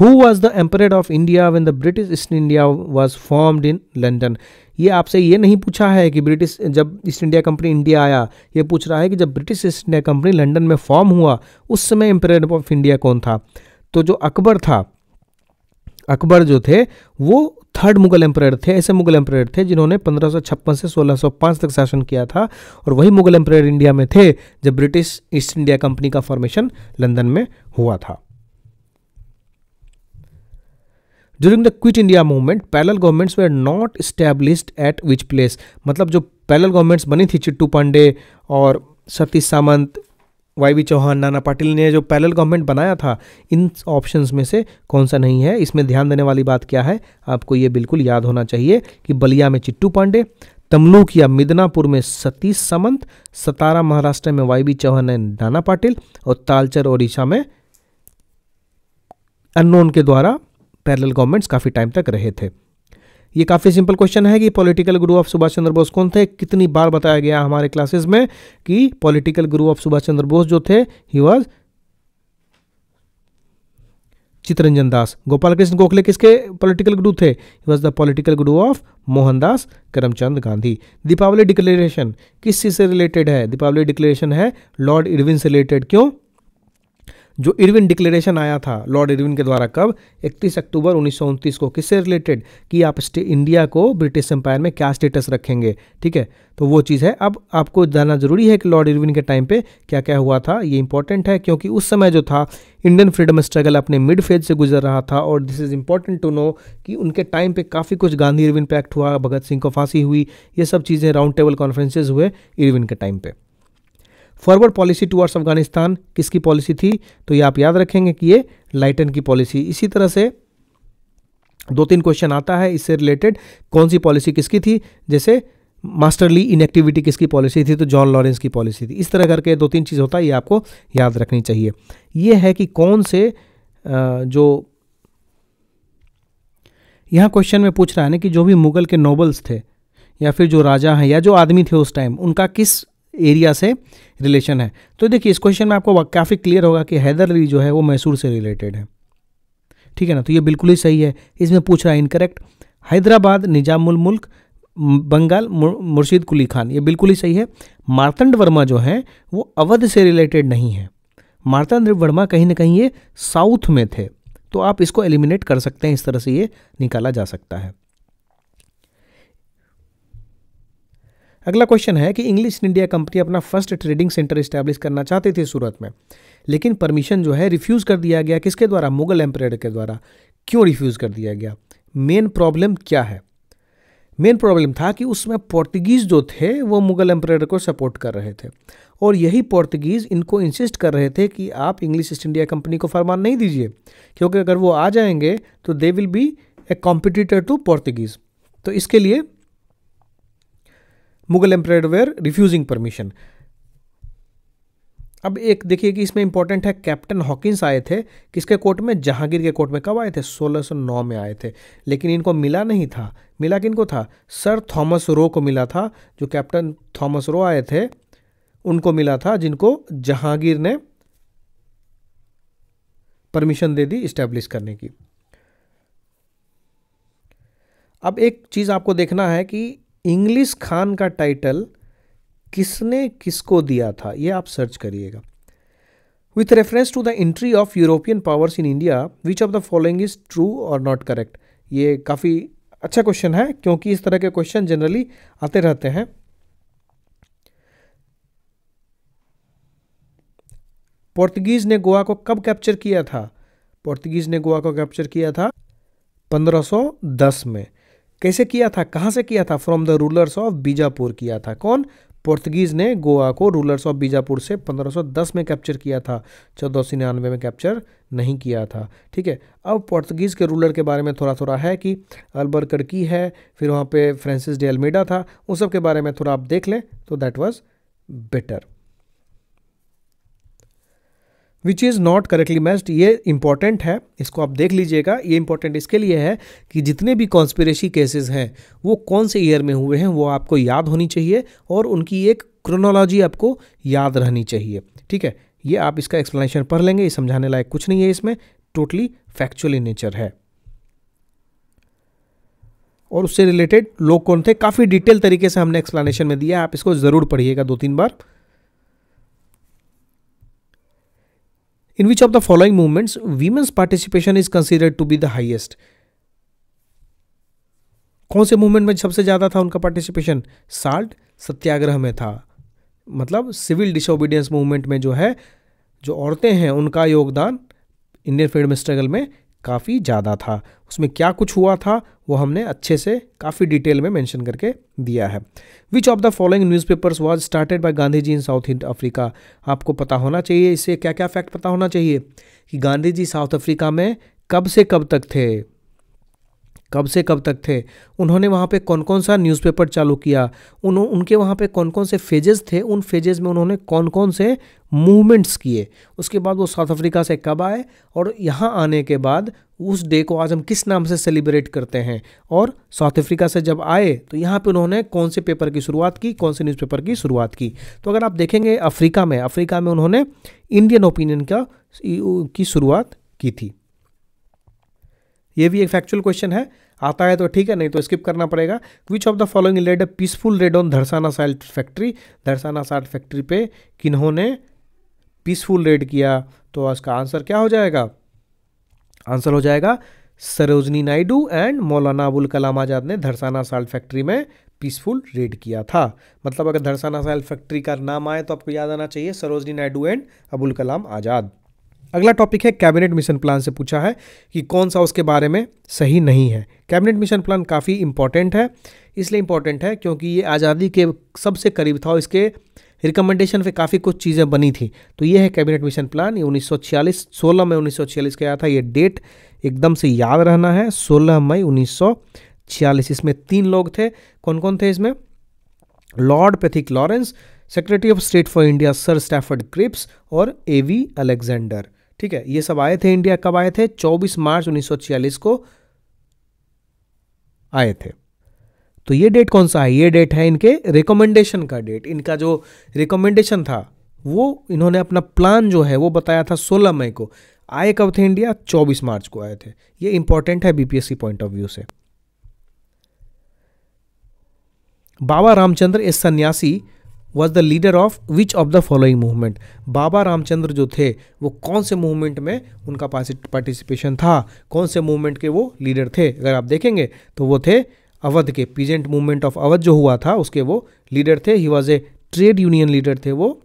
S2: who was the emperor of India when the British East India was formed in London ये आपसे ये नहीं पूछा है कि ब्रिटिश जब ईस्ट इंडिया कंपनी इंडिया आया ये पूछ रहा है कि जब British East India company London में फॉर्म हुआ उस समय एम्परेड ऑफ इंडिया कौन था तो जो अकबर था अकबर जो थे वो थर्ड मुगल एम्प्रायर थे ऐसे मुगल एम्प्रायर थे जिन्होंने पंद्रह से 1605 तक शासन किया था और वही मुगल एम्प्रायर इंडिया में थे जब ब्रिटिश ईस्ट इंडिया कंपनी का फॉर्मेशन लंदन में हुआ था during the Quit India movement parallel governments were not established at which place मतलब जो पैरल गवर्नमेंट्स बनी थी चिट्टू पांडे और सतीश सामंत वाई वी चौहान नाना पाटिल ने जो पैरल गवर्नमेंट बनाया था इन ऑप्शंस में से कौन सा नहीं है इसमें ध्यान देने वाली बात क्या है आपको ये बिल्कुल याद होना चाहिए कि बलिया में चिट्टू पांडे तमलुक या मिदनापुर में सतीश सामंत सतारा महाराष्ट्र में वाई बी चौहान नाना पाटिल और तालचर ओडिशा में अननोन के द्वारा पैरल गवर्नमेंट्स काफ़ी टाइम तक रहे थे ये काफ़ी सिंपल क्वेश्चन है कि पॉलिटिकल गुरु ऑफ सुभाष चंद्र बोस कौन थे कितनी बार बताया गया हमारे क्लासेस में कि पॉलिटिकल गुरु ऑफ सुभाष चंद्र बोस जो थे ही वॉज चित्रंजन दास गोपाल कृष्ण गोखले किसके पॉलिटिकल गुरु थे was the political guru of Mohandas Karamchand Gandhi Deepavali declaration किस चीज़ से रिलेटेड है दीपावली डिक्लेरेशन है लॉर्ड इरविन से रिलेटेड क्यों जो इरविन डिक्लेरेशन आया था लॉर्ड इरविन के द्वारा कब 31 अक्टूबर उन्नीस को किससे रिलेटेड कि आप इंडिया को ब्रिटिश एम्पायर में क्या स्टेटस रखेंगे ठीक है तो वो चीज़ है अब आपको जानना जरूरी है कि लॉर्ड इरविन के टाइम पे क्या क्या हुआ था ये इंपॉर्टेंट है क्योंकि उस समय जो था इंडियन फ्रीडम स्ट्रगल अपने मिड फेज से गुजर रहा था और this is important to know कि उनके टाइम पे काफ़ी कुछ गांधी इरविन पे एक्ट हुआ भगत सिंह को फांसी हुई ये सब चीज़ें राउंड टेबल कॉन्फ्रेंसेज हुए इरविन के टाइम पर फॉरवर्ड पॉलिसी टूवर्ड्स अफगानिस्तान किसकी पॉलिसी थी तो ये आप याद रखेंगे कि ये लाइटन की पॉलिसी इसी तरह से दो तीन क्वेश्चन आता है इससे रिलेटेड कौन सी पॉलिसी किसकी थी जैसे मास्टरली इनएक्टिविटी किसकी पॉलिसी थी तो जॉन लॉरेंस की पॉलिसी थी इस तरह करके दो तीन चीज़ होता है ये आपको याद रखनी चाहिए ये है कि कौन से जो यहाँ क्वेश्चन में पूछ रहा है ना कि जो भी मुगल के नोबल्स थे या फिर जो राजा हैं या जो आदमी थे उस टाइम उनका किस एरिया से रिलेशन है तो देखिए इस क्वेश्चन में आपको काफ़ी क्लियर होगा कि हैदर अली जो है वो मैसूर से रिलेटेड है ठीक है ना तो ये बिल्कुल ही सही है इसमें पूछ रहा है इनकरेक्ट हैदराबाद निजामुल मुल्क बंगाल मुर्शीद कुली खान ये बिल्कुल ही सही है मार्तंड वर्मा जो हैं वो अवध से रिलेटेड नहीं है मार्तंड वर्मा कहीं ना कहीं ये साउथ में थे तो आप इसको एलिमिनेट कर सकते हैं इस तरह से ये निकाला जा सकता है अगला क्वेश्चन है कि इंग्लिश इंडिया कंपनी अपना फर्स्ट ट्रेडिंग सेंटर इस्टेब्लिश करना चाहती थी सूरत में लेकिन परमिशन जो है रिफ्यूज़ कर दिया गया किसके द्वारा मुगल एम्पायर के द्वारा क्यों रिफ्यूज़ कर दिया गया मेन प्रॉब्लम क्या है मेन प्रॉब्लम था कि उसमें पोर्तगीज़ जो थे वो मुगल एम्पायर को सपोर्ट कर रहे थे और यही पोर्तगीज़ इनको इंसिस्ट कर रहे थे कि आप इंग्लिश ईस्ट इंडिया कंपनी को फरमान नहीं दीजिए क्योंकि अगर वो आ जाएंगे तो they will be a competitor to Portuguese तो इसके लिए Mughal emperor were refusing permission अब एक देखिए कि इसमें इंपॉर्टेंट है कैप्टन हॉकिंस आए थे किसके कोर्ट में जहांगीर के कोर्ट में कब आए थे 1609 में आए थे लेकिन इनको मिला नहीं था मिला किनको था सर थॉमस रो को मिला था जो कैप्टन थॉमस रो आए थे उनको मिला था जिनको जहांगीर ने परमिशन दे दी इस्टेब्लिश करने की अब एक चीज़ आपको देखना है कि इंग्लिश खान का टाइटल किसने किसको दिया था ये आप सर्च करिएगा with reference to the entry of European powers in India which of the following is true और नॉट करेक्ट ये काफ़ी अच्छा क्वेश्चन है क्योंकि इस तरह के क्वेश्चन जनरली आते रहते हैं पोर्तुगीज़ ने गोवा को कब कैप्चर किया था पोर्तुगीज़ ने गोवा को कैप्चर किया था 1510 में कैसे किया था कहाँ से किया था from the rulers of Bijapur किया था कौन पोर्तुगीज ने गोवा को रूलर्स ऑफ बीजापुर से 1510 में कैप्चर किया था चौदह सौ निन्यानवे में कैप्चर नहीं किया था ठीक है अब पोर्तुगीज़ के रूलर के बारे में थोड़ा थोड़ा है कि अलबर कड़की है फिर वहाँ पे फ्रांसिस डे अल्मेडा था उन सब के बारे में थोड़ा आप देख लें तो that was better which is not correctly matched ये इंपॉर्टेंट है इसको आप देख लीजिएगा ये इंपॉर्टेंट इसके लिए है कि जितने भी कॉन्स्पिरेसी केसेस हैं वो कौन से ईयर में हुए हैं वो आपको याद होनी चाहिए और उनकी एक क्रोनोलॉजी आपको याद रहनी चाहिए ठीक है ये आप इसका एक्सप्लेनेशन पढ़ लेंगे ये समझाने लायक कुछ नहीं है इसमें टोटली फैक्चुअल इन नेचर है और उससे रिलेटेड लोग कौन थे काफ़ी डिटेल तरीके से हमने एक्सप्लेनेशन में दिया आप इसको ज़रूर पढ़िएगा दो तीन बार In which of the following movements women's participation is considered to be the highest? कौन से मूवमेंट में सबसे ज़्यादा था उनका पार्टिसिपेशन साल्ट सत्याग्रह में था मतलब सिविल डिसोबीडियंस मूवमेंट में जो है जो औरतें हैं उनका योगदान इंडियन फ्रीडम स्ट्रगल में काफ़ी ज़्यादा था उसमें क्या कुछ हुआ था वो हमने अच्छे से काफ़ी डिटेल में मेंशन करके दिया है which of the following newspapers was started by Gandhi ji in South Africa आपको पता होना चाहिए इससे क्या क्या फैक्ट पता होना चाहिए कि गांधी जी साउथ अफ्रीका में कब से कब तक थे कब से कब तक थे उन्होंने वहाँ पे कौन कौन सा न्यूज़पेपर चालू किया उन उनके वहाँ पे कौन कौन से फेजेस थे उन फेजेस में उन्होंने कौन कौन से मूवमेंट्स किए उसके बाद वो साउथ अफ्रीका से कब आए और यहाँ आने के बाद उस डे को आज हम किस नाम से सेलिब्रेट करते हैं और साउथ अफ्रीका से जब आए तो यहाँ पे उन्होंने कौन से पेपर की शुरुआत की कौन से न्यूज़पेपर की शुरुआत की तो अगर आप देखेंगे अफ्रीका में अफ्रीका में उन्होंने इंडियन ओपिनियन का की शुरुआत की थी ये भी एक फैक्चुअल क्वेश्चन है आता है तो ठीक है नहीं तो स्किप करना पड़ेगा which of the following led a peaceful raid on Dharasana salt factory Dharasana salt factory पे किन्होंने पीसफुल रेड किया तो इसका आंसर क्या हो जाएगा आंसर हो जाएगा सरोजनी नायडू एंड मौलाना अबुल कलाम आज़ाद ने धरसाना साल्ट फैक्ट्री में पीसफुल रेड किया था मतलब अगर धरसाना साल्ट फैक्ट्री का नाम आए तो आपको याद आना चाहिए सरोजनी नायडू एंड अबुल कलाम आज़ाद अगला टॉपिक है कैबिनेट मिशन प्लान से पूछा है कि कौन सा उसके बारे में सही नहीं है कैबिनेट मिशन प्लान काफ़ी इम्पॉर्टेंट है इसलिए इम्पॉर्टेंट है क्योंकि ये आज़ादी के सबसे करीब था और इसके रिकमेंडेशन पे काफ़ी कुछ चीज़ें बनी थी तो ये है कैबिनेट मिशन प्लान ये 1946 16 मई 1946 का आया था ये डेट एकदम से याद रहना है 16 मई 1946 इसमें तीन लोग थे कौन कौन थे इसमें Lord Pethick Lawrence secretary of state for India sir Stafford Cripps और ए वी अलेक्जेंडर ठीक है ये सब आए थे इंडिया कब आए थे 24 मार्च 1946 को आए थे तो ये डेट कौन सा है ये डेट है इनके रिकमेंडेशन का डेट इनका जो रिकमेंडेशन था वो इन्होंने अपना प्लान जो है वो बताया था 16 मई को आए कब थे इंडिया 24 मार्च को आए थे ये इंपॉर्टेंट है बीपीएससी पॉइंट ऑफ व्यू से Baba Ramchandra as sanyasi was the leader of which of the following movement Baba Ramchandra जो थे वो कौन से मूवमेंट में उनका पार्टिसिपेशन था कौन से मूवमेंट के वो लीडर थे अगर आप देखेंगे तो वो थे अवध के पीजेंट मूवमेंट ऑफ अवध जो हुआ था उसके वो लीडर थे he was a trade union leader थे वो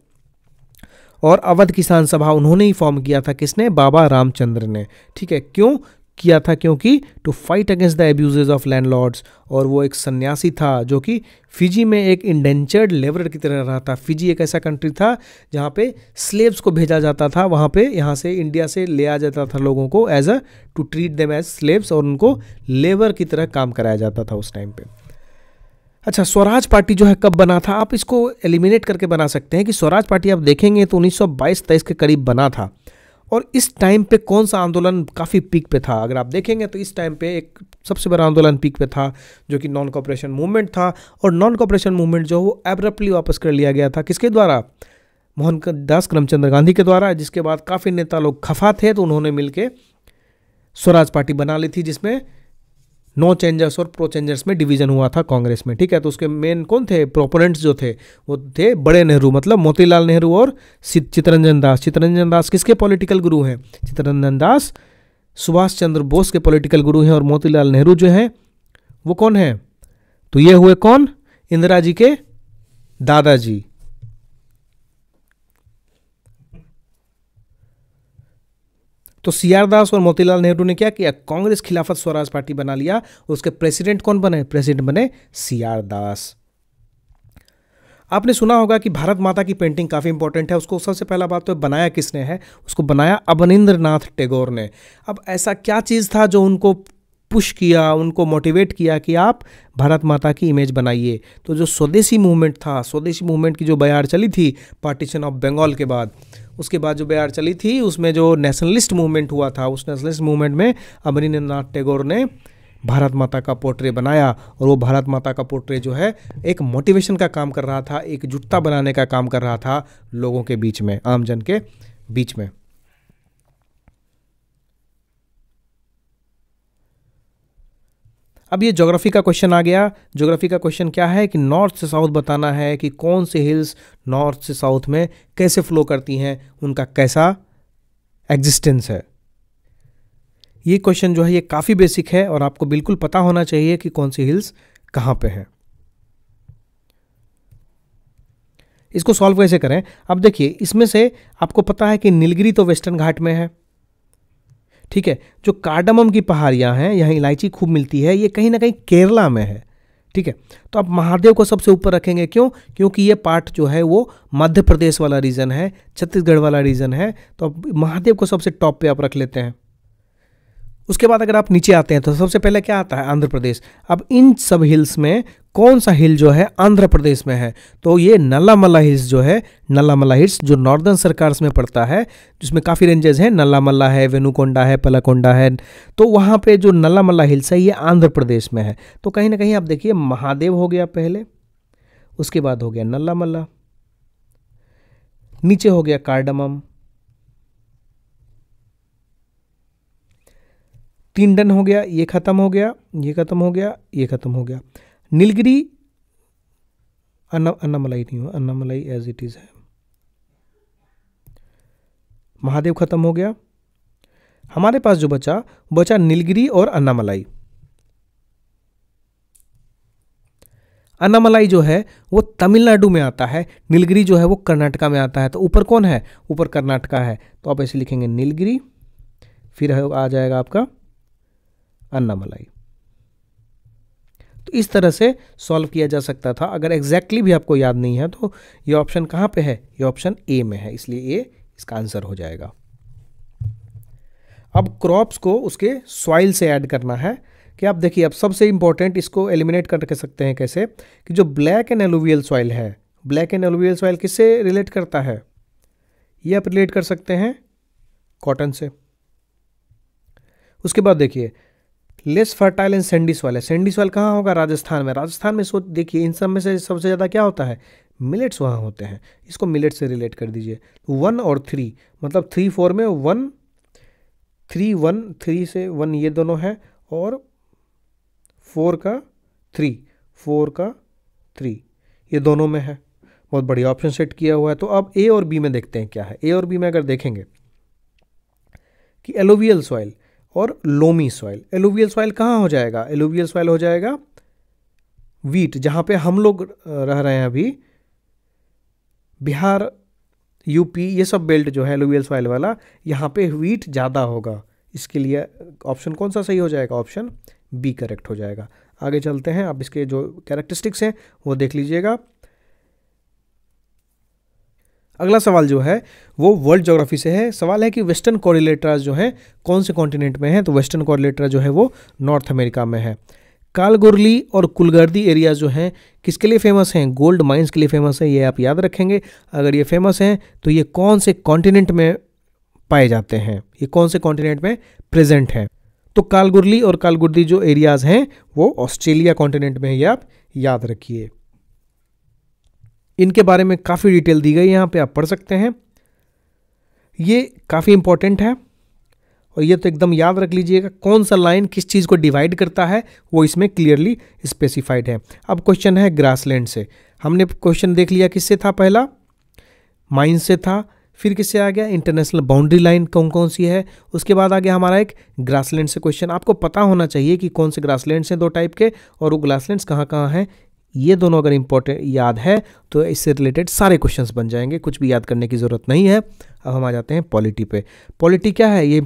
S2: और अवध किसान सभा उन्होंने ही फॉर्म किया था किसने बाबा रामचंद्र ने ठीक है क्यों किया था क्योंकि to fight against the abuses of landlords और वो एक सन्यासी था जो कि फिजी में एक इंडेंचर्ड लेबर की तरह रहा था फिजी एक ऐसा कंट्री था जहाँ पे स्लेब्स को भेजा जाता था वहाँ पे यहाँ से इंडिया से ले आ जाता था लोगों को as a to treat them as slaves और उनको लेबर की तरह काम कराया जाता था उस टाइम पर अच्छा स्वराज पार्टी जो है कब बना था आप इसको एलिमिनेट करके बना सकते हैं कि स्वराज पार्टी आप देखेंगे तो 1922 सौ के करीब बना था और इस टाइम पे कौन सा आंदोलन काफ़ी पीक पे था अगर आप देखेंगे तो इस टाइम पे एक सबसे बड़ा आंदोलन पीक पे था जो कि नॉन कॉपरेशन मूवमेंट था और नॉन कॉपरेशन मूवमेंट जो वो एब्रप्टली वापस कर लिया गया था किसके द्वारा मोहन दास करमचंद्र गांधी के द्वारा जिसके बाद काफ़ी नेता लोग खफा थे तो उन्होंने मिलकर स्वराज पार्टी बना ली थी जिसमें नो चेंजर्स और प्रो चेंजर्स में डिवीजन हुआ था कांग्रेस में ठीक है तो उसके मेन कौन थे प्रोपोनेंट्स जो थे वो थे बड़े नेहरू मतलब मोतीलाल नेहरू और चितरंजन दास चितरंजन दास किसके पॉलिटिकल गुरु हैं चितरंजन दास सुभाष चंद्र बोस के पॉलिटिकल गुरु हैं और मोतीलाल नेहरू जो हैं वो कौन हैं तो ये हुए कौन इंदिरा जी के दादाजी तो सी आर दास और मोतीलाल नेहरू ने क्या किया कांग्रेस खिलाफत स्वराज पार्टी बना लिया उसके प्रेसिडेंट कौन बने प्रेसिडेंट बने सी आर दास आपने सुना होगा कि भारत माता की पेंटिंग काफ़ी इंपॉर्टेंट है उसको सबसे पहला बात तो बनाया किसने है उसको बनाया अवनिंद्र नाथ टैगोर ने अब ऐसा क्या चीज़ था जो उनको पुश किया उनको मोटिवेट किया कि आप भारत माता की इमेज बनाइए तो जो स्वदेशी मूवमेंट था स्वदेशी मूवमेंट की जो बयार चली थी पार्टीशन ऑफ बंगाल के बाद उसके बाद जो बयार चली थी उसमें जो नेशनलिस्ट मूवमेंट हुआ था उस नेशनलिस्ट मूवमेंट में नाथ टैगोर ने भारत माता का पोर्ट्रे बनाया और वो भारत माता का पोर्ट्रे जो है एक मोटिवेशन का काम कर रहा था एकजुटता बनाने का काम कर रहा था लोगों के बीच में आमजन के बीच में अब ये जोग्राफी का क्वेश्चन आ गया जोग्राफी का क्वेश्चन क्या है कि नॉर्थ से साउथ बताना है कि कौन से हिल्स नॉर्थ से साउथ में कैसे फ्लो करती हैं उनका कैसा एग्जिस्टेंस है ये क्वेश्चन जो है ये काफ़ी बेसिक है और आपको बिल्कुल पता होना चाहिए कि कौन सी हिल्स कहाँ पे हैं इसको सॉल्व कैसे करें अब देखिए इसमें से आपको पता है कि नीलगिरी तो वेस्टर्न घाट में है ठीक है जो कार्डमम की पहाड़ियाँ हैं यहाँ इलायची खूब मिलती है ये कहीं ना कहीं केरला में है ठीक है तो आप महादेव को सबसे ऊपर रखेंगे क्यों क्योंकि ये पार्ट जो है वो मध्य प्रदेश वाला रीजन है छत्तीसगढ़ वाला रीजन है तो आप महादेव को सबसे टॉप पे आप रख लेते हैं उसके बाद अगर आप नीचे आते हैं तो सबसे पहले क्या आता है आंध्र प्रदेश अब इन सब हिल्स में कौन सा हिल जो है आंध्र प्रदेश में है तो ये नल्लामल्ला हिल्स जो है नल्लामल्ला हिल्स जो नॉर्दर्न सरकार में पड़ता है जिसमें काफ़ी रेंजेस हैं नल्लामल्ला है वेनुकोंडा है पलाकोंडा है तो वहाँ पे जो नल्लामल्ला हिल्स है ये आंध्र प्रदेश में है तो कहीं ना कहीं आप देखिए महादेव हो गया पहले उसके बाद हो गया नलामला नीचे हो गया कार्डमम तीन डन हो गया ये ख़त्म हो गया ये ख़त्म हो गया ये ख़त्म हो गया नीलगिरी अन्ना अन्नामलाई नहीं हुआ अन्नामलाई एज इट इज़ है महादेव ख़त्म हो गया हमारे पास जो बचा बचा नीलगिरी और अन्नामलाई अन्नामलाई जो है वो तमिलनाडु में आता है नीलगिरी जो है वो कर्नाटका में आता है तो ऊपर कौन है ऊपर कर्नाटका है तो आप ऐसे लिखेंगे नीलगिरी फिर आ जाएगा आपका अन्नामलाई तो इस तरह से सॉल्व किया जा सकता था अगर एग्जैक्टली exactly भी आपको याद नहीं है तो ये ऑप्शन कहाँ पे है ये ऑप्शन ए में है इसलिए ए इसका आंसर हो जाएगा अब क्रॉप्स को उसके सॉइल से ऐड करना है कि आप देखिए अब सबसे इंपॉर्टेंट इसको एलिमिनेट कर सकते हैं कैसे कि जो ब्लैक एंड एलोवियल सॉइल है ब्लैक एंड एलोवियल सॉइल किससे रिलेट करता है ये आप रिलेट कर सकते हैं कॉटन से उसके बाद देखिए less fertile in sandy soil है सैंडी सॉइल कहाँ होगा राजस्थान में राजस्थान में सोच देखिए इन सब में से सबसे ज़्यादा क्या होता है मिलेट्स वहाँ होते हैं इसको मिलेट से रिलेट कर दीजिए वन और थ्री मतलब थ्री फोर में वन थ्री वन थ्री से वन ये दोनों हैं और फोर का थ्री फोर का थ्री ये दोनों में है बहुत बढ़िया ऑप्शन सेट किया हुआ है तो अब ए और बी में देखते हैं क्या है ए और बी में अगर देखेंगे कि एलोवियल सॉइल और लोमी सॉइल एलोवियल सॉइल कहाँ हो जाएगा एलोवियल सॉइल हो जाएगा वीट जहाँ पे हम लोग रह रहे हैं अभी बिहार यूपी ये सब बेल्ट जो है एलोवियल सॉइल वाला यहाँ पे वीट ज़्यादा होगा इसके लिए ऑप्शन कौन सा सही हो जाएगा ऑप्शन बी करेक्ट हो जाएगा आगे चलते हैं आप इसके जो कैरेक्टरिस्टिक्स हैं वो देख लीजिएगा अगला सवाल जो है वो वर्ल्ड जोग्राफी से है सवाल है कि वेस्टर्न कॉरिलेटर जो है कौन से कॉन्टिनेंट में है तो वेस्टर्न कॉरिलेटर जो है वो नॉर्थ अमेरिका में है कालगुरली और कुलगर्दी एरिया जो हैं किसके लिए फेमस हैं गोल्ड माइंस के लिए फेमस है ये आप याद रखेंगे अगर ये फेमस हैं तो ये कौन से कॉन्टिनेंट में पाए जाते हैं ये कौन से कॉन्टिनेंट में प्रेजेंट हैं तो कालगुरली और कालगुर्दी जो एरियाज़ हैं वो ऑस्ट्रेलिया कॉन्टिनेंट में ये आप याद रखिए इनके बारे में काफ़ी डिटेल दी गई यहाँ पे आप पढ़ सकते हैं ये काफ़ी इंपॉर्टेंट है और ये तो एकदम याद रख लीजिएगा कौन सा लाइन किस चीज़ को डिवाइड करता है वो इसमें क्लियरली स्पेसिफाइड है अब क्वेश्चन है ग्रासलैंड से हमने क्वेश्चन देख लिया किससे था पहला माइन से था फिर किससे आ गया इंटरनेशनल बाउंड्री लाइन कौन कौन सी है उसके बाद आ गया हमारा एक ग्रासलैंड से क्वेश्चन आपको पता होना चाहिए कि कौन से ग्रासलैंड्स हैं दो टाइप के और वो ग्रासलैंड्स कहाँ कहाँ हैं ये दोनों अगर इंपॉर्टेंट याद है तो इससे रिलेटेड सारे क्वेश्चंस बन जाएंगे कुछ भी याद करने की ज़रूरत नहीं है अब हम आ जाते हैं पॉलिटी पे पॉलिटी क्या है ये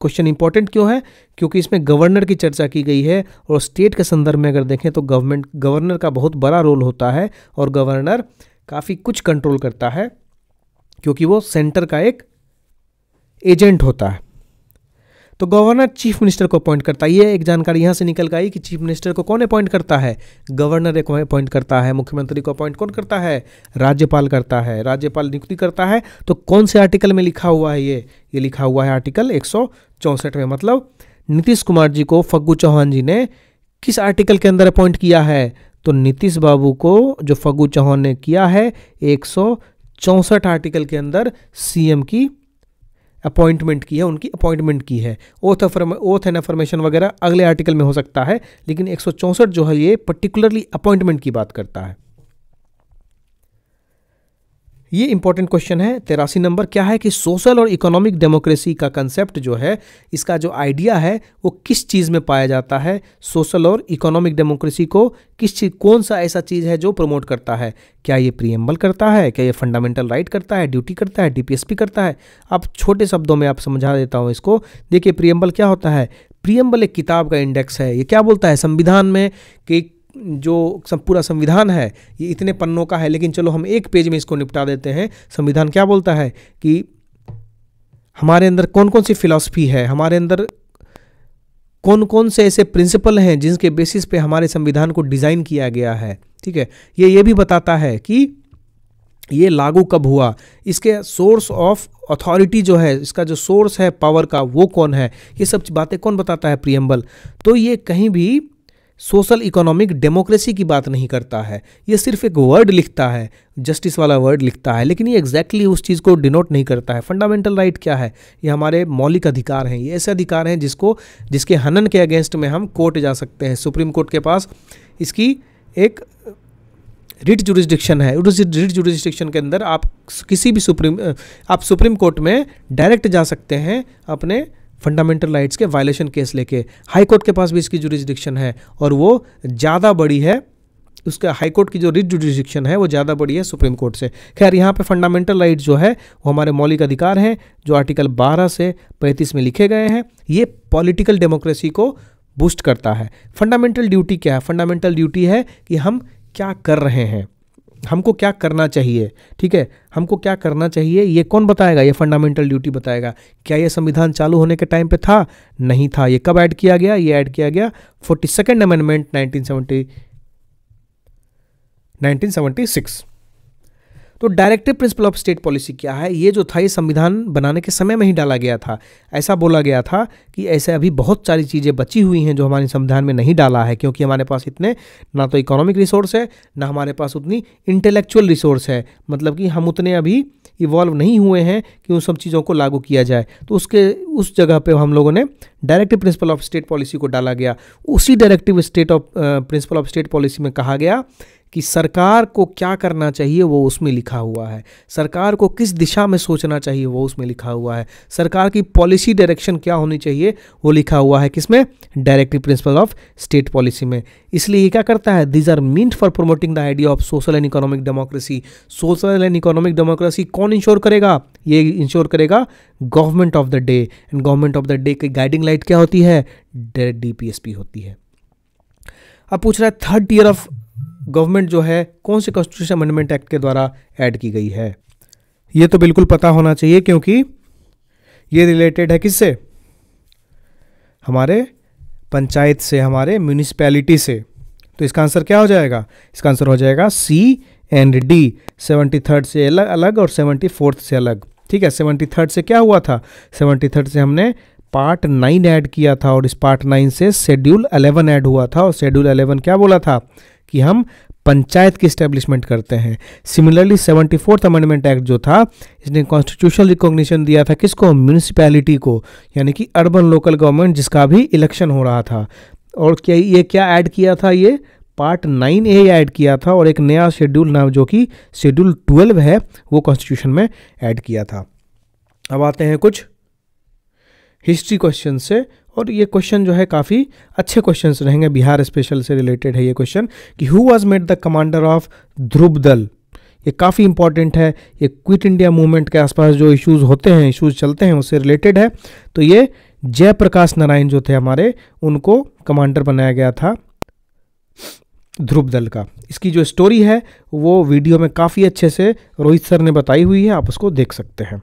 S2: क्वेश्चन इंपॉर्टेंट क्यों है क्योंकि इसमें गवर्नर की चर्चा की गई है और स्टेट के संदर्भ में अगर देखें तो गवर्नमेंट गवर्नर का बहुत बड़ा रोल होता है और गवर्नर काफ़ी कुछ कंट्रोल करता है क्योंकि वो सेंटर का एक एजेंट होता है तो गवर्नर चीफ मिनिस्टर को अपॉइंट करता है ये एक जानकारी यहाँ से निकल गई आई कि चीफ मिनिस्टर को कौन अपॉइंट करता है गवर्नर एक अपॉइंट करता है मुख्यमंत्री को अपॉइंट कौन करता है राज्यपाल करता है राज्यपाल नियुक्ति करता है तो कौन से आर्टिकल में लिखा हुआ है ये ये लिखा हुआ है आर्टिकल एक में मतलब नीतीश कुमार जी को फग्गू चौहान जी ने किस आर्टिकल के अंदर अपॉइंट किया है तो नीतीश बाबू को जो फग्गू चौहान ने किया है एक आर्टिकल के अंदर सीएम की अपॉइंटमेंट की है उनकी अपॉइंटमेंट की है oath affirm oath and affirmation वगैरह अगले आर्टिकल में हो सकता है लेकिन एक जो है ये पर्टिकुलरली अपॉइंटमेंट की बात करता है ये इंपॉर्टेंट क्वेश्चन है तेरासी नंबर क्या है कि सोशल और इकोनॉमिक डेमोक्रेसी का कंसेप्ट जो है इसका जो आइडिया है वो किस चीज़ में पाया जाता है सोशल और इकोनॉमिक डेमोक्रेसी को किस चीज़ कौन सा ऐसा चीज़ है जो प्रमोट करता है क्या ये प्रियम्बल करता है क्या ये फंडामेंटल राइट करता है ड्यूटी करता है डी करता है आप छोटे शब्दों में आप समझा देता हूँ इसको देखिए प्रियम्बल क्या होता है प्रियम्बल एक किताब का इंडेक्स है ये क्या बोलता है संविधान में कि जो पूरा संविधान है ये इतने पन्नों का है लेकिन चलो हम एक पेज में इसको निपटा देते हैं संविधान क्या बोलता है कि हमारे अंदर कौन कौन सी फिलॉसफी है हमारे अंदर कौन कौन से ऐसे प्रिंसिपल हैं जिनके बेसिस पे हमारे संविधान को डिज़ाइन किया गया है ठीक है ये ये भी बताता है कि ये लागू कब हुआ इसके सोर्स ऑफ अथॉरिटी जो है इसका जो सोर्स है पावर का वो कौन है ये सब बातें कौन बताता है प्रियम्बल तो ये कहीं भी सोशल इकोनॉमिक डेमोक्रेसी की बात नहीं करता है ये सिर्फ एक वर्ड लिखता है जस्टिस वाला वर्ड लिखता है लेकिन ये एग्जैक्टली exactly उस चीज़ को डिनोट नहीं करता है फंडामेंटल राइट right क्या है ये हमारे मौलिक अधिकार हैं ये ऐसे अधिकार हैं जिसको जिसके हनन के अगेंस्ट में हम कोर्ट जा सकते हैं सुप्रीम कोर्ट के पास इसकी एक रिट जुडिस्टिक्शन है रिट जुडिस्टिक्शन के अंदर आप किसी भी सुप्रीम आप सुप्रीम कोर्ट में डायरेक्ट जा सकते हैं अपने फंडामेंटल राइट्स के वायलेशन केस लेके हाई कोर्ट के पास भी इसकी जुरिस्डिक्शन है और वो ज़्यादा बड़ी है उसका हाईकोर्ट की जो रिट जुडिजिक्शन है वो ज़्यादा बड़ी है सुप्रीम कोर्ट से खैर यहाँ पे फंडामेंटल राइट जो है वो हमारे मौलिक अधिकार हैं जो आर्टिकल 12 से 35 में लिखे गए हैं ये पॉलिटिकल डेमोक्रेसी को बूस्ट करता है फंडामेंटल ड्यूटी क्या है फंडामेंटल ड्यूटी है कि हम क्या कर रहे हैं हमको क्या करना चाहिए ठीक है हमको क्या करना चाहिए ये कौन बताएगा ये फंडामेंटल ड्यूटी बताएगा क्या ये संविधान चालू होने के टाइम पे था नहीं था ये कब ऐड किया गया ये ऐड किया गया forty second amendment nineteen seventy nineteen seventy six तो directive principle of state policy क्या है ये जो था ये संविधान बनाने के समय में ही डाला गया था ऐसा बोला गया था कि ऐसे अभी बहुत सारी चीज़ें बची हुई हैं जो हमारे संविधान में नहीं डाला है क्योंकि हमारे पास इतने ना तो इकोनॉमिक रिसोर्स है ना हमारे पास उतनी इंटेलेक्चुअल रिसोर्स है मतलब कि हम उतने अभी इवॉल्व नहीं हुए हैं कि उन सब चीज़ों को लागू किया जाए तो उसके उस जगह पे हम लोगों ने directive principle of state policy को डाला गया उसी directive state of principle of state policy में कहा गया कि सरकार को क्या करना चाहिए वो उसमें लिखा हुआ है सरकार को किस दिशा में सोचना चाहिए वो उसमें लिखा हुआ है सरकार की पॉलिसी डायरेक्शन क्या होनी चाहिए वो लिखा हुआ है किसमें directive principle of state policy में इसलिए ये क्या करता है these are meant for promoting the idea of social and economic democracy social and economic democracy कौन इंश्योर करेगा ये इंश्योर करेगा government of the day and government of the day की गाइडिंग लाइट क्या होती है डी होती है अब पूछ रहा है थर्ड ईयर ऑफ गवर्नमेंट जो है कौन से कॉन्स्टिट्यूशन अमेंडमेंट एक्ट के द्वारा ऐड की गई है ये तो बिल्कुल पता होना चाहिए क्योंकि ये रिलेटेड है किससे हमारे पंचायत से हमारे म्यूनिसपैलिटी से तो इसका आंसर क्या हो जाएगा इसका आंसर हो जाएगा C and D seventy third से अलग अलग और सेवेंटी फोर्थ से अलग ठीक है सेवेंटी थर्ड से क्या हुआ था सेवेंटी थर्ड से हमने पार्ट नाइन ऐड किया था और इस पार्ट नाइन से शेड्यूल अलेवन ऐड हुआ था और शेड्यूल अलेवन क्या बोला था कि हम पंचायत की स्टैब्लिशमेंट करते हैं similarly seventy fourth amendment act जो था इसने कॉन्स्टिट्यूशनल रिकॉग्निशन दिया था किसको म्यूनिसिपैलिटी को यानी कि अर्बन लोकल गवर्नमेंट जिसका भी इलेक्शन हो रहा था और क्या ये क्या ऐड किया था ये पार्ट नाइन ए ऐड किया था और एक नया शेड्यूल नाम जो कि शेड्यूल ट्वेल्व है वो कॉन्स्टिट्यूशन में ऐड किया था अब आते हैं कुछ हिस्ट्री क्वेश्चन से और ये क्वेश्चन जो है काफ़ी अच्छे क्वेश्चन रहेंगे बिहार स्पेशल से रिलेटेड है ये क्वेश्चन कि who was made the commander of Dhruv Dal ये काफ़ी इंपॉर्टेंट है ये क्विट इंडिया मूवमेंट के आसपास जो इश्यूज़ होते हैं इश्यूज़ चलते हैं उससे रिलेटेड है तो ये जयप्रकाश नारायण जो थे हमारे उनको कमांडर बनाया गया था ध्रुव दल का इसकी जो स्टोरी है वो वीडियो में काफ़ी अच्छे से रोहित सर ने बताई हुई है आप उसको देख सकते हैं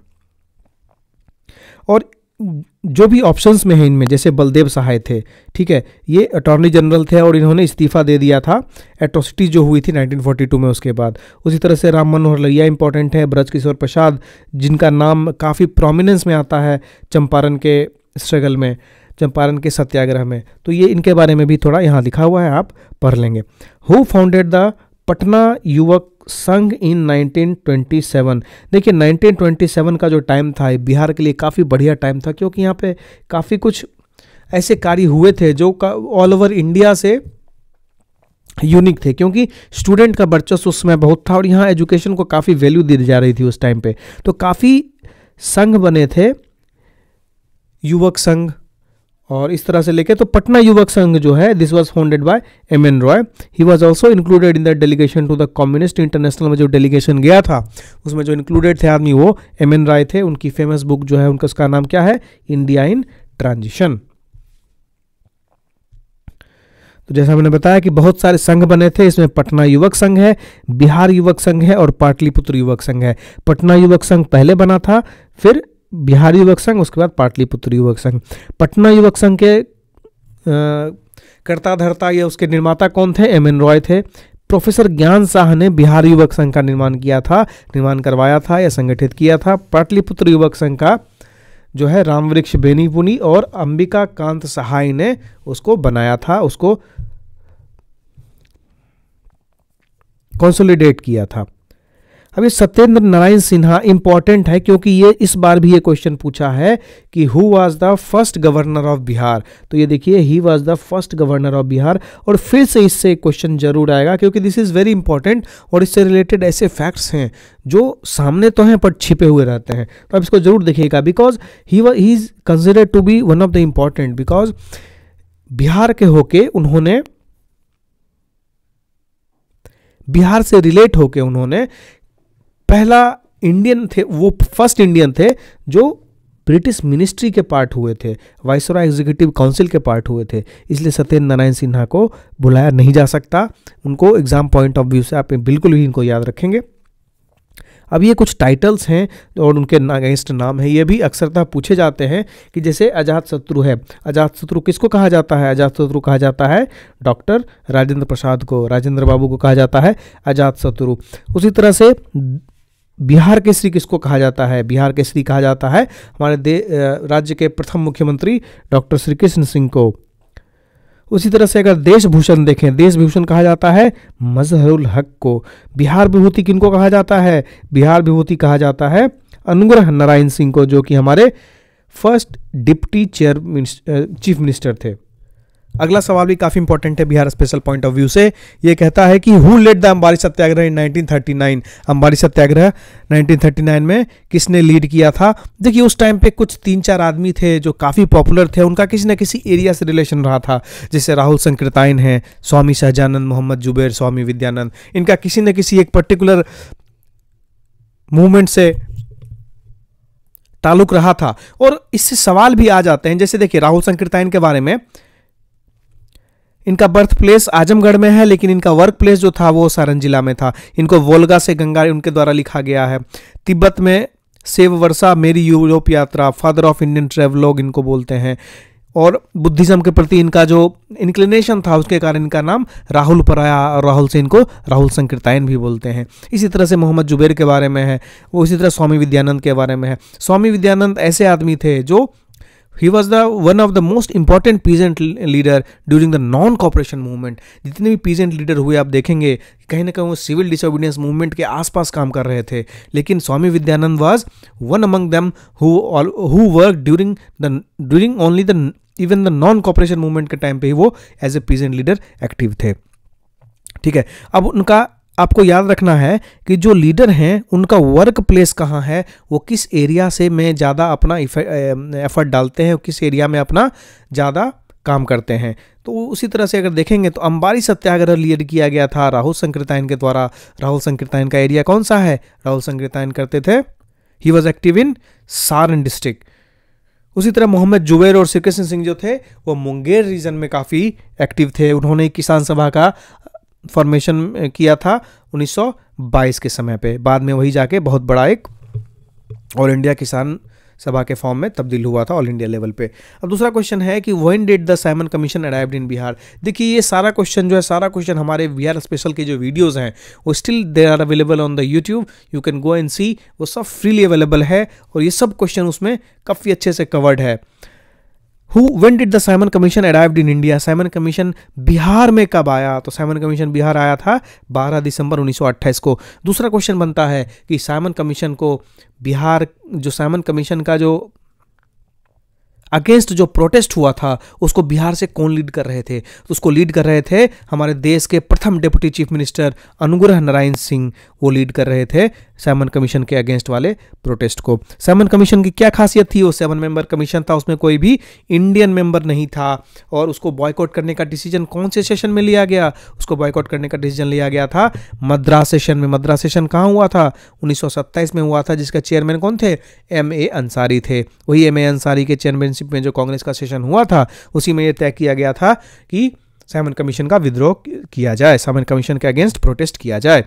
S2: और जो भी ऑप्शंस में है इनमें जैसे बलदेव सहाय थे ठीक है ये अटॉर्नी जनरल थे और इन्होंने इस्तीफा दे दिया था एट्रोसिटी जो हुई थी 1942 में उसके बाद उसी तरह से राम मनोहर लहिया इंपॉर्टेंट है ब्रज किशोर प्रसाद जिनका नाम काफ़ी प्रोमिनेंस में आता है चंपारण के स्ट्रगल में चंपारण के सत्याग्रह में तो ये इनके बारे में भी थोड़ा यहाँ लिखा हुआ है आप पढ़ लेंगे हु फाउंडेड द पटना युवक संघ इन 1927 देखिए 1927 का जो टाइम था बिहार के लिए काफ़ी बढ़िया टाइम था क्योंकि यहाँ पे काफ़ी कुछ ऐसे कार्य हुए थे जो ऑल ओवर इंडिया से यूनिक थे क्योंकि स्टूडेंट का वर्चस्व उस समय बहुत था और यहाँ एजुकेशन को काफ़ी वैल्यू दी जा रही थी उस टाइम पे तो काफ़ी संघ बने थे युवक संघ और इस तरह से लेके तो पटना युवक संघ जो है this was founded by M N Roy he was also included in the delegation to the communist international में जो डेलीगेशन गया था उसमें जो इंक्लूडेड थे आदमी वो एम एन रॉय थे उनकी फेमस बुक जो है उनका उसका नाम क्या है इंडिया इन ट्रांजिशन तो जैसा मैंने बताया कि बहुत सारे संघ बने थे इसमें पटना युवक संघ है बिहार युवक संघ है और पाटलिपुत्र युवक संघ है पटना युवक संघ पहले बना था फिर बिहार युवक संघ उसके बाद पाटलिपुत्र युवक संघ पटना युवक संघ के कर्ता धर्ता या उसके निर्माता कौन थे एम एन रॉय थे प्रोफेसर ज्ञान शाह ने बिहार युवक संघ का निर्माण किया था निर्माण करवाया था या संगठित किया था पाटलिपुत्र युवक संघ का जो है रामवृक्ष बेनीपुनी और अंबिका कांत सहाय ने उसको बनाया था उसको कंसोलिडेट किया था अभी सत्येंद्र नारायण सिन्हा इंपॉर्टेंट है क्योंकि ये इस बार भी ये क्वेश्चन पूछा है कि who was the first governor of Bihar तो ये देखिए he was the first governor of Bihar और फिर से इससे क्वेश्चन जरूर आएगा क्योंकि दिस इज़ वेरी इंपॉर्टेंट और इससे रिलेटेड ऐसे फैक्ट्स हैं जो सामने तो हैं पर छिपे हुए रहते हैं तो आप इसको जरूर देखिएगा because he he is consider to be one of the important because Bihar के होके उन्होंने बिहार से रिलेट होके उन्होंने पहला इंडियन थे वो फर्स्ट इंडियन थे जो ब्रिटिश मिनिस्ट्री के पार्ट हुए थे वाइसरा एग्जीक्यूटिव काउंसिल के पार्ट हुए थे इसलिए सत्येंद्र नारायण सिन्हा को बुलाया नहीं जा सकता उनको एग्ज़ाम पॉइंट ऑफ व्यू से आप बिल्कुल भी इनको याद रखेंगे अब ये कुछ टाइटल्स हैं और उनके अगेंस्ट नाम है ये भी अक्सरतः पूछे जाते हैं कि जैसे अजात शत्रु है अजात शत्रु किसको कहा जाता है अजात शत्रु कहा जाता है डॉक्टर राजेंद्र प्रसाद को राजेंद्र बाबू को कहा जाता है अजात शत्रु उसी तरह से बिहार केसरी किसको कहा जाता है बिहार केसरी कहा जाता है हमारे राज्य के प्रथम मुख्यमंत्री डॉक्टर श्री कृष्ण सिंह को उसी तरह से अगर देशभूषण देखें देशभूषण कहा जाता है मजहरुल हक को बिहार विभूति किनको कहा जाता है बिहार विभूति कहा जाता है अनुग्रह नारायण सिंह को जो कि हमारे first deputy chair chief minister थे अगला सवाल भी काफी इंपॉर्टेंट है Bihar special point of view से यह कहता है कि who led the Ambari satyagraha in 1939 Ambari satyagraha 1939 में किसने लीड किया था देखिए उस टाइम पे कुछ तीन चार आदमी थे जो काफी पॉपुलर थे उनका किसी न किसी एरिया से रिलेशन रहा था जैसे राहुल संकृतायन है स्वामी शहजानंद मोहम्मद जुबेर स्वामी विद्यानंद इनका किसी न किसी एक पर्टिकुलर मूवमेंट से ताल्लुक रहा था और इससे सवाल भी आ जाते हैं जैसे देखिए राहुल संकृताइन के बारे में इनका बर्थ प्लेस आजमगढ़ में है लेकिन इनका वर्क प्लेस जो था वो सारण जिला में था इनको वोलगा से गंगा उनके द्वारा लिखा गया है तिब्बत में सेव वर्षा मेरी यूरोप यात्रा फादर ऑफ इंडियन ट्रेवलॉग इनको बोलते हैं और बुद्धिज्म के प्रति इनका जो इंक्लिनेशन था उसके कारण इनका नाम राहुल पराया और राहुल से इनको राहुल संकीर्तायन भी बोलते हैं इसी तरह से मोहम्मद जुबेर के बारे में है वो इसी तरह स्वामी विद्यानंद के बारे में है स्वामी विद्यानंद ऐसे आदमी थे जो he was the one of the most important peasant leader during the non cooperation movement जितने भी पीजेंट लीडर हुए आप देखेंगे कहीं ना कहीं वो सिविल डिसोबीडियंस मूवमेंट के आसपास काम कर रहे थे लेकिन Swami Vidyanand was one among them who work during the during only the even the non cooperation movement के टाइम पे ही वो as a peasant leader active थे ठीक है अब उनका आपको याद रखना है कि जो लीडर हैं उनका वर्क प्लेस कहाँ है वो किस एरिया से में ज़्यादा अपना एफर्ट डालते हैं किस एरिया में अपना ज़्यादा काम करते हैं तो उसी तरह से अगर देखेंगे तो अंबारी सत्याग्रह लीड किया गया था राहुल संकृतायन के द्वारा राहुल संकृतायन का एरिया कौन सा है राहुल संकृतायन करते थे he was active in Saran district उसी तरह मोहम्मद जुबैर और श्री कृष्ण सिंह जो थे वो मुंगेर रीजन में काफ़ी एक्टिव थे उन्होंने किसान सभा का फॉर्मेशन किया था 1922 के समय पे बाद में वही जाके बहुत बड़ा एक ऑल इंडिया किसान सभा के फॉर्म में तब्दील हुआ था ऑल इंडिया लेवल पे अब दूसरा क्वेश्चन है कि when did the Simon commission arrived in Bihar देखिए ये सारा क्वेश्चन जो है सारा क्वेश्चन हमारे बिहार स्पेशल के जो वीडियोस हैं वो still they are available on the YouTube you can go and see वो सब फ्रीली अवेलेबल है और ये सब क्वेश्चन उसमें काफ़ी अच्छे से कवर्ड है who when did the Simon commission arrived in India Simon commission Bihar में कब आया तो साइमन कमीशन बिहार आया था 12 दिसंबर 1928 को दूसरा क्वेश्चन बनता है कि साइमन कमीशन को बिहार जो साइमन कमीशन का जो अगेंस्ट जो प्रोटेस्ट हुआ था उसको बिहार से कौन लीड कर रहे थे तो उसको लीड कर रहे थे हमारे देश के प्रथम डिप्टी चीफ मिनिस्टर अनुग्रह नारायण सिंह वो लीड कर रहे थे सैमन कमीशन के अगेंस्ट वाले प्रोटेस्ट को सैमन कमीशन की क्या खासियत थी वो सेवन मेंबर कमीशन था उसमें कोई भी इंडियन मेंबर नहीं था और उसको बॉयकआउट करने का डिसीजन कौन से सेशन में लिया गया उसको बॉयकॉट करने का डिसीजन लिया गया था मद्रास सेशन में मद्रास सेशन कहाँ हुआ था उन्नीस में हुआ था जिसका चेयरमैन कौन थे एम ए अंसारी थे वही एम ए अंसारी के चेयरमैन काउंसिल में जो कांग्रेस का सेशन हुआ था उसी में यह तय किया गया था कि साइमन कमीशन का विद्रोह किया जाए साइमन कमीशन के अगेंस्ट प्रोटेस्ट किया जाए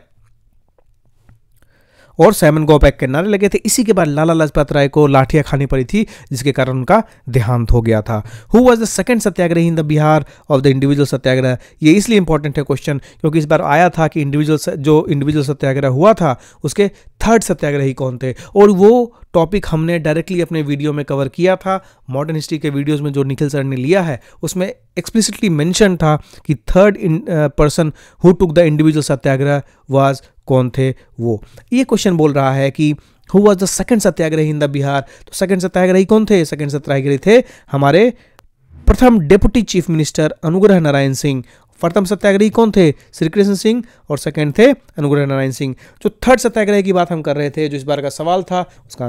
S2: और साइमन गोपैक के नारे लगे थे इसी के बाद लाला लाजपत राय को लाठियां खानी पड़ी थी जिसके कारण उनका देहांत हो गया था who was the second satyagraha in the Bihar of the individual satyagraha ये इसलिए इंपॉर्टेंट है क्वेश्चन क्योंकि इस बार आया था कि इंडिविजुअल जो इंडिविजुअल सत्याग्रह हुआ था उसके थर्ड सत्याग्रही कौन थे और वो टॉपिक हमने डायरेक्टली अपने वीडियो में कवर किया था मॉडर्न हिस्ट्री के वीडियोस में जो निखिल सर ने लिया है उसमें एक्सप्लिसिटली मेंशन था कि third person who took the individual satyagraha was कौन थे वो ये क्वेश्चन बोल रहा है कि हु वॉज द सेकेंड सत्याग्रही इन द बिहार तो सेकेंड सत्याग्रही कौन थे सेकेंड सत्याग्रही थे हमारे प्रथम डेप्यूटी चीफ मिनिस्टर अनुग्रह नारायण सिंह प्रथम सत्याग्रही कौन थे श्री कृष्ण सिंह और सेकेंड थे अनुग्रह नारायण सिंह जो थर्ड सत्याग्रह की बात हम कर रहे थे जो इस बार का सवाल था उसका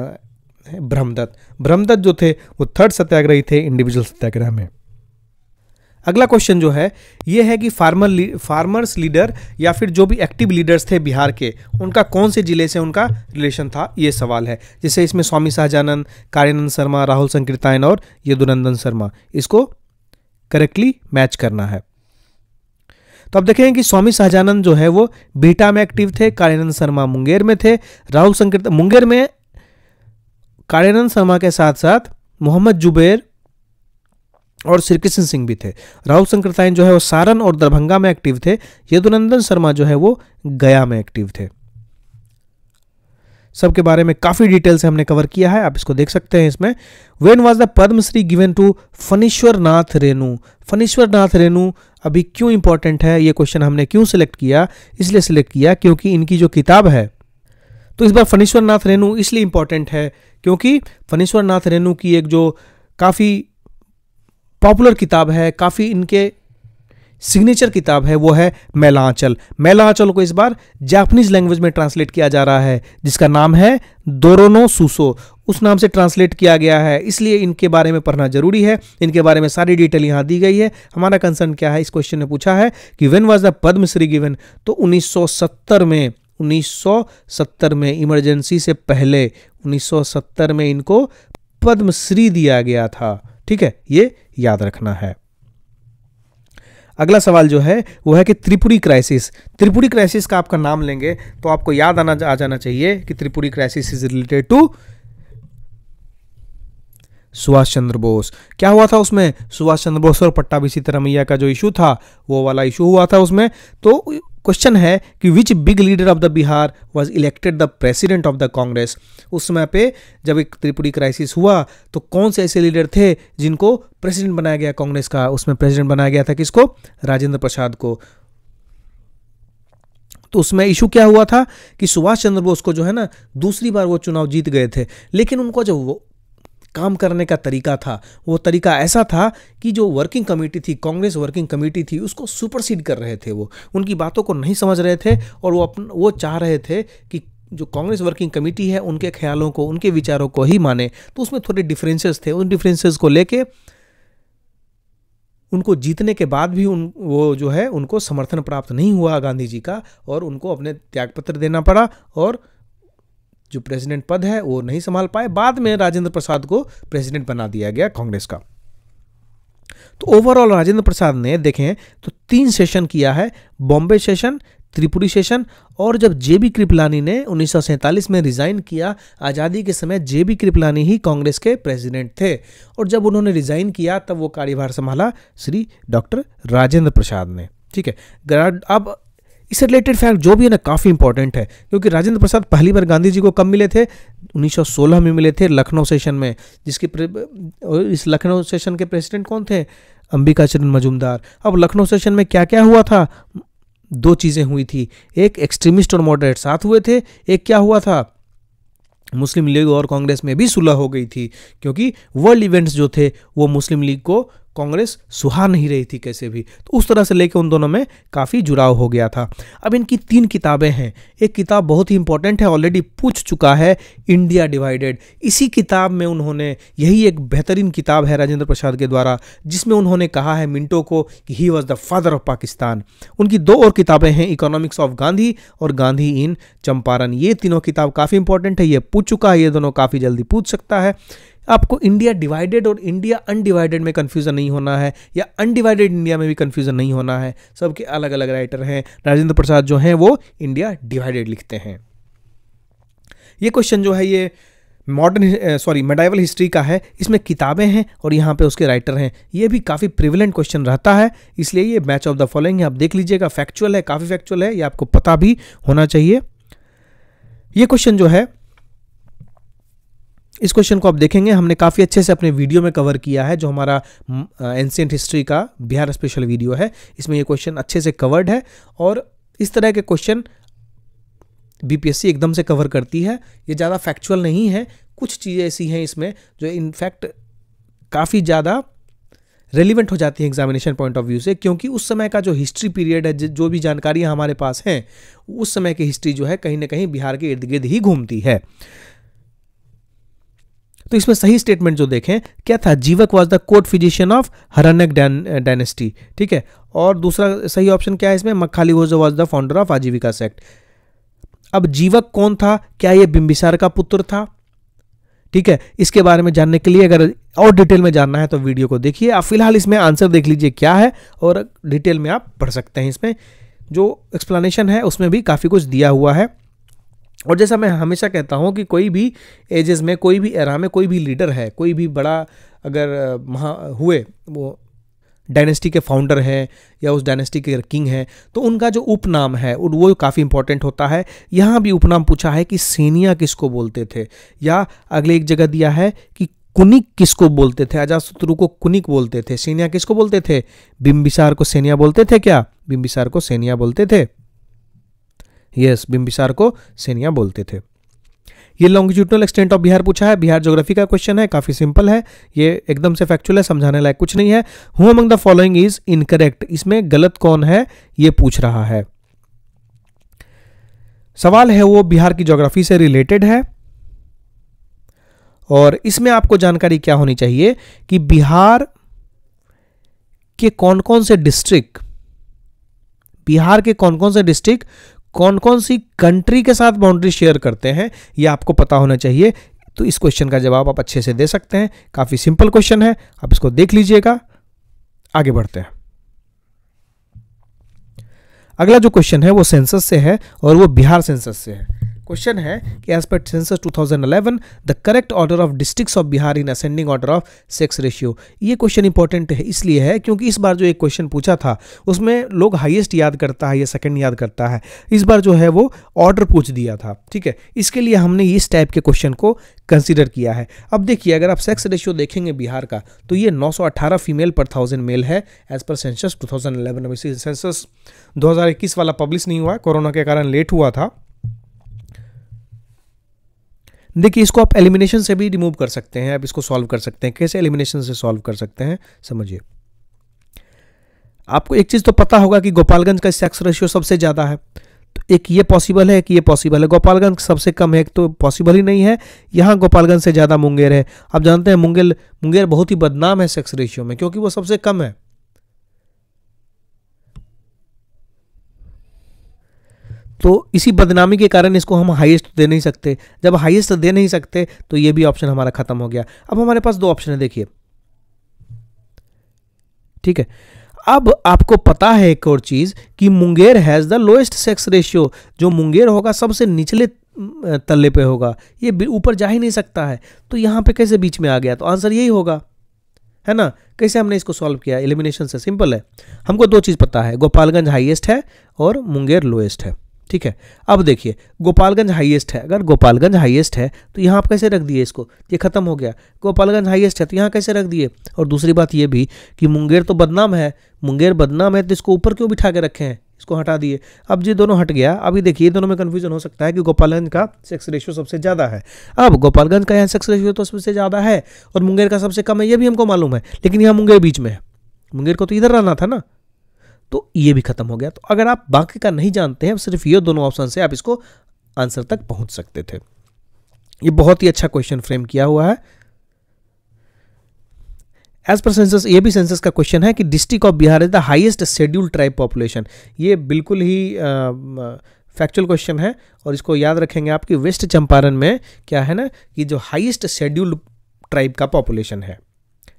S2: ब्रह्मदत्त ब्रह्मदत्त जो थे वो थर्ड सत्याग्रही थे इंडिविजुअल सत्याग्रह में अगला क्वेश्चन जो है ये है कि फार्मर ली, फार्मर्स लीडर या फिर जो भी एक्टिव लीडर्स थे बिहार के उनका कौन से जिले से उनका रिलेशन था ये सवाल है जैसे इसमें स्वामी शाहजानंद कार्यानंद शर्मा राहुल संकीर्तायन और यदुनंदन शर्मा इसको करेक्टली मैच करना है तो अब देखेंगे कि स्वामी शाहजानंद जो है वो बीटा में एक्टिव थे कार्यानंद शर्मा मुंगेर में थे राहुल संकीर्त मुंगेर में कार्यानंद शर्मा के साथ साथ मोहम्मद जुबेर और श्री कृष्ण सिंह भी थे राहुल शंकर जो है वो सारण और दरभंगा में एक्टिव थे यदुनंदन शर्मा जो है वो गया में एक्टिव थे सबके बारे में काफ़ी डिटेल से हमने कवर किया है आप इसको देख सकते हैं इसमें when was the Padma Shri given to Phanishwar Nath Renu Phanishwar Nath Renu अभी क्यों इंपॉर्टेंट है ये क्वेश्चन हमने क्यों सिलेक्ट किया इसलिए सिलेक्ट किया क्योंकि इनकी जो किताब है तो इस बार फनीश्वर नाथ रेणु इसलिए इंपॉर्टेंट है क्योंकि फनीश्वर नाथ रेणु की एक जो काफ़ी पॉपुलर किताब है काफ़ी इनके सिग्नेचर किताब है वो है मैलांचल मैलांचल को इस बार जापानीज लैंग्वेज में ट्रांसलेट किया जा रहा है जिसका नाम है दोरोनो सूसो उस नाम से ट्रांसलेट किया गया है इसलिए इनके बारे में पढ़ना जरूरी है इनके बारे में सारी डिटेल यहाँ दी गई है हमारा कंसर्न क्या है इस क्वेश्चन ने पूछा है कि when was the Padma Shri given तो उन्नीस में 1970 में इमरजेंसी से पहले 1970 में इनको पद्मश्री दिया गया था ठीक है ये याद रखना है अगला सवाल जो है वो है कि त्रिपुरी क्राइसिस त्रिपुरी क्राइसिस का आपका नाम लेंगे तो आपको याद आना आ जाना चाहिए कि Tripuri crisis is related to Subhash Chandra Bose क्या हुआ था उसमें सुभाष चंद्र बोस और पट्टा भी सीतारमैया का जो इशू था वो वाला इशू हुआ था उसमें तो क्वेश्चन है कि which big leader of the Bihar was elected the president of the Congress उस समय पे जब एक त्रिपुरी क्राइसिस हुआ तो कौन से ऐसे लीडर थे जिनको प्रेसिडेंट बनाया गया कांग्रेस का उसमें प्रेसिडेंट बनाया गया था किसको राजेंद्र प्रसाद को तो उसमें इशू क्या हुआ था कि सुभाष चंद्र बोस को जो है ना दूसरी बार वो चुनाव जीत गए थे लेकिन उनको जब काम करने का तरीका था वो तरीका ऐसा था कि जो वर्किंग कमेटी थी कांग्रेस वर्किंग कमेटी थी उसको सुपरसीड कर रहे थे वो उनकी बातों को नहीं समझ रहे थे और वो अपन वो चाह रहे थे कि जो कांग्रेस वर्किंग कमेटी है उनके ख्यालों को उनके विचारों को ही माने तो उसमें थोड़े डिफरेंसेस थे उन डिफरेंसेस को लेके उनको जीतने के बाद भी उन वो जो है उनको समर्थन प्राप्त नहीं हुआ गांधी जी का और उनको अपने त्यागपत्र देना पड़ा और जो प्रेसिडेंट पद है वो नहीं संभाल पाए बाद में राजेंद्र प्रसाद को प्रेसिडेंट बना दिया गया कांग्रेस का तो ओवरऑल राजेंद्र प्रसाद ने देखें तो तीन सेशन किया है बॉम्बे सेशन त्रिपुरी सेशन और जब जे बी कृपलानी ने उन्नीस में रिज़ाइन किया आज़ादी के समय जे बी कृपलानी ही कांग्रेस के प्रेसिडेंट थे और जब उन्होंने रिज़ाइन किया तब वो कार्यभार संभाला श्री डॉक्टर राजेंद्र प्रसाद ने ठीक है अब इससे रिलेटेड फैक्ट जो भी है ना काफ़ी इंपॉर्टेंट है क्योंकि राजेंद्र प्रसाद पहली बार गांधी जी को कब मिले थे 1916 में मिले थे लखनऊ सेशन में जिसके इस लखनऊ सेशन के प्रेसिडेंट कौन थे अंबिका चरण मजुमदार अब लखनऊ सेशन में क्या क्या हुआ था दो चीज़ें हुई थी एक एक्सट्रीमिस्ट और मॉडरेट साथ हुए थे एक क्या हुआ था मुस्लिम लीग और कांग्रेस में भी सुलह हो गई थी क्योंकि वर्ल्ड इवेंट्स जो थे वो मुस्लिम लीग को कांग्रेस सुहा नहीं रही थी कैसे भी तो उस तरह से लेकर उन दोनों में काफ़ी जुड़ाव हो गया था अब इनकी तीन किताबें हैं एक किताब बहुत ही इंपॉर्टेंट है ऑलरेडी पूछ चुका है इंडिया डिवाइडेड इसी किताब में उन्होंने यही एक बेहतरीन किताब है राजेंद्र प्रसाद के द्वारा जिसमें उन्होंने कहा है मिंटो को कि he was the father of Pakistan उनकी दो और किताबें हैं इकोनॉमिक्स ऑफ गांधी और गांधी इन चंपारण ये तीनों किताब काफ़ी इंपॉर्टेंट है ये पूछ चुका है ये दोनों काफ़ी जल्दी पूछ सकता है आपको इंडिया डिवाइडेड और इंडिया अनडिवाइडेड में कन्फ्यूज़न नहीं होना है या अनडिवाइडेड इंडिया में भी कन्फ्यूज़न नहीं होना है सबके अलग अलग राइटर हैं राजेंद्र प्रसाद जो हैं वो इंडिया डिवाइडेड लिखते हैं ये क्वेश्चन जो है ये मॉडर्न सॉरी मेडाइवल हिस्ट्री का है इसमें किताबें हैं और यहाँ पे उसके राइटर हैं ये भी काफ़ी प्रिविलेंट क्वेश्चन रहता है इसलिए ये मैच ऑफ द फॉलोइंग है आप देख लीजिएगा फैक्चुअल है काफ़ी फैक्चुअल है ये आपको पता भी होना चाहिए ये क्वेश्चन जो है इस क्वेश्चन को आप देखेंगे हमने काफ़ी अच्छे से अपने वीडियो में कवर किया है जो हमारा एंशियंट हिस्ट्री का बिहार स्पेशल वीडियो है इसमें ये क्वेश्चन अच्छे से कवर्ड है और इस तरह के क्वेश्चन बीपीएससी एकदम से कवर करती है ये ज़्यादा फैक्चुअल नहीं है कुछ चीज़ें ऐसी हैं इसमें जो इनफैक्ट काफ़ी ज़्यादा रेलिवेंट हो जाती है एग्जामिनेशन पॉइंट ऑफ व्यू से क्योंकि उस समय का जो हिस्ट्री पीरियड है जो भी जानकारियाँ हमारे पास हैं उस समय की हिस्ट्री जो है कहीं ना कहीं बिहार के इर्द गिर्द ही घूमती है तो इसमें सही स्टेटमेंट जो देखें क्या था Jivak was the court physician of Haryanka dynasty ठीक है और दूसरा सही ऑप्शन क्या है इसमें Makkhali was was the founder of Ajivika sect अब जीवक कौन था क्या यह बिंबिसार का पुत्र था ठीक है इसके बारे में जानने के लिए अगर और डिटेल में जानना है तो वीडियो को देखिए आप फिलहाल इसमें आंसर देख लीजिए क्या है और डिटेल में आप पढ़ सकते हैं इसमें जो एक्सप्लेनेशन है उसमें भी काफ़ी कुछ दिया हुआ है और जैसा मैं हमेशा कहता हूँ कि कोई भी एजेस में कोई भी एरा में कोई भी लीडर है कोई भी बड़ा अगर महा हुए वो डायनेस्टी के फाउंडर हैं या उस डायनेस्टी के किंग हैं तो उनका जो उपनाम है वो काफ़ी इंपॉर्टेंट होता है यहाँ भी उपनाम पूछा है कि सेनिया किसको बोलते थे या अगले एक जगह दिया है कि कुनिक किसको बोलते थे अजाशत्रु को कुनिक बोलते थे सेनिया किसको बोलते थे बिम्बिसार को सेनिया बोलते थे क्या बिम्बिसार को सेनिया बोलते थे यस बिम्बिसार को सेनिया बोलते थे ये लॉन्गिट्यूडनल एक्सटेंट ऑफ बिहार पूछा है बिहार ज्योग्राफी का क्वेश्चन है काफी सिंपल है ये एकदम से फैक्चुअल है समझाने लायक कुछ नहीं है who among the following is incorrect इसमें गलत कौन है ये पूछ रहा है सवाल है वो बिहार की ज्योग्राफी से रिलेटेड है और इसमें आपको जानकारी क्या होनी चाहिए कि बिहार के कौन कौन से डिस्ट्रिक्ट बिहार के कौन कौन से डिस्ट्रिक्ट कौन कौन सी कंट्री के साथ बाउंड्री शेयर करते हैं ये आपको पता होना चाहिए तो इस क्वेश्चन का जवाब आप अच्छे से दे सकते हैं काफ़ी सिंपल क्वेश्चन है आप इसको देख लीजिएगा आगे बढ़ते हैं अगला जो क्वेश्चन है वो सेंसस से है और वो बिहार सेंसस से है क्वेश्चन है कि as per census 2011 the correct order of districts of Bihar in ascending order of sex ratio ये क्वेश्चन इंपॉर्टेंट है इसलिए है क्योंकि इस बार जो एक क्वेश्चन पूछा था उसमें लोग हाईएस्ट याद करता है या सेकंड याद करता है इस बार जो है वो ऑर्डर पूछ दिया था ठीक है इसके लिए हमने इस टाइप के क्वेश्चन को कंसिडर किया है अब देखिए अगर आप सेक्स रेशियो देखेंगे बिहार का तो ये नौ फीमेल पर थाउजेंड मेल है एज पर सेंसस 2011 में सेंसस दो वाला पब्लिश नहीं हुआ कोरोना के कारण लेट हुआ था देखिए इसको आप एलिमिनेशन से भी रिमूव कर सकते हैं आप इसको सॉल्व कर सकते हैं कैसे एलिमिनेशन से सॉल्व कर सकते हैं समझिए आपको एक चीज़ तो पता होगा कि गोपालगंज का सेक्स रेशियो सबसे ज़्यादा है तो एक ये पॉसिबल है कि ये पॉसिबल है गोपालगंज सबसे कम है तो पॉसिबल ही नहीं है यहाँ गोपालगंज से ज़्यादा मुंगेर है आप जानते हैं मुंगेर मुंगेर बहुत ही बदनाम है सेक्स रेशियो में क्योंकि वो सबसे कम है तो इसी बदनामी के कारण इसको हम हाईएस्ट दे नहीं सकते जब हाईएस्ट दे नहीं सकते तो ये भी ऑप्शन हमारा ख़त्म हो गया अब हमारे पास दो ऑप्शन है देखिए ठीक है अब आपको पता है एक और चीज़ कि Munger has the lowest sex ratio जो मुंगेर होगा सबसे निचले तल्ले पे होगा ये ऊपर जा ही नहीं सकता है तो यहाँ पे कैसे बीच में आ गया तो आंसर यही होगा है ना कैसे हमने इसको सॉल्व किया एलिमिनेशन से सिंपल है हमको दो चीज़ पता है गोपालगंज हाईएस्ट है और मुंगेर लोएस्ट है ठीक है अब देखिए गोपालगंज हाईएस्ट है अगर गोपालगंज हाईएस्ट है तो यहाँ आप कैसे रख दिए इसको ये खत्म हो गया गोपालगंज हाईएस्ट है तो यहाँ कैसे रख दिए और दूसरी बात ये भी कि मुंगेर तो बदनाम है मुंगेर बदनाम है तो इसको ऊपर क्यों बिठा के रखे हैं इसको हटा दिए अब जी दोनों हट गया अभी देखिए दोनों में कन्फ्यूजन हो सकता है कि गोपालगंज का सेक्स रेशियो सबसे ज़्यादा है अब गोपालगंज का यहाँ सेक्स रेशियो तो सबसे ज़्यादा है और मुंगेर का सबसे कम है ये भी हमको मालूम है लेकिन यहाँ मुंगेर बीच में है मुंगेर को तो इधर रहना था ना तो ये भी खत्म हो गया तो अगर आप बाकी का नहीं जानते हैं सिर्फ ये दोनों ऑप्शन से आप इसको आंसर तक पहुंच सकते थे ये बहुत ही अच्छा क्वेश्चन फ्रेम किया हुआ है एज पर सेंसस ये भी सेंसस का क्वेश्चन है कि district of Bihar is the highest schedule tribe population ये बिल्कुल ही फैक्चुअल क्वेश्चन है और इसको याद रखेंगे आपकी वेस्ट चंपारण में क्या है ना कि जो हाइएस्ट शेड्यूल्ड ट्राइब का पॉपुलेशन है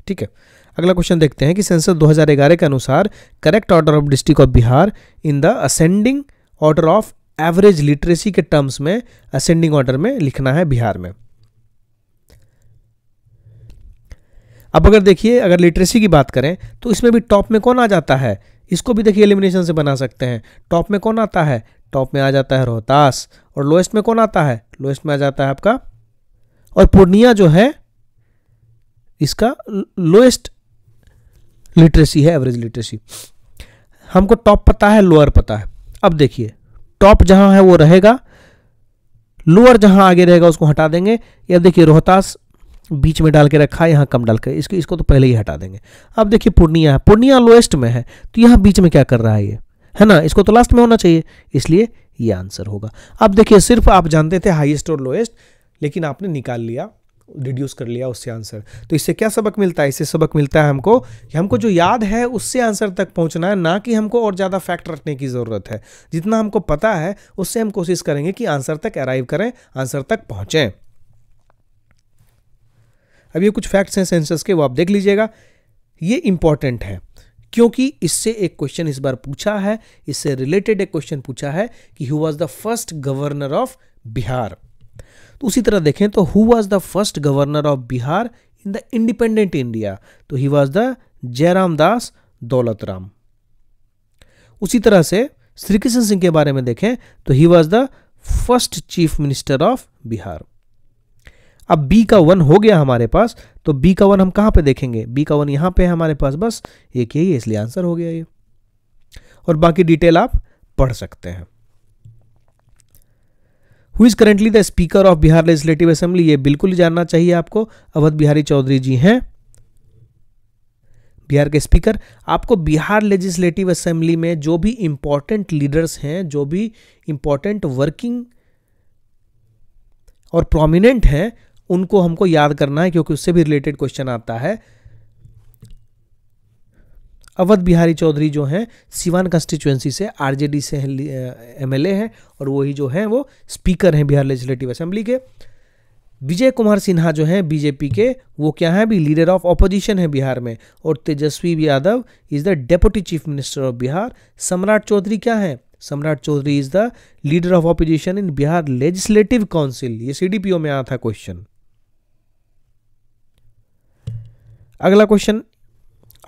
S2: ठीक है अगला क्वेश्चन देखते हैं कि सेंसस 2011 के अनुसार correct order of district of Bihar in the ascending order of average literacy के टर्म्स में असेंडिंग ऑर्डर में लिखना है बिहार में अब अगर देखिए अगर लिटरेसी की बात करें तो इसमें भी टॉप में कौन आ जाता है इसको भी देखिए एलिमिनेशन से बना सकते हैं टॉप में कौन आता है टॉप में आ जाता है रोहतास और लोएस्ट में कौन आता है लोएस्ट में आ जाता है आपका और पूर्णिया जो है इसका लोएस्ट लिटरेसी है एवरेज लिटरेसी हमको टॉप पता है लोअर पता है अब देखिए टॉप जहां है वो रहेगा लोअर जहां आगे रहेगा उसको हटा देंगे या देखिए रोहतास बीच में डाल के रखा है यहाँ कम डाल के इसको इसको तो पहले ही हटा देंगे अब देखिए पूर्णिया है पूर्णिया लोएस्ट में है तो यहाँ बीच में क्या कर रहा है ये है ना इसको तो लास्ट में होना चाहिए इसलिए ये आंसर होगा अब देखिए सिर्फ आप जानते थे हाईएस्ट और लोएस्ट लेकिन आपने निकाल लिया डिड्यूस कर लिया उससे आंसर तो इससे क्या सबक मिलता है इससे सबक मिलता है हमको कि हमको जो याद है उससे आंसर तक पहुंचना है ना कि हमको और ज़्यादा फैक्ट रखने की ज़रूरत है जितना हमको पता है उससे हम कोशिश करेंगे कि आंसर तक अराइव करें आंसर तक पहुँचें अब ये कुछ फैक्ट्स हैं सेंसस के वो आप देख लीजिएगा ये इंपॉर्टेंट है क्योंकि इससे एक क्वेश्चन इस बार पूछा है इससे रिलेटेड एक क्वेश्चन पूछा है कि who was the first governor of Bihar तो उसी तरह देखें तो who was the first governor of Bihar in the independent India तो he was the Jairam Das Daulat Ram उसी तरह से श्री कृष्ण सिंह के बारे में देखें तो he was the first chief minister of Bihar अब बी का वन हो गया हमारे पास तो बी का वन हम कहां पे देखेंगे बी का वन यहां पे है हमारे पास बस यही है इसलिए आंसर हो गया ये और बाकी डिटेल आप पढ़ सकते हैं who is currently the speaker of Bihar legislative assembly ये बिल्कुल जानना चाहिए आपको अवध बिहारी चौधरी जी हैं बिहार के स्पीकर आपको बिहार लेजिस्लेटिव असेंबली में जो भी इंपॉर्टेंट लीडर्स हैं जो भी इंपॉर्टेंट वर्किंग और प्रोमिनेंट हैं उनको हमको याद करना है क्योंकि उससे भी रिलेटेड क्वेश्चन आता है अवध बिहारी चौधरी जो हैं सिवान कंस्टिट्यूएंसी से आरजेडी से एमएलए हैं और वही जो हैं वो स्पीकर हैं बिहार लेजिस्लेटिव असेंबली के विजय कुमार सिन्हा जो हैं बीजेपी के वो क्या है अभी लीडर ऑफ ऑपोजिशन है बिहार में और Tejashwi Yadav is the deputy chief minister of Bihar Samrat Choudhary क्या है Samrat Choudhary is the leader of opposition in Bihar legislative council ये सीडीपीओ में आया था क्वेश्चन अगला question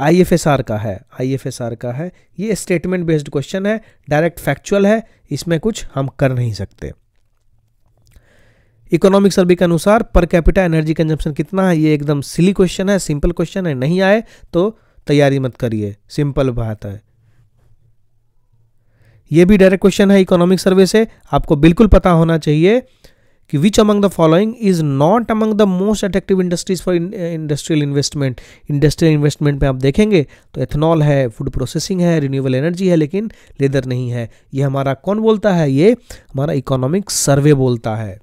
S2: I F S R का है आई एफ एस आर का है ये स्टेटमेंट बेस्ड क्वेश्चन है डायरेक्ट फैक्चुअल है इसमें कुछ हम कर नहीं सकते इकोनॉमिक सर्वे के अनुसार पर कैपिटा एनर्जी कंजम्पशन कितना है ये एकदम सिली क्वेश्चन है सिंपल क्वेश्चन है नहीं आए तो तैयारी मत करिए सिंपल बात है ये भी डायरेक्ट क्वेश्चन है इकोनॉमिक सर्वे से आपको बिल्कुल पता होना चाहिए कि which among the following is not among the most attractive industries for industrial investment industrial investment में आप देखेंगे तो एथेनॉल है फूड प्रोसेसिंग है रिन्यूएबल एनर्जी है लेकिन लेदर नहीं है ये हमारा कौन बोलता है ये हमारा इकोनॉमिक सर्वे बोलता है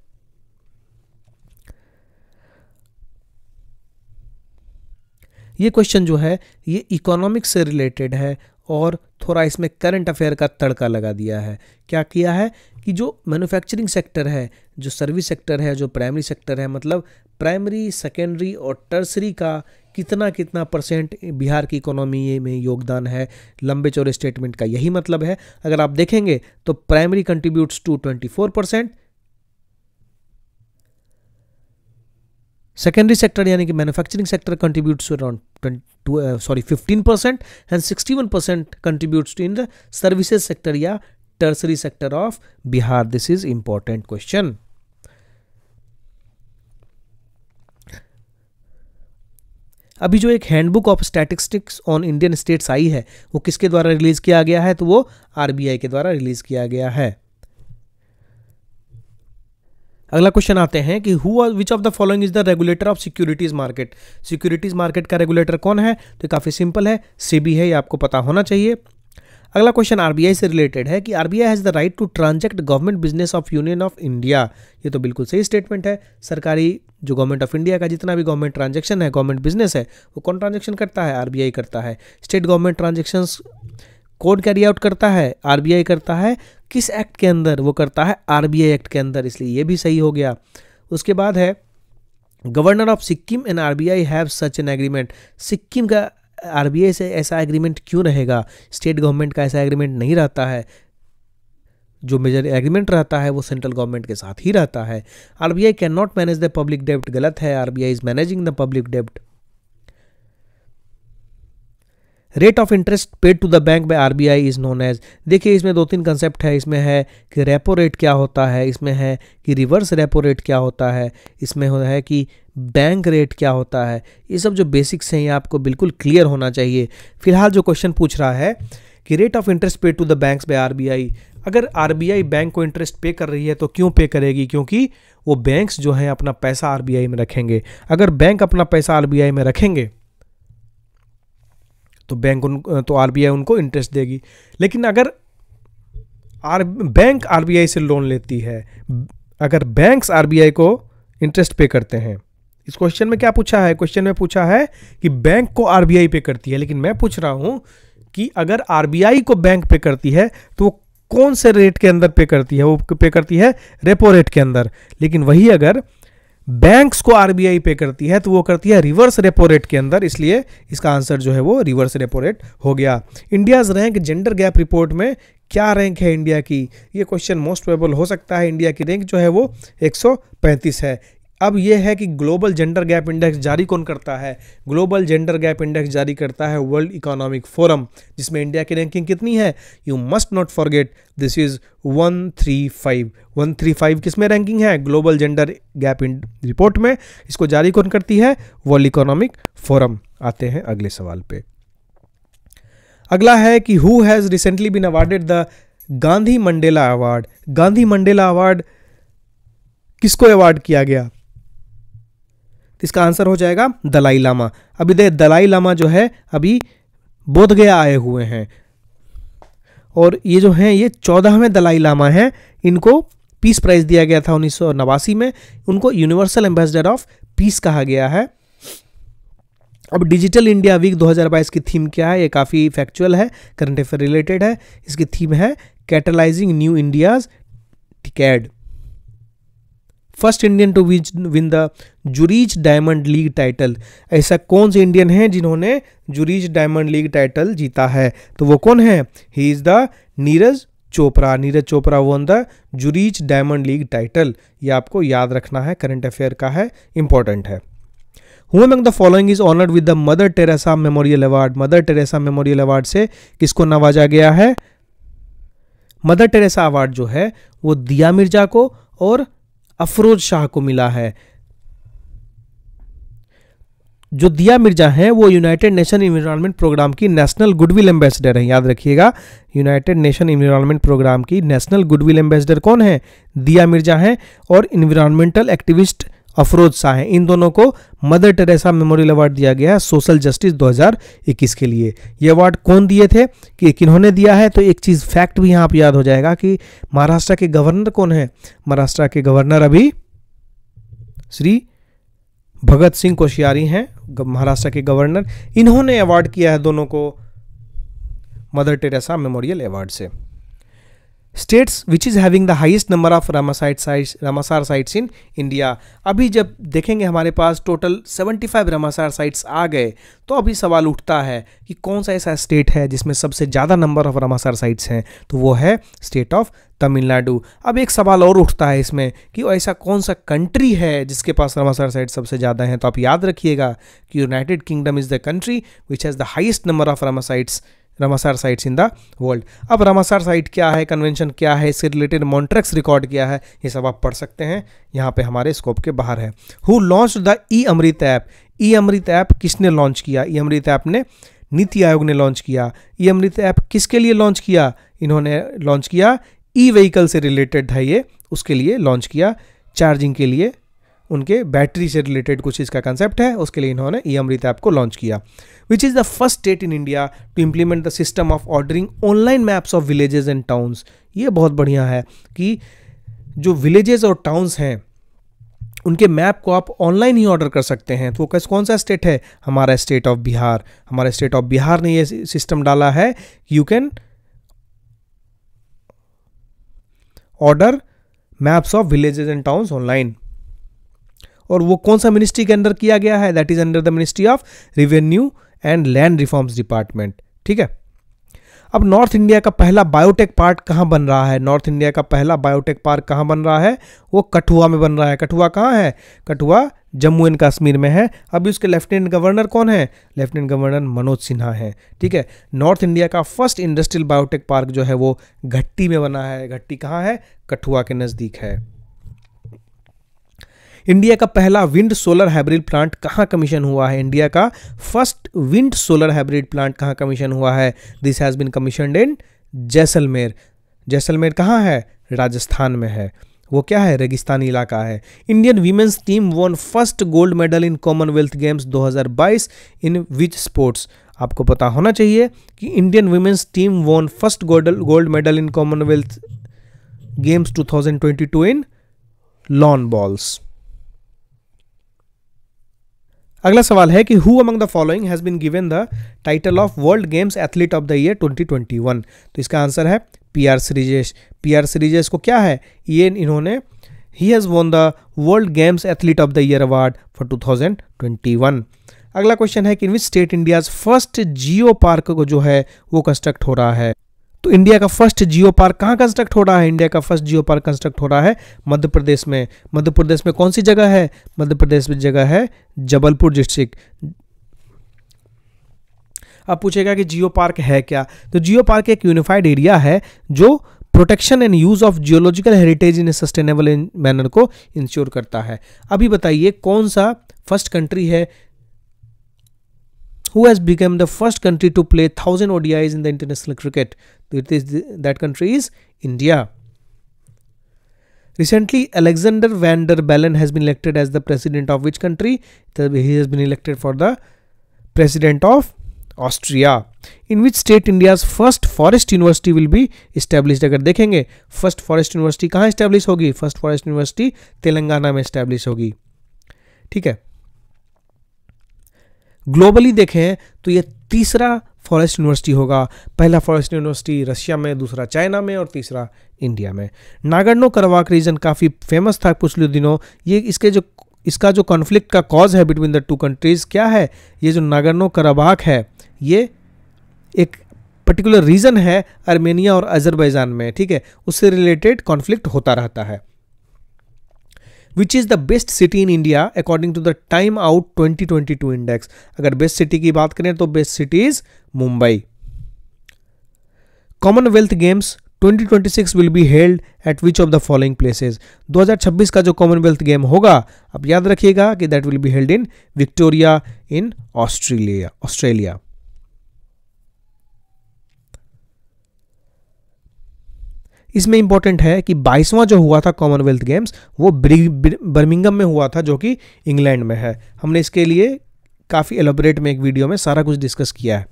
S2: ये क्वेश्चन जो है ये इकोनॉमिक से रिलेटेड है और थोड़ा इसमें करंट अफेयर का तड़का लगा दिया है क्या किया है कि जो मैन्युफैक्चरिंग सेक्टर है जो सर्विस सेक्टर है जो प्राइमरी सेक्टर है मतलब प्राइमरी सेकेंडरी और टर्सरी का कितना कितना परसेंट बिहार की इकोनॉमी में योगदान है लंबे चौड़े स्टेटमेंट का यही मतलब है अगर आप देखेंगे तो primary contributes to twenty four percent secondary sector यानी कि manufacturing sector contributes to around sorry fifteen percent and sixty one percent contributes to in the services sector या tertiary sector of Bihar this is important question अभी जो एक handbook of statistics on Indian states आई है वो किसके द्वारा release किया गया है तो वो आरबीआई के द्वारा रिलीज किया गया है अगला क्वेश्चन आते हैं कि who which of the following is the regulator of securities market securities market का रेगुलेटर कौन है तो काफ़ी सिंपल है सेबी है ये आपको पता होना चाहिए अगला क्वेश्चन आरबीआई से रिलेटेड है कि RBI has the right to transact government business of union of India ये तो बिल्कुल सही स्टेटमेंट है सरकारी जो गवर्नमेंट ऑफ इंडिया का जितना भी गवर्नमेंट ट्रांजेक्शन है गवर्नमेंट बिजनेस है वो कौन ट्रांजेक्शन करता है आरबीआई करता है स्टेट गवर्नमेंट ट्रांजेक्शन कौन कैरी आउट करता है आर करता है किस एक्ट के अंदर वो करता है आर एक्ट के अंदर इसलिए ये भी सही हो गया उसके बाद है governor of Sikkim and I have such an agreement Sikkim का आई से ऐसा एग्रीमेंट क्यों रहेगा स्टेट गवर्नमेंट का ऐसा एग्रीमेंट नहीं रहता है जो मेजर एग्रीमेंट रहता है वो सेंट्रल गवर्नमेंट के साथ ही रहता है R B I cannot manage the public डेब्ट गलत है R B I is managing the public डेब्ट rate of interest paid to the bank by R B I is known as देखिए इसमें दो तीन कंसेप्ट है इसमें है कि रेपो रेट क्या होता है इसमें है कि रिवर्स रेपो रेट क्या होता है इसमें हो है कि बैंक रेट क्या होता है ये सब जो बेसिक्स हैं ये आपको बिल्कुल क्लियर होना चाहिए फिलहाल जो क्वेश्चन पूछ रहा है कि rate of interest paid to the banks B I अगर आर बी आई बैंक को इंटरेस्ट पे कर रही है तो क्यों पे करेगी क्योंकि वो बैंक्स जो हैं अपना पैसा आर बी आई में रखेंगे अगर बैंक अपना पैसा आर बी आई में रखेंगे तो बैंक उन तो आरबीआई उनको इंटरेस्ट देगी लेकिन अगर आर बैंक आरबीआई से लोन लेती है अगर बैंक्स आरबीआई को इंटरेस्ट पे करते हैं इस क्वेश्चन में क्या पूछा है क्वेश्चन में पूछा है कि बैंक को आरबीआई पे करती है लेकिन मैं पूछ रहा हूं कि अगर आर को बैंक पे करती है तो वो कौन से रेट के अंदर पे करती है वो पे करती है रेपो रेट के अंदर लेकिन वही अगर बैंक्स को आरबीआई पे करती है तो वो करती है रिवर्स रेपो रेट के अंदर इसलिए इसका आंसर जो है वो रिवर्स रेपो रेट हो गया India's rank gender gap report में क्या रैंक है इंडिया की ये क्वेश्चन मोस्ट प्रोबेबल हो सकता है इंडिया की रैंक जो है वो 135 है अब यह है कि ग्लोबल जेंडर गैप इंडेक्स जारी कौन करता है ग्लोबल जेंडर गैप इंडेक्स जारी करता है वर्ल्ड इकोनॉमिक फोरम जिसमें इंडिया की रैंकिंग कितनी है you must not forget this is one three five one three five ranking है global gender gap in report में इसको जारी कौन करती है वर्ल्ड इकोनॉमिक फोरम आते हैं अगले सवाल पे अगला है कि who has recently been awarded the Gandhi Mandela award Gandhi Mandela award किसको अवार्ड किया गया इसका आंसर हो जाएगा दलाई लामा अभी देख दलाई लामा जो है अभी बोध गया आए हुए हैं और ये जो हैं ये चौदहवें दलाई लामा हैं इनको पीस प्राइज़ दिया गया था उन्नीस में उनको यूनिवर्सल एम्बेसडर ऑफ पीस कहा गया है अब डिजिटल इंडिया वीक 2022 की थीम क्या है ये काफ़ी फैक्चुअल है करंट अफेयर रिलेटेड है इसकी थीम है catalysing new India's decade first Indian to win the Zurich Diamond League title ऐसा कौन से इंडियन है जिन्होंने जुरीज डायमंड लीग टाइटल जीता है तो वो कौन है he is the Neeraj Chopra Neeraj Chopra won the Zurich Diamond League title ये आपको याद रखना है करंट अफेयर का है इंपॉर्टेंट है who among the following is honoured with the Mother Teresa Memorial award Mother Teresa Memorial award से किसको नवाजा गया है मदर टेरेसा अवार्ड जो है वो दिया मिर्जा को और अफरोज शाह को मिला है जो दिया मिर्जा है वो यूनाइटेड नेशन इन्वायरमेंट प्रोग्राम की नेशनल गुडविल एम्बेसडर है याद रखिएगा यूनाइटेड नेशन इन्वायरमेंट प्रोग्राम की नेशनल गुडविल एम्बेसडर कौन है दिया मिर्जा है और इन्वायरमेंटल एक्टिविस्ट अफरोज शाह हैं इन दोनों को मदर टेरेसा मेमोरियल अवार्ड दिया गया है सोशल जस्टिस 2021 के लिए ये अवार्ड कौन दिए थे कि किन्होंने दिया है तो एक चीज़ फैक्ट भी यहाँ पर याद हो जाएगा कि महाराष्ट्र के गवर्नर कौन है महाराष्ट्र के गवर्नर अभी श्री भगत सिंह कोश्यारी हैं महाराष्ट्र के गवर्नर इन्होंने अवार्ड किया है दोनों को मदर टेरेसा मेमोरियल अवार्ड से states which is having the highest number of Ramsar site site Ramsar sites in India अभी जब देखेंगे हमारे पास टोटल 75 रामासार साइट्स आ गए तो अभी सवाल उठता है कि कौन सा ऐसा स्टेट है जिसमें सबसे ज़्यादा नंबर ऑफ रामासार साइट्स हैं तो वो है स्टेट ऑफ तमिलनाडु अब एक सवाल और उठता है इसमें कि ऐसा कौन सा कंट्री है जिसके पास रामासार साइट सबसे ज़्यादा हैं तो आप याद रखिएगा कि United Kingdom is the country which has the highest number of Ramsar sites Ramsar sites in the world अब रमासार साइट क्या है कन्वेंशन क्या है इससे रिलेटेड मॉन्ट्रैक्स रिकॉर्ड क्या है ये सब आप पढ़ सकते हैं यहाँ पे हमारे स्कोप के बाहर है who launch the e Amrit app e Amrit app किसने लॉन्च किया ई अमृत ऐप ने नीति आयोग ने लॉन्च किया ई अमृत ऐप किसके लिए लॉन्च किया इन्होंने लॉन्च किया ई व्हीकल से रिलेटेड है ये उसके लिए लॉन्च किया चार्जिंग के लिए उनके बैटरी से रिलेटेड कुछ इसका कंसेप्ट है उसके लिए इन्होंने ई अमृत ऐप को लॉन्च किया which is the first state in India to implement the system of ordering online maps of villages and towns ये बहुत बढ़िया है कि जो विलेजेस और टाउन्स हैं उनके मैप को आप ऑनलाइन ही ऑर्डर कर सकते हैं तो कैसे कौन सा स्टेट है हमारा स्टेट ऑफ बिहार हमारे स्टेट ऑफ बिहार ने ये सिस्टम डाला है you can order maps of villages and towns online और वो कौन सा मिनिस्ट्री के अंडर किया गया है that is under the Ministry of Revenue and Land Reforms Department ठीक है अब नॉर्थ इंडिया का पहला बायोटेक पार्क कहाँ बन रहा है नॉर्थ इंडिया का पहला बायोटेक पार्क कहाँ बन रहा है वो कठुआ में बन रहा है कठुआ कहाँ है कठुआ जम्मू एंड कश्मीर में है अभी उसके लेफ्टिनेंट गवर्नर कौन है लेफ्टिनेंट गवर्नर मनोज सिन्हा है ठीक है नॉर्थ इंडिया का फर्स्ट इंडस्ट्रियल बायोटेक पार्क जो है वो घट्टी में बना है घट्टी कहाँ है कठुआ के नज़दीक है इंडिया का पहला विंड सोलर हाइब्रिड प्लांट कहाँ कमीशन हुआ है इंडिया का first wind solar hybrid plant कहाँ कमीशन हुआ है this has been commission in Jaisalmer Jaisalmer कहाँ है राजस्थान में है वो क्या है रेगिस्तानी इलाका है Indian women's team won first gold medal in Commonwealth Games 2022 in which sports आपको पता होना चाहिए कि Indian women's team won first gold gold medal in Commonwealth Games 2022 in lawn bowls अगला सवाल है कि who among the following has been given the title of World Games Athlete of the Year 2021 तो इसका आंसर है P R Sreejesh P R Sreejesh को क्या है ये इन्होंने he has won the World Games Athlete of the Year award for 2021 अगला question है कि in which state India's first geopark को जो है वो कंस्ट्रक्ट हो रहा है तो इंडिया का फर्स्ट जियो पार्क कहाँ कंस्ट्रक्ट हो रहा है इंडिया का फर्स्ट जियो पार्क कंस्ट्रक्ट हो रहा है मध्य प्रदेश में मध्य प्रदेश में कौन सी जगह है मध्य प्रदेश में जगह है जबलपुर डिस्ट्रिक्ट अब पूछेगा कि जियो पार्क है क्या तो जियो पार्क एक यूनिफाइड एरिया है जो protection and use of geological heritage in sustainable manner को इंश्योर करता है अभी बताइए कौन सा फर्स्ट कंट्री है who has become the first country to play 1000 ODIs in the international cricket. It is the, that country is India. Recently, Alexander van der Bellen has been elected as the president of which country? He has been elected for the president of Austria. In which state India's first forest university will be established? अगर देखेंगे first forest university कहाँ established hogi? First forest university Telangana में established hogi. ठीक globally देखें तो ये तीसरा forest university होगा पहला फॉरेस्ट यूनिवर्सिटी रशिया में दूसरा चाइना में और तीसरा इंडिया में नागरनो करवाक रीजन काफ़ी फेमस था पिछले दिनों ये इसके जो इसका जो कॉन्फ्लिक्ट का कॉज है बिटवीन द टू कंट्रीज़ क्या है ये जो नागरनो करवाक है ये एक पर्टिकुलर रीजन है आर्मेनिया और अजरबैजान में ठीक है उससे रिलेटेड कॉन्फ्लिक्ट होता रहता है which is the best city in India according to the Time Out 2022 index अगर बेस्ट सिटी की बात करें तो best city is Mumbai Commonwealth Games 2026 will be held at which of the following places 2026 का जो कॉमनवेल्थ गेम होगा आप याद रखिएगा कि that will be held in Victoria in Australia Australia इसमें इंपॉर्टेंट है कि बाईसवां जो हुआ था कॉमनवेल्थ गेम्स वो बर्मिंगम में हुआ था जो कि इंग्लैंड में है हमने इसके लिए काफ़ी एलोबरेट में एक वीडियो में सारा कुछ डिस्कस किया है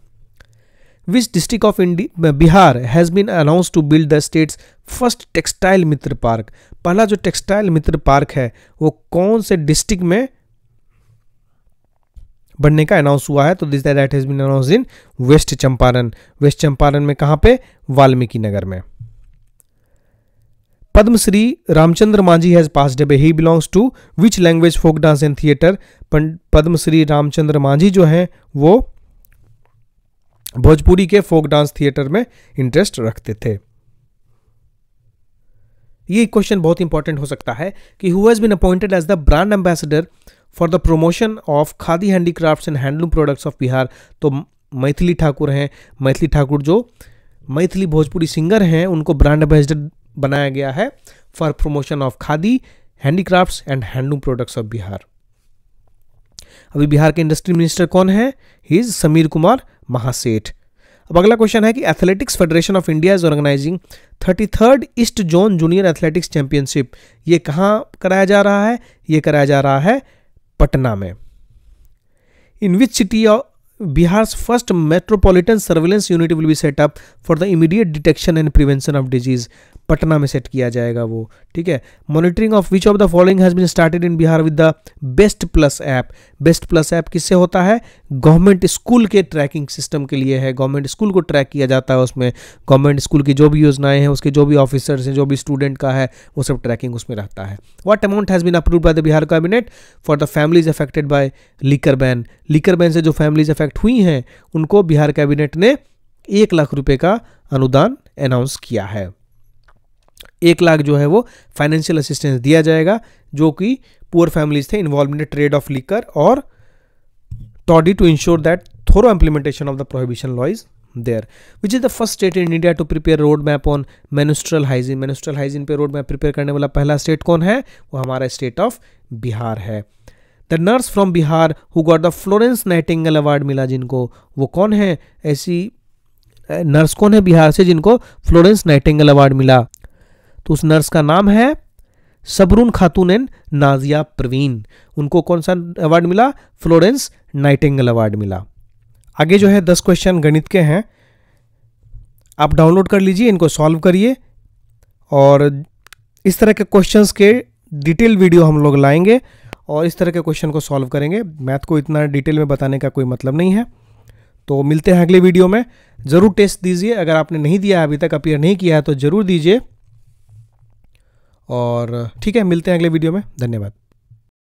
S2: which district of India Bihar has been announce to build the state's first textile Mitra park पहला जो टेक्सटाइल मित्र पार्क है वो कौन से डिस्ट्रिक्ट में बनने का अनाउंस हुआ है तो this that has been announce in West Champaran West Champaran में कहाँ पे वाल्मीकि नगर में Padma Shri Ramchandra Manjhi has passed away. He belongs to which language folk dance and theatre Padma Shri Ramchandra Manjhi जो हैं वो भोजपुरी के फोक डांस थिएटर में इंटरेस्ट रखते थे ये क्वेश्चन बहुत इंपॉर्टेंट हो सकता है कि who has been appointed as the brand ambassador for the promotion of Khadi handicrafts and handloom products of Bihar तो मैथिली ठाकुर हैं मैथिली ठाकुर जो मैथिली भोजपुरी सिंगर हैं उनको ब्रांड एम्बेसडर बनाया गया है for promotion of Khadi handicrafts and handloom products of Bihar अभी बिहार के इंडस्ट्री मिनिस्टर कौन है ही इज समीर कुमार महासेठ अब अगला क्वेश्चन है कि Athletics Federation of India is organising thirty third East Zone junior athletics championship ये कहाँ कराया जा रहा है ये कराया जा रहा है पटना में in which city of Bihar first metropolitan surveillance unit will be set up for the immediate detection and prevention of disease Patna में सेट किया जाएगा वो ठीक है monitoring of which of the following has been started in Bihar with the best plus app best plus app किससे होता है government school के ट्रैकिंग सिस्टम के लिए है गवर्नमेंट स्कूल को ट्रैक किया जाता है उसमें गवर्नमेंट स्कूल की जो भी योजनाएं हैं उसके जो भी ऑफिसर्स हैं जो भी स्टूडेंट का है वो सब ट्रैकिंग उसमें रहता है what amount has been approve by the Bihar cabinet for the families affected by liquor ban liquor ban से जो फैमिलीज अफेक्ट हुई हैं उनको बिहार कैबिनेट ने एक लाख रुपए का अनुदान अनाउंस किया है एक लाख जो है वो फाइनेंशियल असिस्टेंस दिया जाएगा जो कि पुअर फैमिलीज थे involve in trade of liquor और toddy to ensure that thorough implementation of the prohibition law is there which is the first state in India to prepare road map on menstrual hygiene menstrual hygiene पे road map प्रिपेयर करने वाला पहला state कौन है वो हमारा state of Bihar है the nurse from Bihar who got the Florence Nightingale award मिला जिनको वो कौन है ऐसी नर्स कौन है बिहार से जिनको फ्लोरेंस नाइटिंगल अवार्ड मिला तो उस नर्स का नाम है सबरून खातून एंड नाजिया प्रवीण उनको कौन सा अवार्ड मिला फ्लोरेंस नाइटेंगल अवार्ड मिला आगे जो है दस क्वेश्चन गणित के हैं आप डाउनलोड कर लीजिए इनको सॉल्व करिए और इस तरह के क्वेश्चंस के डिटेल वीडियो हम लोग लाएंगे और इस तरह के क्वेश्चन को सॉल्व करेंगे मैथ को इतना डिटेल में बताने का कोई मतलब नहीं है तो मिलते हैं अगले वीडियो में ज़रूर टेस्ट दीजिए अगर आपने नहीं दिया अभी तक अपीयर नहीं किया है तो ज़रूर दीजिए और ठीक है मिलते हैं अगले वीडियो में धन्यवाद